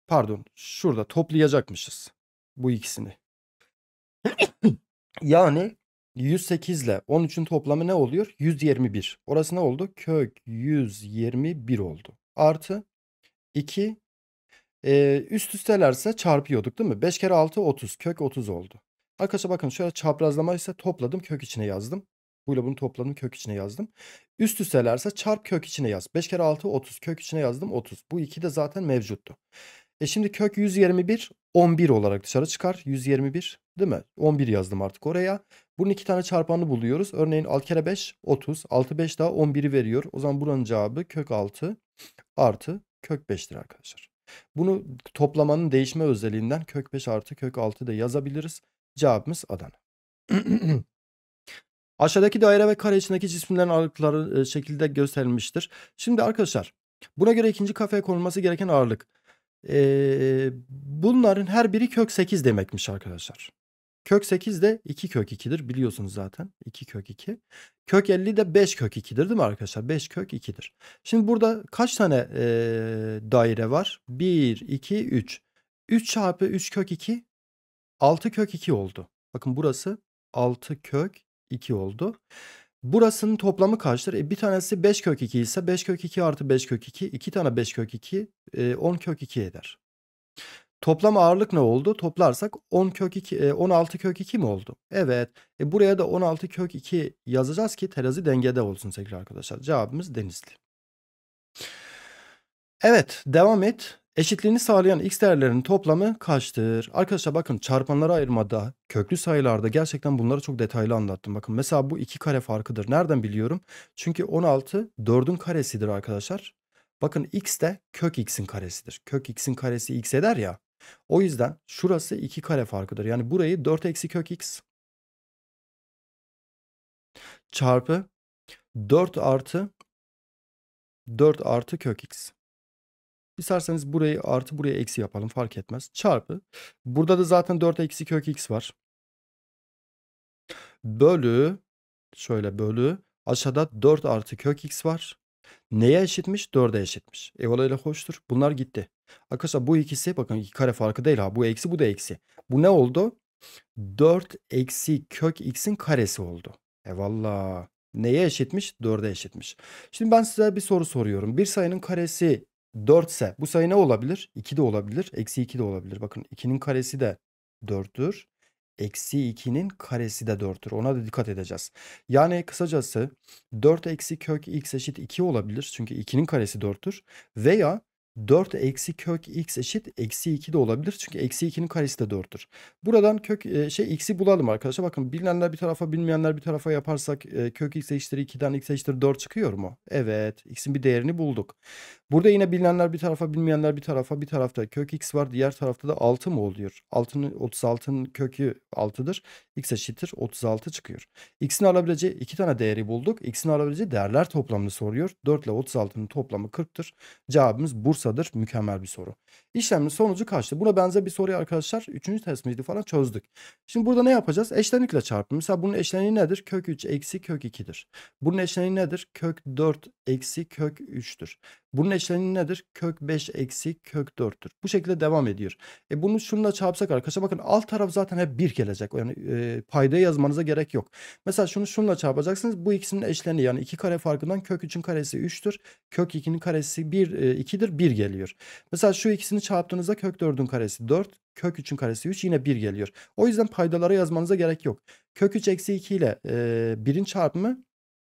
Pardon şurada toplayacakmışız bu ikisini. yani 108 ile 13'ün toplamı ne oluyor? 121. Orası ne oldu? Kök 121 oldu. Artı 2 ee, üst üstelerse çarpıyorduk değil mi? 5 kere 6 30. Kök 30 oldu. Arkadaşlar bakın şöyle çaprazlama ise topladım kök içine yazdım. Buyla bunu topladım kök içine yazdım. Üst üstelerse çarp kök içine yaz. 5 kere 6 30 kök içine yazdım 30. Bu iki de zaten mevcuttu. E şimdi kök 121 11 olarak dışarı çıkar. 121 değil mi? 11 yazdım artık oraya. Bunun iki tane çarpanını buluyoruz. Örneğin 6 kere 5 30. 6 5 daha 11'i veriyor. O zaman buranın cevabı kök 6 artı kök 5'tir arkadaşlar. Bunu toplamanın değişme özelliğinden kök 5 artı kök 6 da yazabiliriz. Cevabımız Adana. Aşağıdaki daire ve kare içindeki cisimlerin ağırlıkları e, şekilde gösterilmiştir. Şimdi arkadaşlar buna göre ikinci kafeye konulması gereken ağırlık. Ee, bunların her biri kök 8 demekmiş arkadaşlar. Kök 8 de 2 kök 2'dir biliyorsunuz zaten. 2 kök 2. Kök 50 de 5 kök 2'dir değil mi arkadaşlar? 5 kök 2'dir. Şimdi burada kaç tane e, daire var? 1, 2, 3. 3 çarpı 3 kök 2 6 kök 2 oldu. Bakın burası 6 kök 2 oldu. Burasının toplamı kaçtır? E, bir tanesi 5 kök 2 ise 5 kök 2 artı 5 kök 2. 2 tane 5 kök 2 e, 10 kök 2 eder. Toplam ağırlık ne oldu? Toplarsak 10 kök 2, e, 16 kök 2 mi oldu? Evet. E, buraya da 16 kök 2 yazacağız ki terazi dengede olsun sevgili arkadaşlar. Cevabımız Denizli. Evet devam et. Eşitliğini sağlayan x değerlerinin toplamı kaçtır? Arkadaşlar bakın çarpanlara ayırmada, köklü sayılarda gerçekten bunları çok detaylı anlattım. Bakın mesela bu 2 kare farkıdır. Nereden biliyorum? Çünkü 16 4'ün karesidir arkadaşlar. Bakın x de kök x'in karesidir. Kök x'in karesi x eder ya. O yüzden şurası 2 kare farkıdır. Yani burayı 4 eksi kök x çarpı 4 artı 4 artı kök x. İsterseniz burayı artı buraya eksi yapalım fark etmez. Çarpı. Burada da zaten 4 eksi kök x var. Bölü. Şöyle bölü. Aşağıda 4 artı kök x var. Neye eşitmiş? 4'e eşitmiş. E olayla hoştur. Bunlar gitti. Arkadaşlar bu ikisi bakın iki kare farkı değil ha. Bu eksi bu da eksi. Bu ne oldu? 4 eksi kök x'in karesi oldu. Eyvallah. Neye eşitmiş? 4'e eşitmiş. Şimdi ben size bir soru soruyorum. Bir sayının karesi 4 ise bu sayı ne olabilir? 2 de olabilir. Eksi 2 de olabilir. Bakın 2'nin karesi de 4'tür. Eksi 2'nin karesi de 4'tür. Ona da dikkat edeceğiz. Yani kısacası 4 eksi kök x eşit 2 olabilir. Çünkü 2'nin karesi 4'tür. Veya 4 eksi kök x eşit eksi 2 de olabilir. Çünkü eksi 2'nin karesi de 4'tür. Buradan kök e, şey x'i bulalım arkadaşlar. Bakın bilinenler bir tarafa bilmeyenler bir tarafa yaparsak e, kök x eşittir 2'den x eşittir 4 çıkıyor mu? Evet. X'in bir değerini bulduk. Burada yine bilinenler bir tarafa bilmeyenler bir tarafa bir tarafta kök x var. Diğer tarafta da 6 mı oluyor? 6'nın 36'nın kökü 6'dır. x eşittir 36 çıkıyor. x'in alabileceği iki tane değeri bulduk. x'in alabileceği değerler toplamını soruyor. 4 ile 36'nın toplamı 40'tır. Cevabımız Bursa kaçtadır? Mükemmel bir soru. İşlemin sonucu kaçtı? Buna benzer bir soruyu arkadaşlar 3. test miydi falan çözdük. Şimdi burada ne yapacağız? Eşlenikle çarpın. Mesela bunun eşleniği nedir? Kök 3 eksi kök 2'dir. Bunun eşleniği nedir? Kök 4 eksi kök 3'tür. Bunun eşleniği nedir? Kök 5 eksi kök 4'tür. Bu şekilde devam ediyor. E bunu şununla çarpsak arkadaşlar bakın alt taraf zaten hep 1 gelecek. Yani e, paydaya yazmanıza gerek yok. Mesela şunu şununla çarpacaksınız. Bu ikisinin eşleniği yani 2 kare farkından kök 3'ün karesi 3'tür. Kök 2'nin karesi 1 e, 2'dir. 1 1 geliyor. Mesela şu ikisini çarptığınızda kök 4'ün karesi 4, kök 3'ün karesi 3 yine 1 geliyor. O yüzden paydaları yazmanıza gerek yok. Kök 3 eksi 2 ile e, çarpımı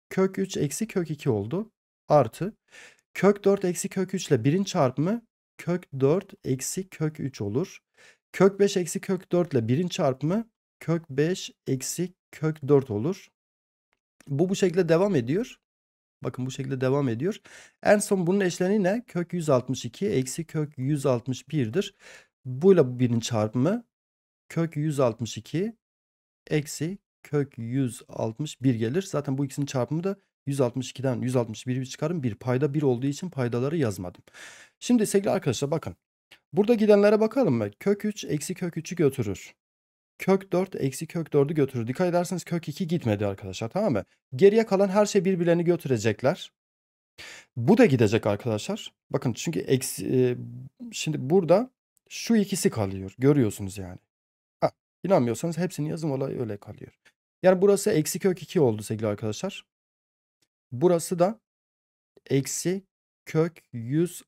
kök 3 eksi kök 2 oldu. Artı kök 4 eksi kök 3 ile 1'in çarpımı kök 4 eksi kök 3 olur. Kök 5 eksi kök 4 ile 1'in çarpımı kök 5 eksi kök 4 olur. Bu bu şekilde devam ediyor. Bakın bu şekilde devam ediyor. En son bunun eşleni ne? Kök 162 eksi kök 161'dir. Buyla birinin çarpımı kök 162 eksi kök 161 gelir. Zaten bu ikisinin çarpımı da 162'den 161'i çıkarım. Bir payda 1 olduğu için paydaları yazmadım. Şimdi sevgili arkadaşlar bakın. Burada gidenlere bakalım mı? Kök 3 eksi kök 3'ü götürür kök 4 eksi kök 4'ü götürür. Dikkat ederseniz kök 2 gitmedi arkadaşlar tamam mı? Geriye kalan her şey birbirlerini götürecekler. Bu da gidecek arkadaşlar. Bakın çünkü eksi, e, şimdi burada şu ikisi kalıyor. Görüyorsunuz yani. Ha, inanmıyorsanız hepsini yazım olay öyle kalıyor. Yani burası eksi kök 2 oldu sevgili arkadaşlar. Burası da eksi kök 100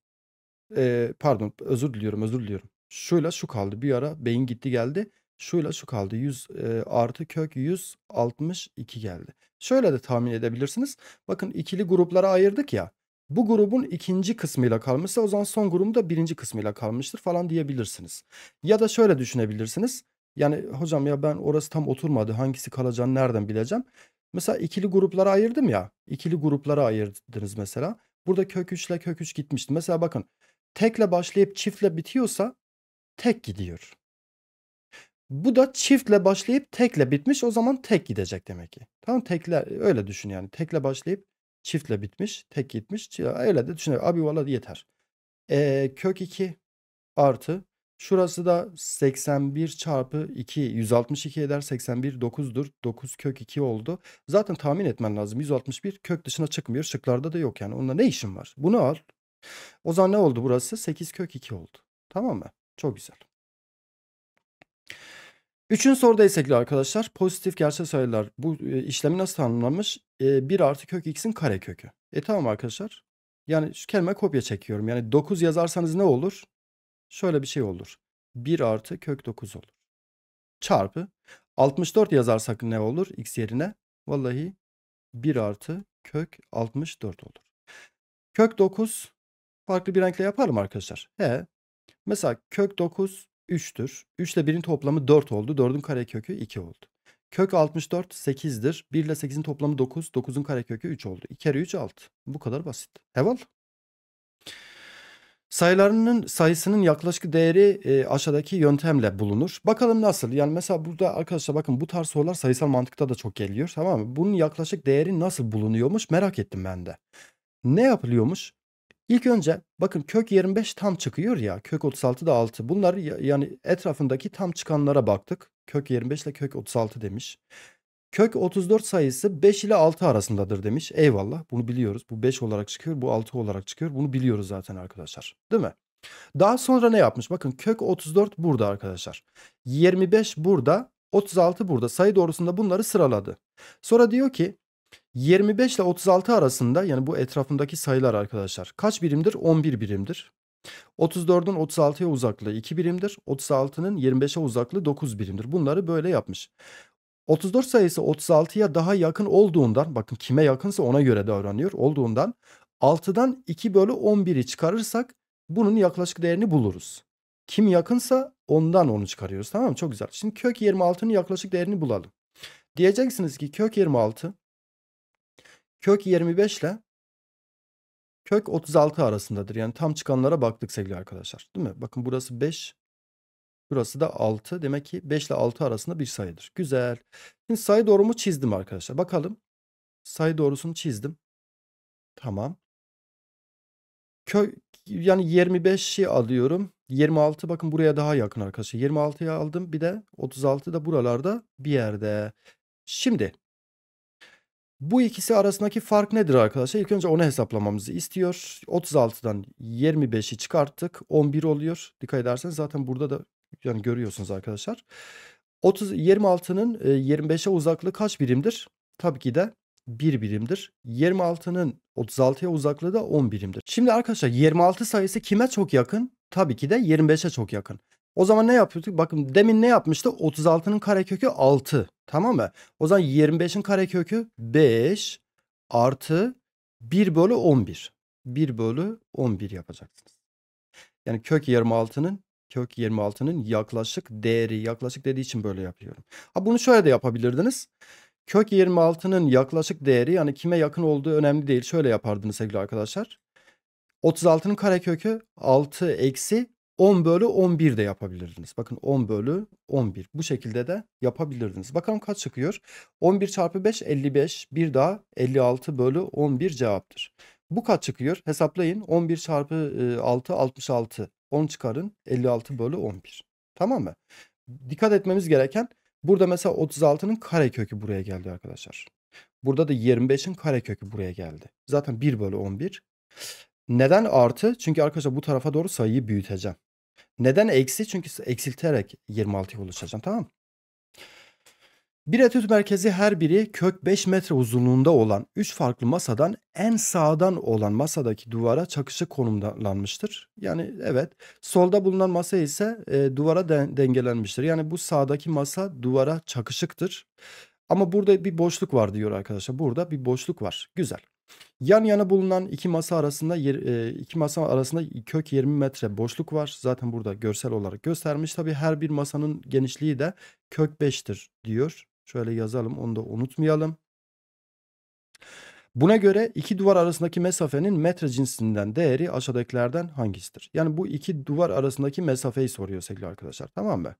e, pardon özür diliyorum özür diliyorum. şöyle şu kaldı bir ara beyin gitti geldi. Şuyla şu kaldı. 100 e, artı kök 162 geldi. Şöyle de tahmin edebilirsiniz. Bakın ikili gruplara ayırdık ya. Bu grubun ikinci kısmıyla kalmışsa o zaman son grubun da birinci kısmıyla kalmıştır falan diyebilirsiniz. Ya da şöyle düşünebilirsiniz. Yani hocam ya ben orası tam oturmadı hangisi kalacağını nereden bileceğim? Mesela ikili gruplara ayırdım ya. İkili gruplara ayırdınız mesela. Burada kök 3 ile kök 3 gitmişti. Mesela bakın tekle başlayıp çiftle bitiyorsa tek gidiyor. Bu da çiftle başlayıp tekle bitmiş. O zaman tek gidecek demek ki. Tamam tekler öyle düşün yani. Tekle başlayıp çiftle bitmiş. Tek gitmiş. Öyle de düşünüyorum. Abi valla yeter. E, kök 2 artı. Şurası da 81 çarpı 2 162 eder 81 9'dur 9 kök 2 oldu. Zaten tahmin etmen lazım 161 kök dışına çıkmıyor şıklarda da yok yani onunla ne işin var bunu al. O zaman ne oldu burası 8 kök 2 oldu tamam mı çok güzel. Üçüncü soruda ise arkadaşlar pozitif gerçel sayılar bu e, işlemi nasıl tanımlanmış? E, 1 artı kök x'in kare kökü. E tamam arkadaşlar. Yani şu kelime kopya çekiyorum. Yani 9 yazarsanız ne olur? Şöyle bir şey olur. 1 artı kök 9 olur. Çarpı 64 yazarsak ne olur x yerine? Vallahi 1 artı kök 64 olur. Kök 9 farklı bir renkle yaparım arkadaşlar. He. Mesela kök 9 3'tür. 3 ile 1'in toplamı 4 oldu. 4'ün karekökü 2 oldu. Kök 64 8'dir. 1 ile 8'in toplamı 9. 9'un karekökü 3 oldu. 2 kere 3 6. Bu kadar basit. Heval. Sayılarının sayısının yaklaşık değeri e, aşağıdaki yöntemle bulunur. Bakalım nasıl? Yani mesela burada arkadaşlar bakın bu tarz sorular sayısal mantıkta da çok geliyor. Tamam mı? Bunun yaklaşık değeri nasıl bulunuyormuş merak ettim ben de. Ne yapılıyormuş? İlk önce bakın kök 25 tam çıkıyor ya. Kök 36 da 6. Bunlar yani etrafındaki tam çıkanlara baktık. Kök 25 ile kök 36 demiş. Kök 34 sayısı 5 ile 6 arasındadır demiş. Eyvallah bunu biliyoruz. Bu 5 olarak çıkıyor bu 6 olarak çıkıyor. Bunu biliyoruz zaten arkadaşlar. Değil mi? Daha sonra ne yapmış? Bakın kök 34 burada arkadaşlar. 25 burada 36 burada sayı doğrusunda bunları sıraladı. Sonra diyor ki 25 ile 36 arasında yani bu etrafındaki sayılar arkadaşlar. Kaç birimdir? 11 birimdir. 34'ün 36'ya uzaklığı 2 birimdir. 36'nın 25'e uzaklığı 9 birimdir. Bunları böyle yapmış. 34 sayısı 36'ya daha yakın olduğundan bakın kime yakınsa ona göre davranıyor olduğundan 6'dan 2 bölü 11'i çıkarırsak bunun yaklaşık değerini buluruz. Kim yakınsa ondan onu çıkarıyoruz tamam mı? Çok güzel. Şimdi kök 26'nın yaklaşık değerini bulalım. Diyeceksiniz ki kök 26 kök 25 ile kök 36 arasındadır. Yani tam çıkanlara baktık sevgili arkadaşlar. Değil mi? Bakın burası 5. Burası da 6. Demek ki 5 ile 6 arasında bir sayıdır. Güzel. Şimdi sayı doğrumu çizdim arkadaşlar. Bakalım. Sayı doğrusunu çizdim. Tamam. Kök yani 25'i alıyorum. 26 bakın buraya daha yakın arkadaşlar. 26'yı aldım. Bir de 36 da buralarda bir yerde. Şimdi bu ikisi arasındaki fark nedir arkadaşlar? İlk önce onu hesaplamamızı istiyor. 36'dan 25'i çıkarttık. 11 oluyor. Dikkat ederseniz zaten burada da yani görüyorsunuz arkadaşlar. 30 26'nın 25'e uzaklığı kaç birimdir? Tabii ki de 1 birimdir. 26'nın 36'ya uzaklığı da 10 birimdir. Şimdi arkadaşlar 26 sayısı kime çok yakın? Tabii ki de 25'e çok yakın. O zaman ne yapıyorduk? Bakın demin ne yapmıştı? 36'nın karekökü 6. Tamam mı? O zaman 25'in karekökü 5 artı 1 bölü 11. 1 bölü 11 yapacaksınız. Yani kök 26'nın kök 26'nın yaklaşık değeri yaklaşık dediği için böyle yapıyorum. Ha bunu şöyle de yapabilirdiniz. Kök 26'nın yaklaşık değeri yani kime yakın olduğu önemli değil. Şöyle yapardınız sevgili arkadaşlar. 36'nın karekökü 6 eksi 10 bölü 11 de yapabilirdiniz. Bakın 10 bölü 11. Bu şekilde de yapabilirdiniz. Bakalım kaç çıkıyor? 11 çarpı 5 55. Bir daha 56 bölü 11 cevaptır. Bu kaç çıkıyor? Hesaplayın. 11 çarpı 6 66. 10 çıkarın 56 bölü 11. Tamam mı? Dikkat etmemiz gereken burada mesela 36'nın karekökü buraya geldi arkadaşlar. Burada da 25'in karekökü buraya geldi. Zaten 1 bölü 11. Neden artı? Çünkü arkadaşlar bu tarafa doğru sayıyı büyüteceğim. Neden eksi? Çünkü eksilterek 26'ya ulaşacağım tamam Bir etüt merkezi her biri kök 5 metre uzunluğunda olan 3 farklı masadan en sağdan olan masadaki duvara çakışık konumlanmıştır. Yani evet solda bulunan masa ise e, duvara den dengelenmiştir. Yani bu sağdaki masa duvara çakışıktır. Ama burada bir boşluk var diyor arkadaşlar. Burada bir boşluk var. Güzel. Yan yana bulunan iki masa arasında e, iki masa arasında kök 20 metre boşluk var. Zaten burada görsel olarak göstermiş. Tabi her bir masanın genişliği de kök 5'tir diyor. Şöyle yazalım onu da unutmayalım. Buna göre iki duvar arasındaki mesafenin metre cinsinden değeri aşağıdakilerden hangisidir? Yani bu iki duvar arasındaki mesafeyi soruyor sevgili arkadaşlar tamam mı?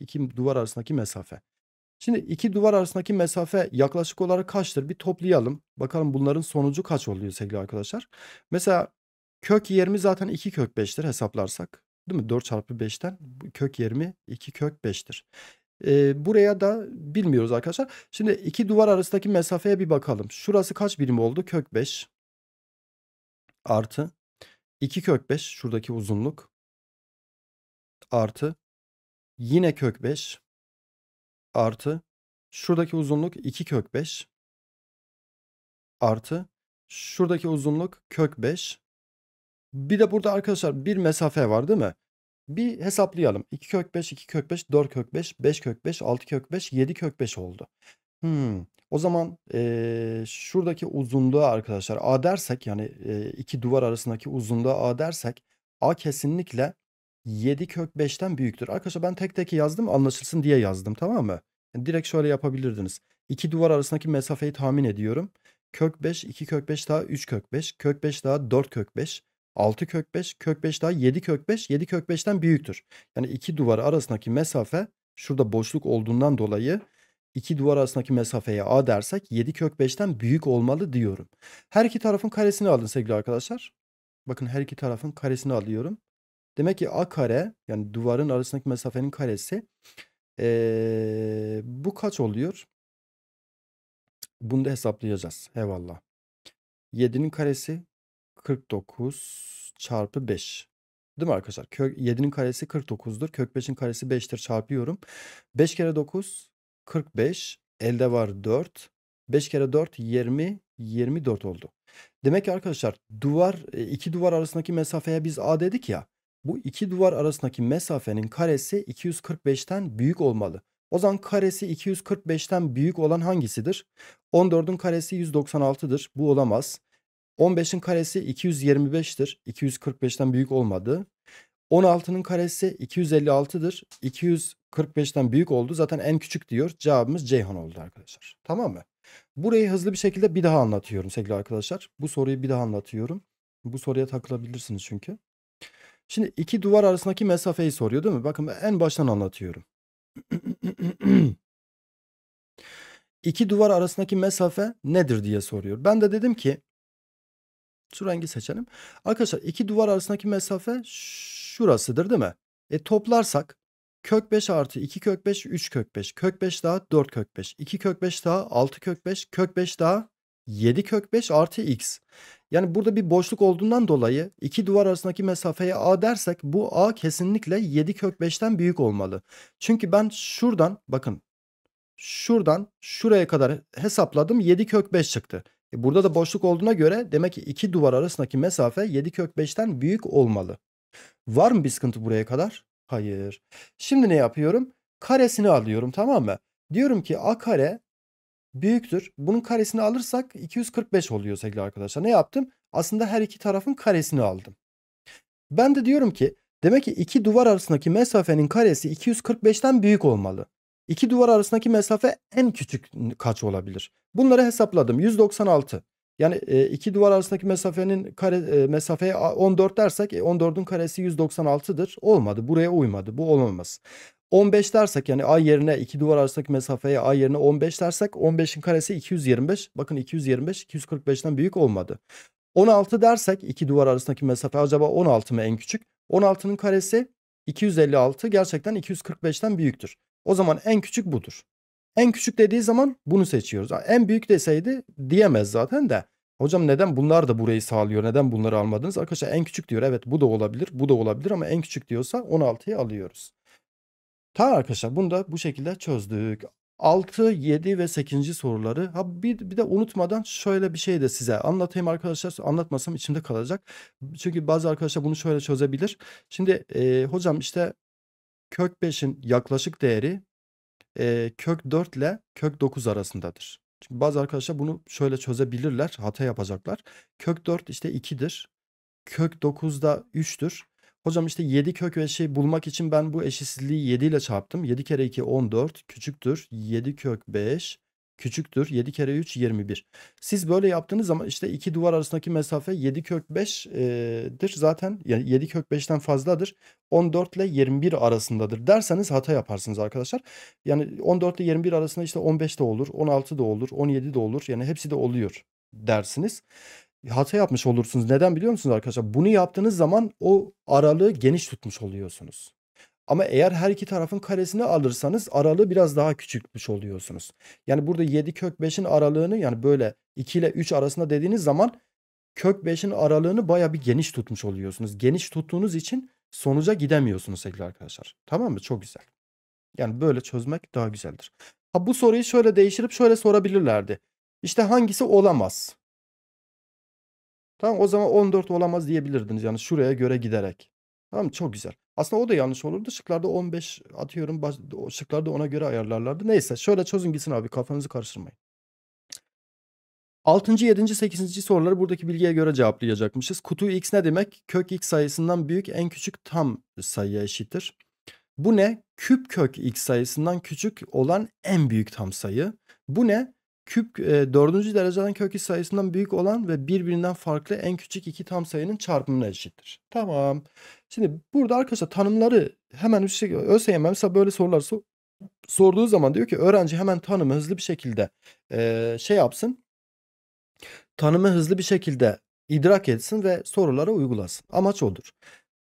İki duvar arasındaki mesafe. Şimdi iki duvar arasındaki mesafe yaklaşık olarak kaçtır? Bir toplayalım. Bakalım bunların sonucu kaç oluyor sevgili arkadaşlar. Mesela kök 20 zaten 2 kök 5'tir hesaplarsak. Değil mi? 4 çarpı 5'ten kök 20 2 kök 5'tir. E, buraya da bilmiyoruz arkadaşlar. Şimdi iki duvar arasındaki mesafeye bir bakalım. Şurası kaç birim oldu? Kök 5 artı 2 kök 5 şuradaki uzunluk artı yine kök 5 artı şuradaki uzunluk 2 kök 5 artı şuradaki uzunluk kök 5. Bir de burada arkadaşlar bir mesafe var değil mi? Bir hesaplayalım. 2 kök 5, 2 kök 5, 4 kök 5, 5 kök 5, 6 kök 5, 7 kök 5 oldu. Hmm. O zaman e, şuradaki uzunluğa arkadaşlar A dersek yani e, iki duvar arasındaki uzunluğa A dersek A kesinlikle 7 kök 5'ten büyüktür. Arkadaşlar ben tek tek yazdım anlaşılsın diye yazdım tamam mı? Yani direkt şöyle yapabilirdiniz. İki duvar arasındaki mesafeyi tahmin ediyorum. Kök 5, 2 kök 5 daha 3 kök 5, kök 5 daha 4 kök 5, 6 kök 5, kök 5 daha 7 kök 5, 7 kök 5'ten büyüktür. Yani iki duvar arasındaki mesafe şurada boşluk olduğundan dolayı iki duvar arasındaki mesafeye a dersek 7 kök 5'ten büyük olmalı diyorum. Her iki tarafın karesini alın sevgili arkadaşlar. Bakın her iki tarafın karesini alıyorum. Demek ki a kare yani duvarın arasındaki mesafenin karesi ee, bu kaç oluyor? Bunu da hesaplayacağız. Eyvallah. 7'nin karesi 49 çarpı 5. Değil mi arkadaşlar? Kök 7'nin karesi 49'dur. Kök 5'in karesi 5'tir çarpıyorum. 5 kere 9 45. Elde var 4. 5 kere 4 20 24 oldu. Demek ki arkadaşlar duvar e, iki duvar arasındaki mesafeye biz A dedik ya. Bu iki duvar arasındaki mesafenin karesi 245'ten büyük olmalı. O zaman karesi 245'ten büyük olan hangisidir? 14'ün karesi 196'dır. Bu olamaz. 15'in karesi 225'tir. 245'ten büyük olmadı. 16'nın karesi 256'dır. 245'ten büyük oldu. Zaten en küçük diyor. Cevabımız Ceyhan oldu arkadaşlar. Tamam mı? Burayı hızlı bir şekilde bir daha anlatıyorum sevgili arkadaşlar. Bu soruyu bir daha anlatıyorum. Bu soruya takılabilirsiniz çünkü. Şimdi iki duvar arasındaki mesafeyi soruyor değil mi? Bakın en baştan anlatıyorum. İki duvar arasındaki mesafe nedir diye soruyor. Ben de dedim ki şu rengi seçelim. Arkadaşlar iki duvar arasındaki mesafe şurasıdır değil mi? E toplarsak kök 5 artı 2 kök 5 3 kök 5 kök 5 daha 4 kök 5 2 kök 5 daha 6 kök 5 kök 5 daha 7 kök 5 artı x. Yani burada bir boşluk olduğundan dolayı iki duvar arasındaki mesafeye A dersek bu A kesinlikle 7 kök 5'ten büyük olmalı. Çünkü ben şuradan bakın şuradan şuraya kadar hesapladım 7 kök 5 çıktı. E burada da boşluk olduğuna göre demek ki iki duvar arasındaki mesafe 7 kök 5'ten büyük olmalı. Var mı bir sıkıntı buraya kadar? Hayır. Şimdi ne yapıyorum? Karesini alıyorum tamam mı? Diyorum ki a kare büyüktür. Bunun karesini alırsak 245 oluyor sevgili arkadaşlar. Ne yaptım? Aslında her iki tarafın karesini aldım. Ben de diyorum ki demek ki iki duvar arasındaki mesafenin karesi 245'ten büyük olmalı. İki duvar arasındaki mesafe en küçük kaç olabilir? Bunları hesapladım. 196. Yani e, iki duvar arasındaki mesafenin kare, e, mesafeye 14 dersek 14'ün e, karesi 196'dır. Olmadı. Buraya uymadı. Bu olmaz. 15 dersek yani A yerine 2 duvar arasındaki mesafeye A yerine 15 dersek 15'in karesi 225. Bakın 225 245'ten büyük olmadı. 16 dersek 2 duvar arasındaki mesafe acaba 16 mı en küçük? 16'nın karesi 256 gerçekten 245'ten büyüktür. O zaman en küçük budur. En küçük dediği zaman bunu seçiyoruz. En büyük deseydi diyemez zaten de. Hocam neden bunlar da burayı sağlıyor? Neden bunları almadınız? Arkadaşlar en küçük diyor. Evet bu da olabilir, bu da olabilir ama en küçük diyorsa 16'yı alıyoruz. Tamam arkadaşlar bunu da bu şekilde çözdük. 6, 7 ve 8. soruları. Ha bir, bir de unutmadan şöyle bir şey de size anlatayım arkadaşlar. Anlatmasam içimde kalacak. Çünkü bazı arkadaşlar bunu şöyle çözebilir. Şimdi e, hocam işte kök 5'in yaklaşık değeri e, kök 4 ile kök 9 arasındadır. Çünkü bazı arkadaşlar bunu şöyle çözebilirler. Hata yapacaklar. Kök 4 işte 2'dir. Kök 9 da 3'tür. Hocam işte 7 kök eşi bulmak için ben bu eşitsizliği 7 ile çarptım. 7 kere 2 14 küçüktür 7 kök 5 küçüktür 7 kere 3 21. Siz böyle yaptığınız zaman işte iki duvar arasındaki mesafe 7 kök 5'dir zaten yani 7 kök 5'ten fazladır 14 ile 21 arasındadır derseniz hata yaparsınız arkadaşlar. Yani 14 ile 21 arasında işte 15 de olur 16 da olur 17 de olur yani hepsi de oluyor dersiniz hata yapmış olursunuz. Neden biliyor musunuz arkadaşlar? Bunu yaptığınız zaman o aralığı geniş tutmuş oluyorsunuz. Ama eğer her iki tarafın karesini alırsanız aralığı biraz daha küçültmüş oluyorsunuz. Yani burada 7 kök 5'in aralığını yani böyle 2 ile 3 arasında dediğiniz zaman kök 5'in aralığını baya bir geniş tutmuş oluyorsunuz. Geniş tuttuğunuz için sonuca gidemiyorsunuz sevgili arkadaşlar. Tamam mı? Çok güzel. Yani böyle çözmek daha güzeldir. Ha bu soruyu şöyle değiştirip şöyle sorabilirlerdi. İşte hangisi olamaz? Tamam o zaman 14 olamaz diyebilirdiniz yani şuraya göre giderek. Tamam çok güzel. Aslında o da yanlış olurdu. Şıklarda 15 atıyorum. Baş, şıklarda ona göre ayarlarlardı. Neyse şöyle çözün gitsin abi kafanızı karıştırmayın. 6. 7. 8. soruları buradaki bilgiye göre cevaplayacakmışız. Kutu x ne demek? Kök x sayısından büyük en küçük tam sayıya eşittir. Bu ne? Küp kök x sayısından küçük olan en büyük tam sayı. Bu ne? küp e, dördüncü dereceden kök sayısından büyük olan ve birbirinden farklı en küçük iki tam sayının çarpımına eşittir. Tamam. Şimdi burada arkadaşlar tanımları hemen üst şekilde ÖSYM mesela böyle sorular sor, sorduğu zaman diyor ki öğrenci hemen tanımı hızlı bir şekilde e, şey yapsın. Tanımı hızlı bir şekilde idrak etsin ve sorulara uygulasın. Amaç odur.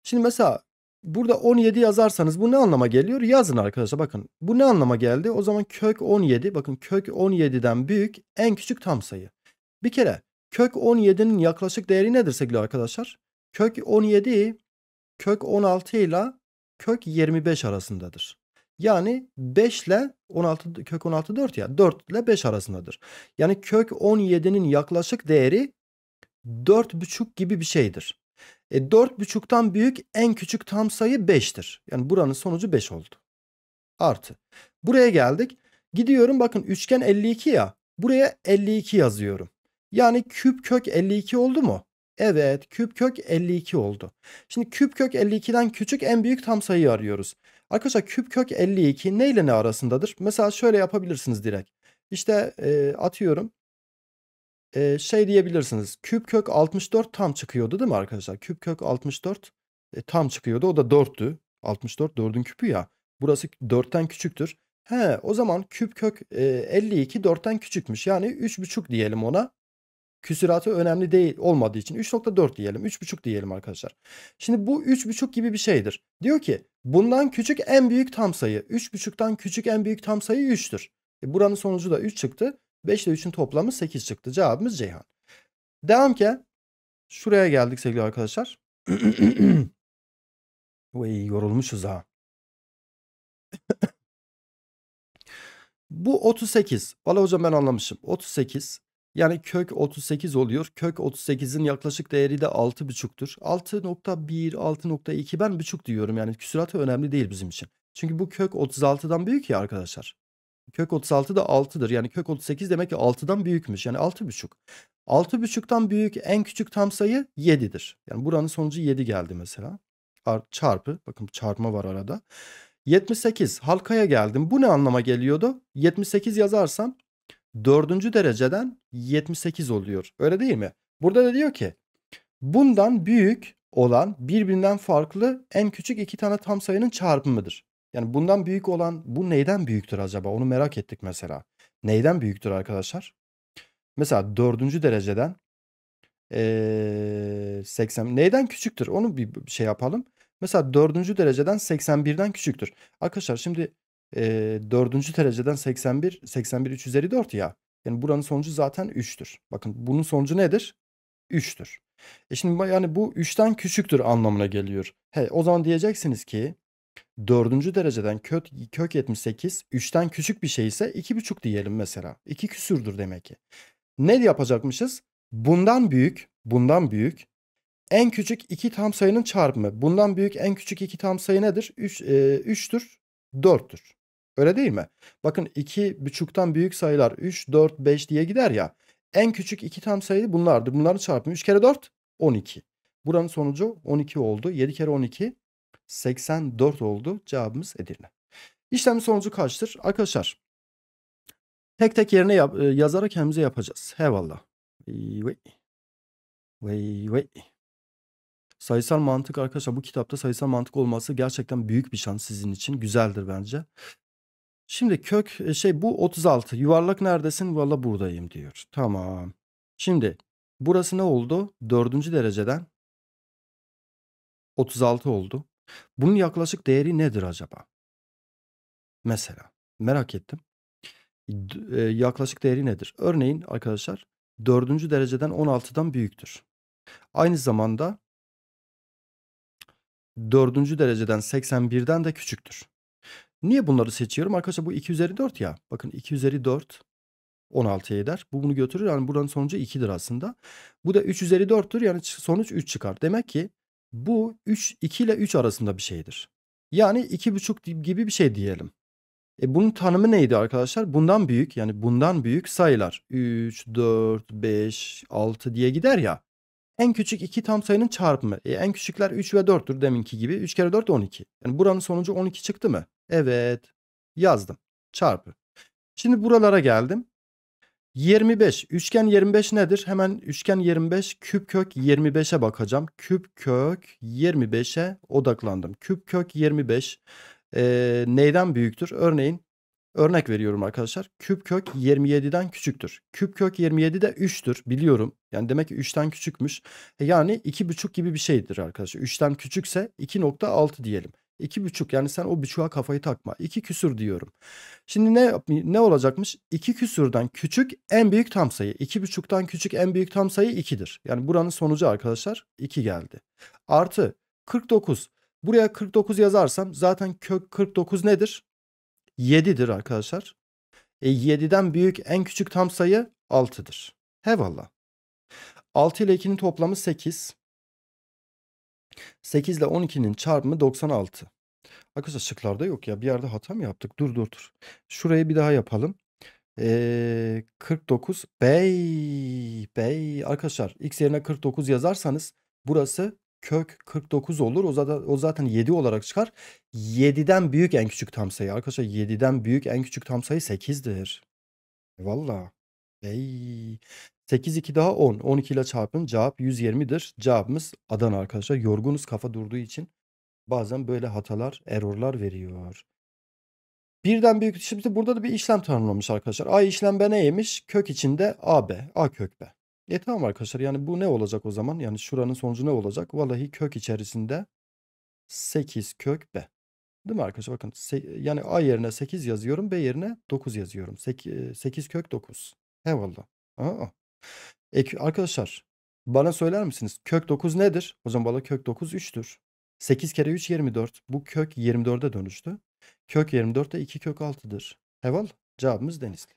Şimdi mesela Burada 17 yazarsanız bu ne anlama geliyor? Yazın arkadaşlar bakın. Bu ne anlama geldi? O zaman kök 17 bakın kök 17'den büyük en küçük tam sayı. Bir kere kök 17'nin yaklaşık değeri nedir sevgili arkadaşlar? Kök 17 kök 16 ile kök 25 arasındadır. Yani 5 ile 16 kök 16 4 ya 4 ile 5 arasındadır. Yani kök 17'nin yaklaşık değeri 4,5 gibi bir şeydir. E, 4,5'tan büyük en küçük tam sayı 5'tir. Yani buranın sonucu 5 oldu. Artı. Buraya geldik. Gidiyorum bakın üçgen 52 ya. Buraya 52 yazıyorum. Yani küp kök 52 oldu mu? Evet küp kök 52 oldu. Şimdi küp kök 52'den küçük en büyük tam sayıyı arıyoruz. Arkadaşlar küp kök 52 ne ile ne arasındadır? Mesela şöyle yapabilirsiniz direkt. İşte e, atıyorum e, şey diyebilirsiniz. Küp kök 64 tam çıkıyordu değil mi arkadaşlar? Küp kök 64 e, tam çıkıyordu. O da 4'tü. 64 4'ün küpü ya. Burası 4'ten küçüktür. He o zaman küp kök e, 52 4'ten küçükmüş. Yani 3,5 diyelim ona. Küsüratı önemli değil olmadığı için 3.4 diyelim. 3.5 diyelim arkadaşlar. Şimdi bu 3.5 gibi bir şeydir. Diyor ki bundan küçük en büyük tam sayı. 3.5'tan küçük en büyük tam sayı 3'tür. E, buranın sonucu da 3 çıktı. 5 ile 3'ün toplamı 8 çıktı. Cevabımız Ceyhan. Devam ki şuraya geldik sevgili arkadaşlar. Vay yorulmuşuz ha. Bu 38. Valla hocam ben anlamışım. 38. Yani kök 38 oluyor. Kök 38'in yaklaşık değeri de 6,5'tür. 6.1, 6.2 ben buçuk diyorum. Yani küsuratı önemli değil bizim için. Çünkü bu kök 36'dan büyük ya arkadaşlar kök 36 da 6'dır. Yani kök 38 demek ki 6'dan büyükmüş. Yani 6,5. 6,5'tan büyük en küçük tam sayı 7'dir. Yani buranın sonucu 7 geldi mesela. Çarpı. Bakın çarpma var arada. 78 halkaya geldim. Bu ne anlama geliyordu? 78 yazarsam 4. dereceden 78 oluyor. Öyle değil mi? Burada da diyor ki bundan büyük olan birbirinden farklı en küçük iki tane tam sayının çarpımıdır. Yani bundan büyük olan bu neyden büyüktür acaba? Onu merak ettik mesela. Neyden büyüktür arkadaşlar? Mesela dördüncü dereceden ee, 80 neyden küçüktür? Onu bir şey yapalım. Mesela dördüncü dereceden 81'den küçüktür. Arkadaşlar şimdi dördüncü 4. dereceden 81, 81 354 ya. Yani buranın sonucu zaten 3'tür. Bakın bunun sonucu nedir? 3'tür. E şimdi yani bu 3'ten küçüktür anlamına geliyor. He, o zaman diyeceksiniz ki Dördüncü dereceden kök, kök 78, üçten küçük bir şey ise iki buçuk diyelim mesela. İki küsürdür demek ki. Ne yapacakmışız? Bundan büyük, bundan büyük, en küçük iki tam sayının çarpımı. Bundan büyük en küçük iki tam sayı nedir? 3, e, 3'tür, 4'tür. Öyle değil mi? Bakın iki buçuktan büyük sayılar 3, 4, 5 diye gider ya. En küçük iki tam sayı bunlardır. Bunların çarpımı 3 kere 4, 12. Buranın sonucu 12 oldu. 7 kere 12, 84 oldu cevabımız Edirne. İşlemin sonucu kaçtır? Arkadaşlar tek tek yerine yap, e, yazarak hemze yapacağız. Eyvallah. Vay vay vay. Sayısal mantık arkadaşlar bu kitapta sayısal mantık olması gerçekten büyük bir şans sizin için. Güzeldir bence. Şimdi kök e, şey bu 36. Yuvarlak neredesin? Valla buradayım diyor. Tamam. Şimdi burası ne oldu? Dördüncü dereceden 36 oldu. Bunun yaklaşık değeri nedir acaba? Mesela merak ettim. E, yaklaşık değeri nedir? Örneğin arkadaşlar 4. dereceden 16'dan büyüktür. Aynı zamanda 4. dereceden 81'den de küçüktür. Niye bunları seçiyorum? Arkadaşlar bu 2 üzeri 4 ya. Bakın 2 üzeri 4 16'ya eder. Bu bunu götürür. Yani buranın sonucu 2'dir aslında. Bu da 3 üzeri 4'tür. Yani sonuç 3 çıkar. Demek ki bu 3, 2 ile 3 arasında bir şeydir. Yani 2,5 gibi bir şey diyelim. E bunun tanımı neydi arkadaşlar? Bundan büyük yani bundan büyük sayılar. 3, 4, 5, 6 diye gider ya. En küçük iki tam sayının çarpımı. E en küçükler 3 ve 4'tür deminki gibi. 3 kere 4 12. Yani buranın sonucu 12 çıktı mı? Evet. Yazdım. Çarpı. Şimdi buralara geldim. 25. Üçgen 25 nedir? Hemen üçgen 25 küp kök 25'e bakacağım. Küp kök 25'e odaklandım. Küp kök 25 e, neyden büyüktür? Örneğin örnek veriyorum arkadaşlar. Küp kök 27'den küçüktür. Küp kök 27 de 3'tür biliyorum. Yani demek ki 3'ten küçükmüş. E yani 2,5 gibi bir şeydir arkadaşlar. 3'ten küçükse 2,6 diyelim. İki buçuk yani sen o buçuğa kafayı takma. İki küsür diyorum. Şimdi ne ne olacakmış? İki küsürden küçük en büyük tam sayı. İki buçuktan küçük en büyük tam sayı ikidir. Yani buranın sonucu arkadaşlar iki geldi. Artı 49. Buraya 49 yazarsam zaten kök 49 nedir? 7'dir arkadaşlar. E 7'den büyük en küçük tam sayı 6'dır. He valla. 6 ile 2'nin toplamı 8. 8 ile 12'nin çarpımı 96. Arkadaşlar şıklarda yok ya. Bir yerde hata mı yaptık? Dur dur dur. Şurayı bir daha yapalım. Ee, 49 bey bey arkadaşlar x yerine 49 yazarsanız burası kök 49 olur. O zaten, o zaten 7 olarak çıkar. 7'den büyük en küçük tam sayı. Arkadaşlar 7'den büyük en küçük tam sayı 8'dir. Valla. Ey. 8 2 daha 10. 12 ile çarpın cevap 120'dir. Cevabımız Adana arkadaşlar. Yorgunuz kafa durduğu için bazen böyle hatalar, errorlar veriyor. Birden büyük şimdi burada da bir işlem tanımlamış arkadaşlar. A işlem B neymiş? Kök içinde AB, A kök B. E tamam arkadaşlar yani bu ne olacak o zaman? Yani şuranın sonucu ne olacak? Vallahi kök içerisinde 8 kök B. Değil mi arkadaşlar? Bakın yani A yerine 8 yazıyorum, B yerine 9 yazıyorum. 8, 8 kök 9. Eyvallah. Aa. E, arkadaşlar bana söyler misiniz? Kök 9 nedir? O zaman bana kök 9 3'tür. 8 kere 3 24. Bu kök 24'e dönüştü. Kök 24 de 2 kök 6'dır. Heval cevabımız Denizli.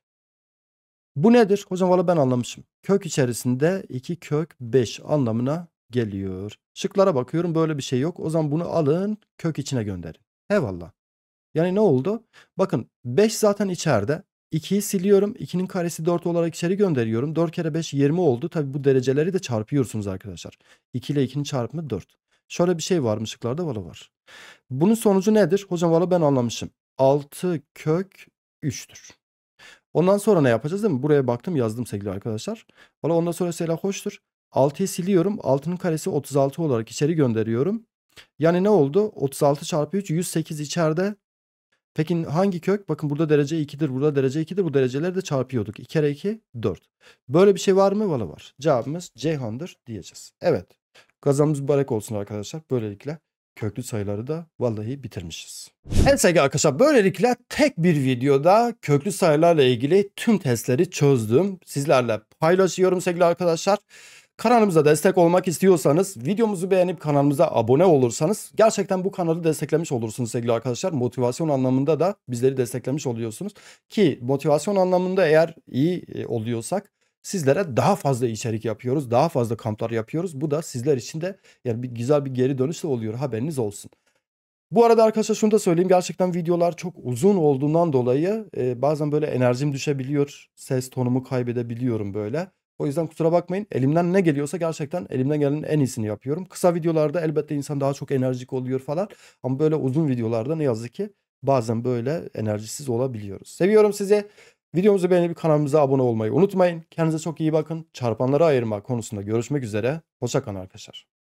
Bu nedir? O zaman valla ben anlamışım. Kök içerisinde 2 kök 5 anlamına geliyor. Şıklara bakıyorum böyle bir şey yok. O zaman bunu alın kök içine gönderin. Eyvallah. Yani ne oldu? Bakın 5 zaten içeride. 2'yi siliyorum. 2'nin karesi 4 olarak içeri gönderiyorum. 4 kere 5 20 oldu. Tabi bu dereceleri de çarpıyorsunuz arkadaşlar. 2 ile 2'nin çarpımı 4. Şöyle bir şey varmış ışıklarda valla var. Bunun sonucu nedir? Hocam valla ben anlamışım. 6 kök 3'tür. Ondan sonra ne yapacağız değil mi? Buraya baktım yazdım sevgili arkadaşlar. Valla ondan sonra Sela hoştur. 6'yı siliyorum. 6'nın karesi 36 olarak içeri gönderiyorum. Yani ne oldu? 36 çarpı 3 108 içeride Peki hangi kök? Bakın burada derece 2'dir, burada derece 2'dir. Bu dereceleri de çarpıyorduk. 2 kere 2 4. Böyle bir şey var mı? Valla var. Cevabımız Ceyhan'dır diyeceğiz. Evet. Kazamız mübarek olsun arkadaşlar. Böylelikle köklü sayıları da vallahi bitirmişiz. Evet sevgili arkadaşlar böylelikle tek bir videoda köklü sayılarla ilgili tüm testleri çözdüm. Sizlerle paylaşıyorum sevgili arkadaşlar. Kanalımıza destek olmak istiyorsanız videomuzu beğenip kanalımıza abone olursanız gerçekten bu kanalı desteklemiş olursunuz sevgili arkadaşlar. Motivasyon anlamında da bizleri desteklemiş oluyorsunuz. Ki motivasyon anlamında eğer iyi e, oluyorsak sizlere daha fazla içerik yapıyoruz. Daha fazla kamplar yapıyoruz. Bu da sizler için de yani bir güzel bir geri dönüş de oluyor haberiniz olsun. Bu arada arkadaşlar şunu da söyleyeyim gerçekten videolar çok uzun olduğundan dolayı e, bazen böyle enerjim düşebiliyor. Ses tonumu kaybedebiliyorum böyle. O yüzden kusura bakmayın. Elimden ne geliyorsa gerçekten elimden gelenin en iyisini yapıyorum. Kısa videolarda elbette insan daha çok enerjik oluyor falan. Ama böyle uzun videolarda ne yazık ki bazen böyle enerjisiz olabiliyoruz. Seviyorum sizi. Videomuzu beğenip kanalımıza abone olmayı unutmayın. Kendinize çok iyi bakın. Çarpanları ayırma konusunda görüşmek üzere. Hoşçakalın arkadaşlar.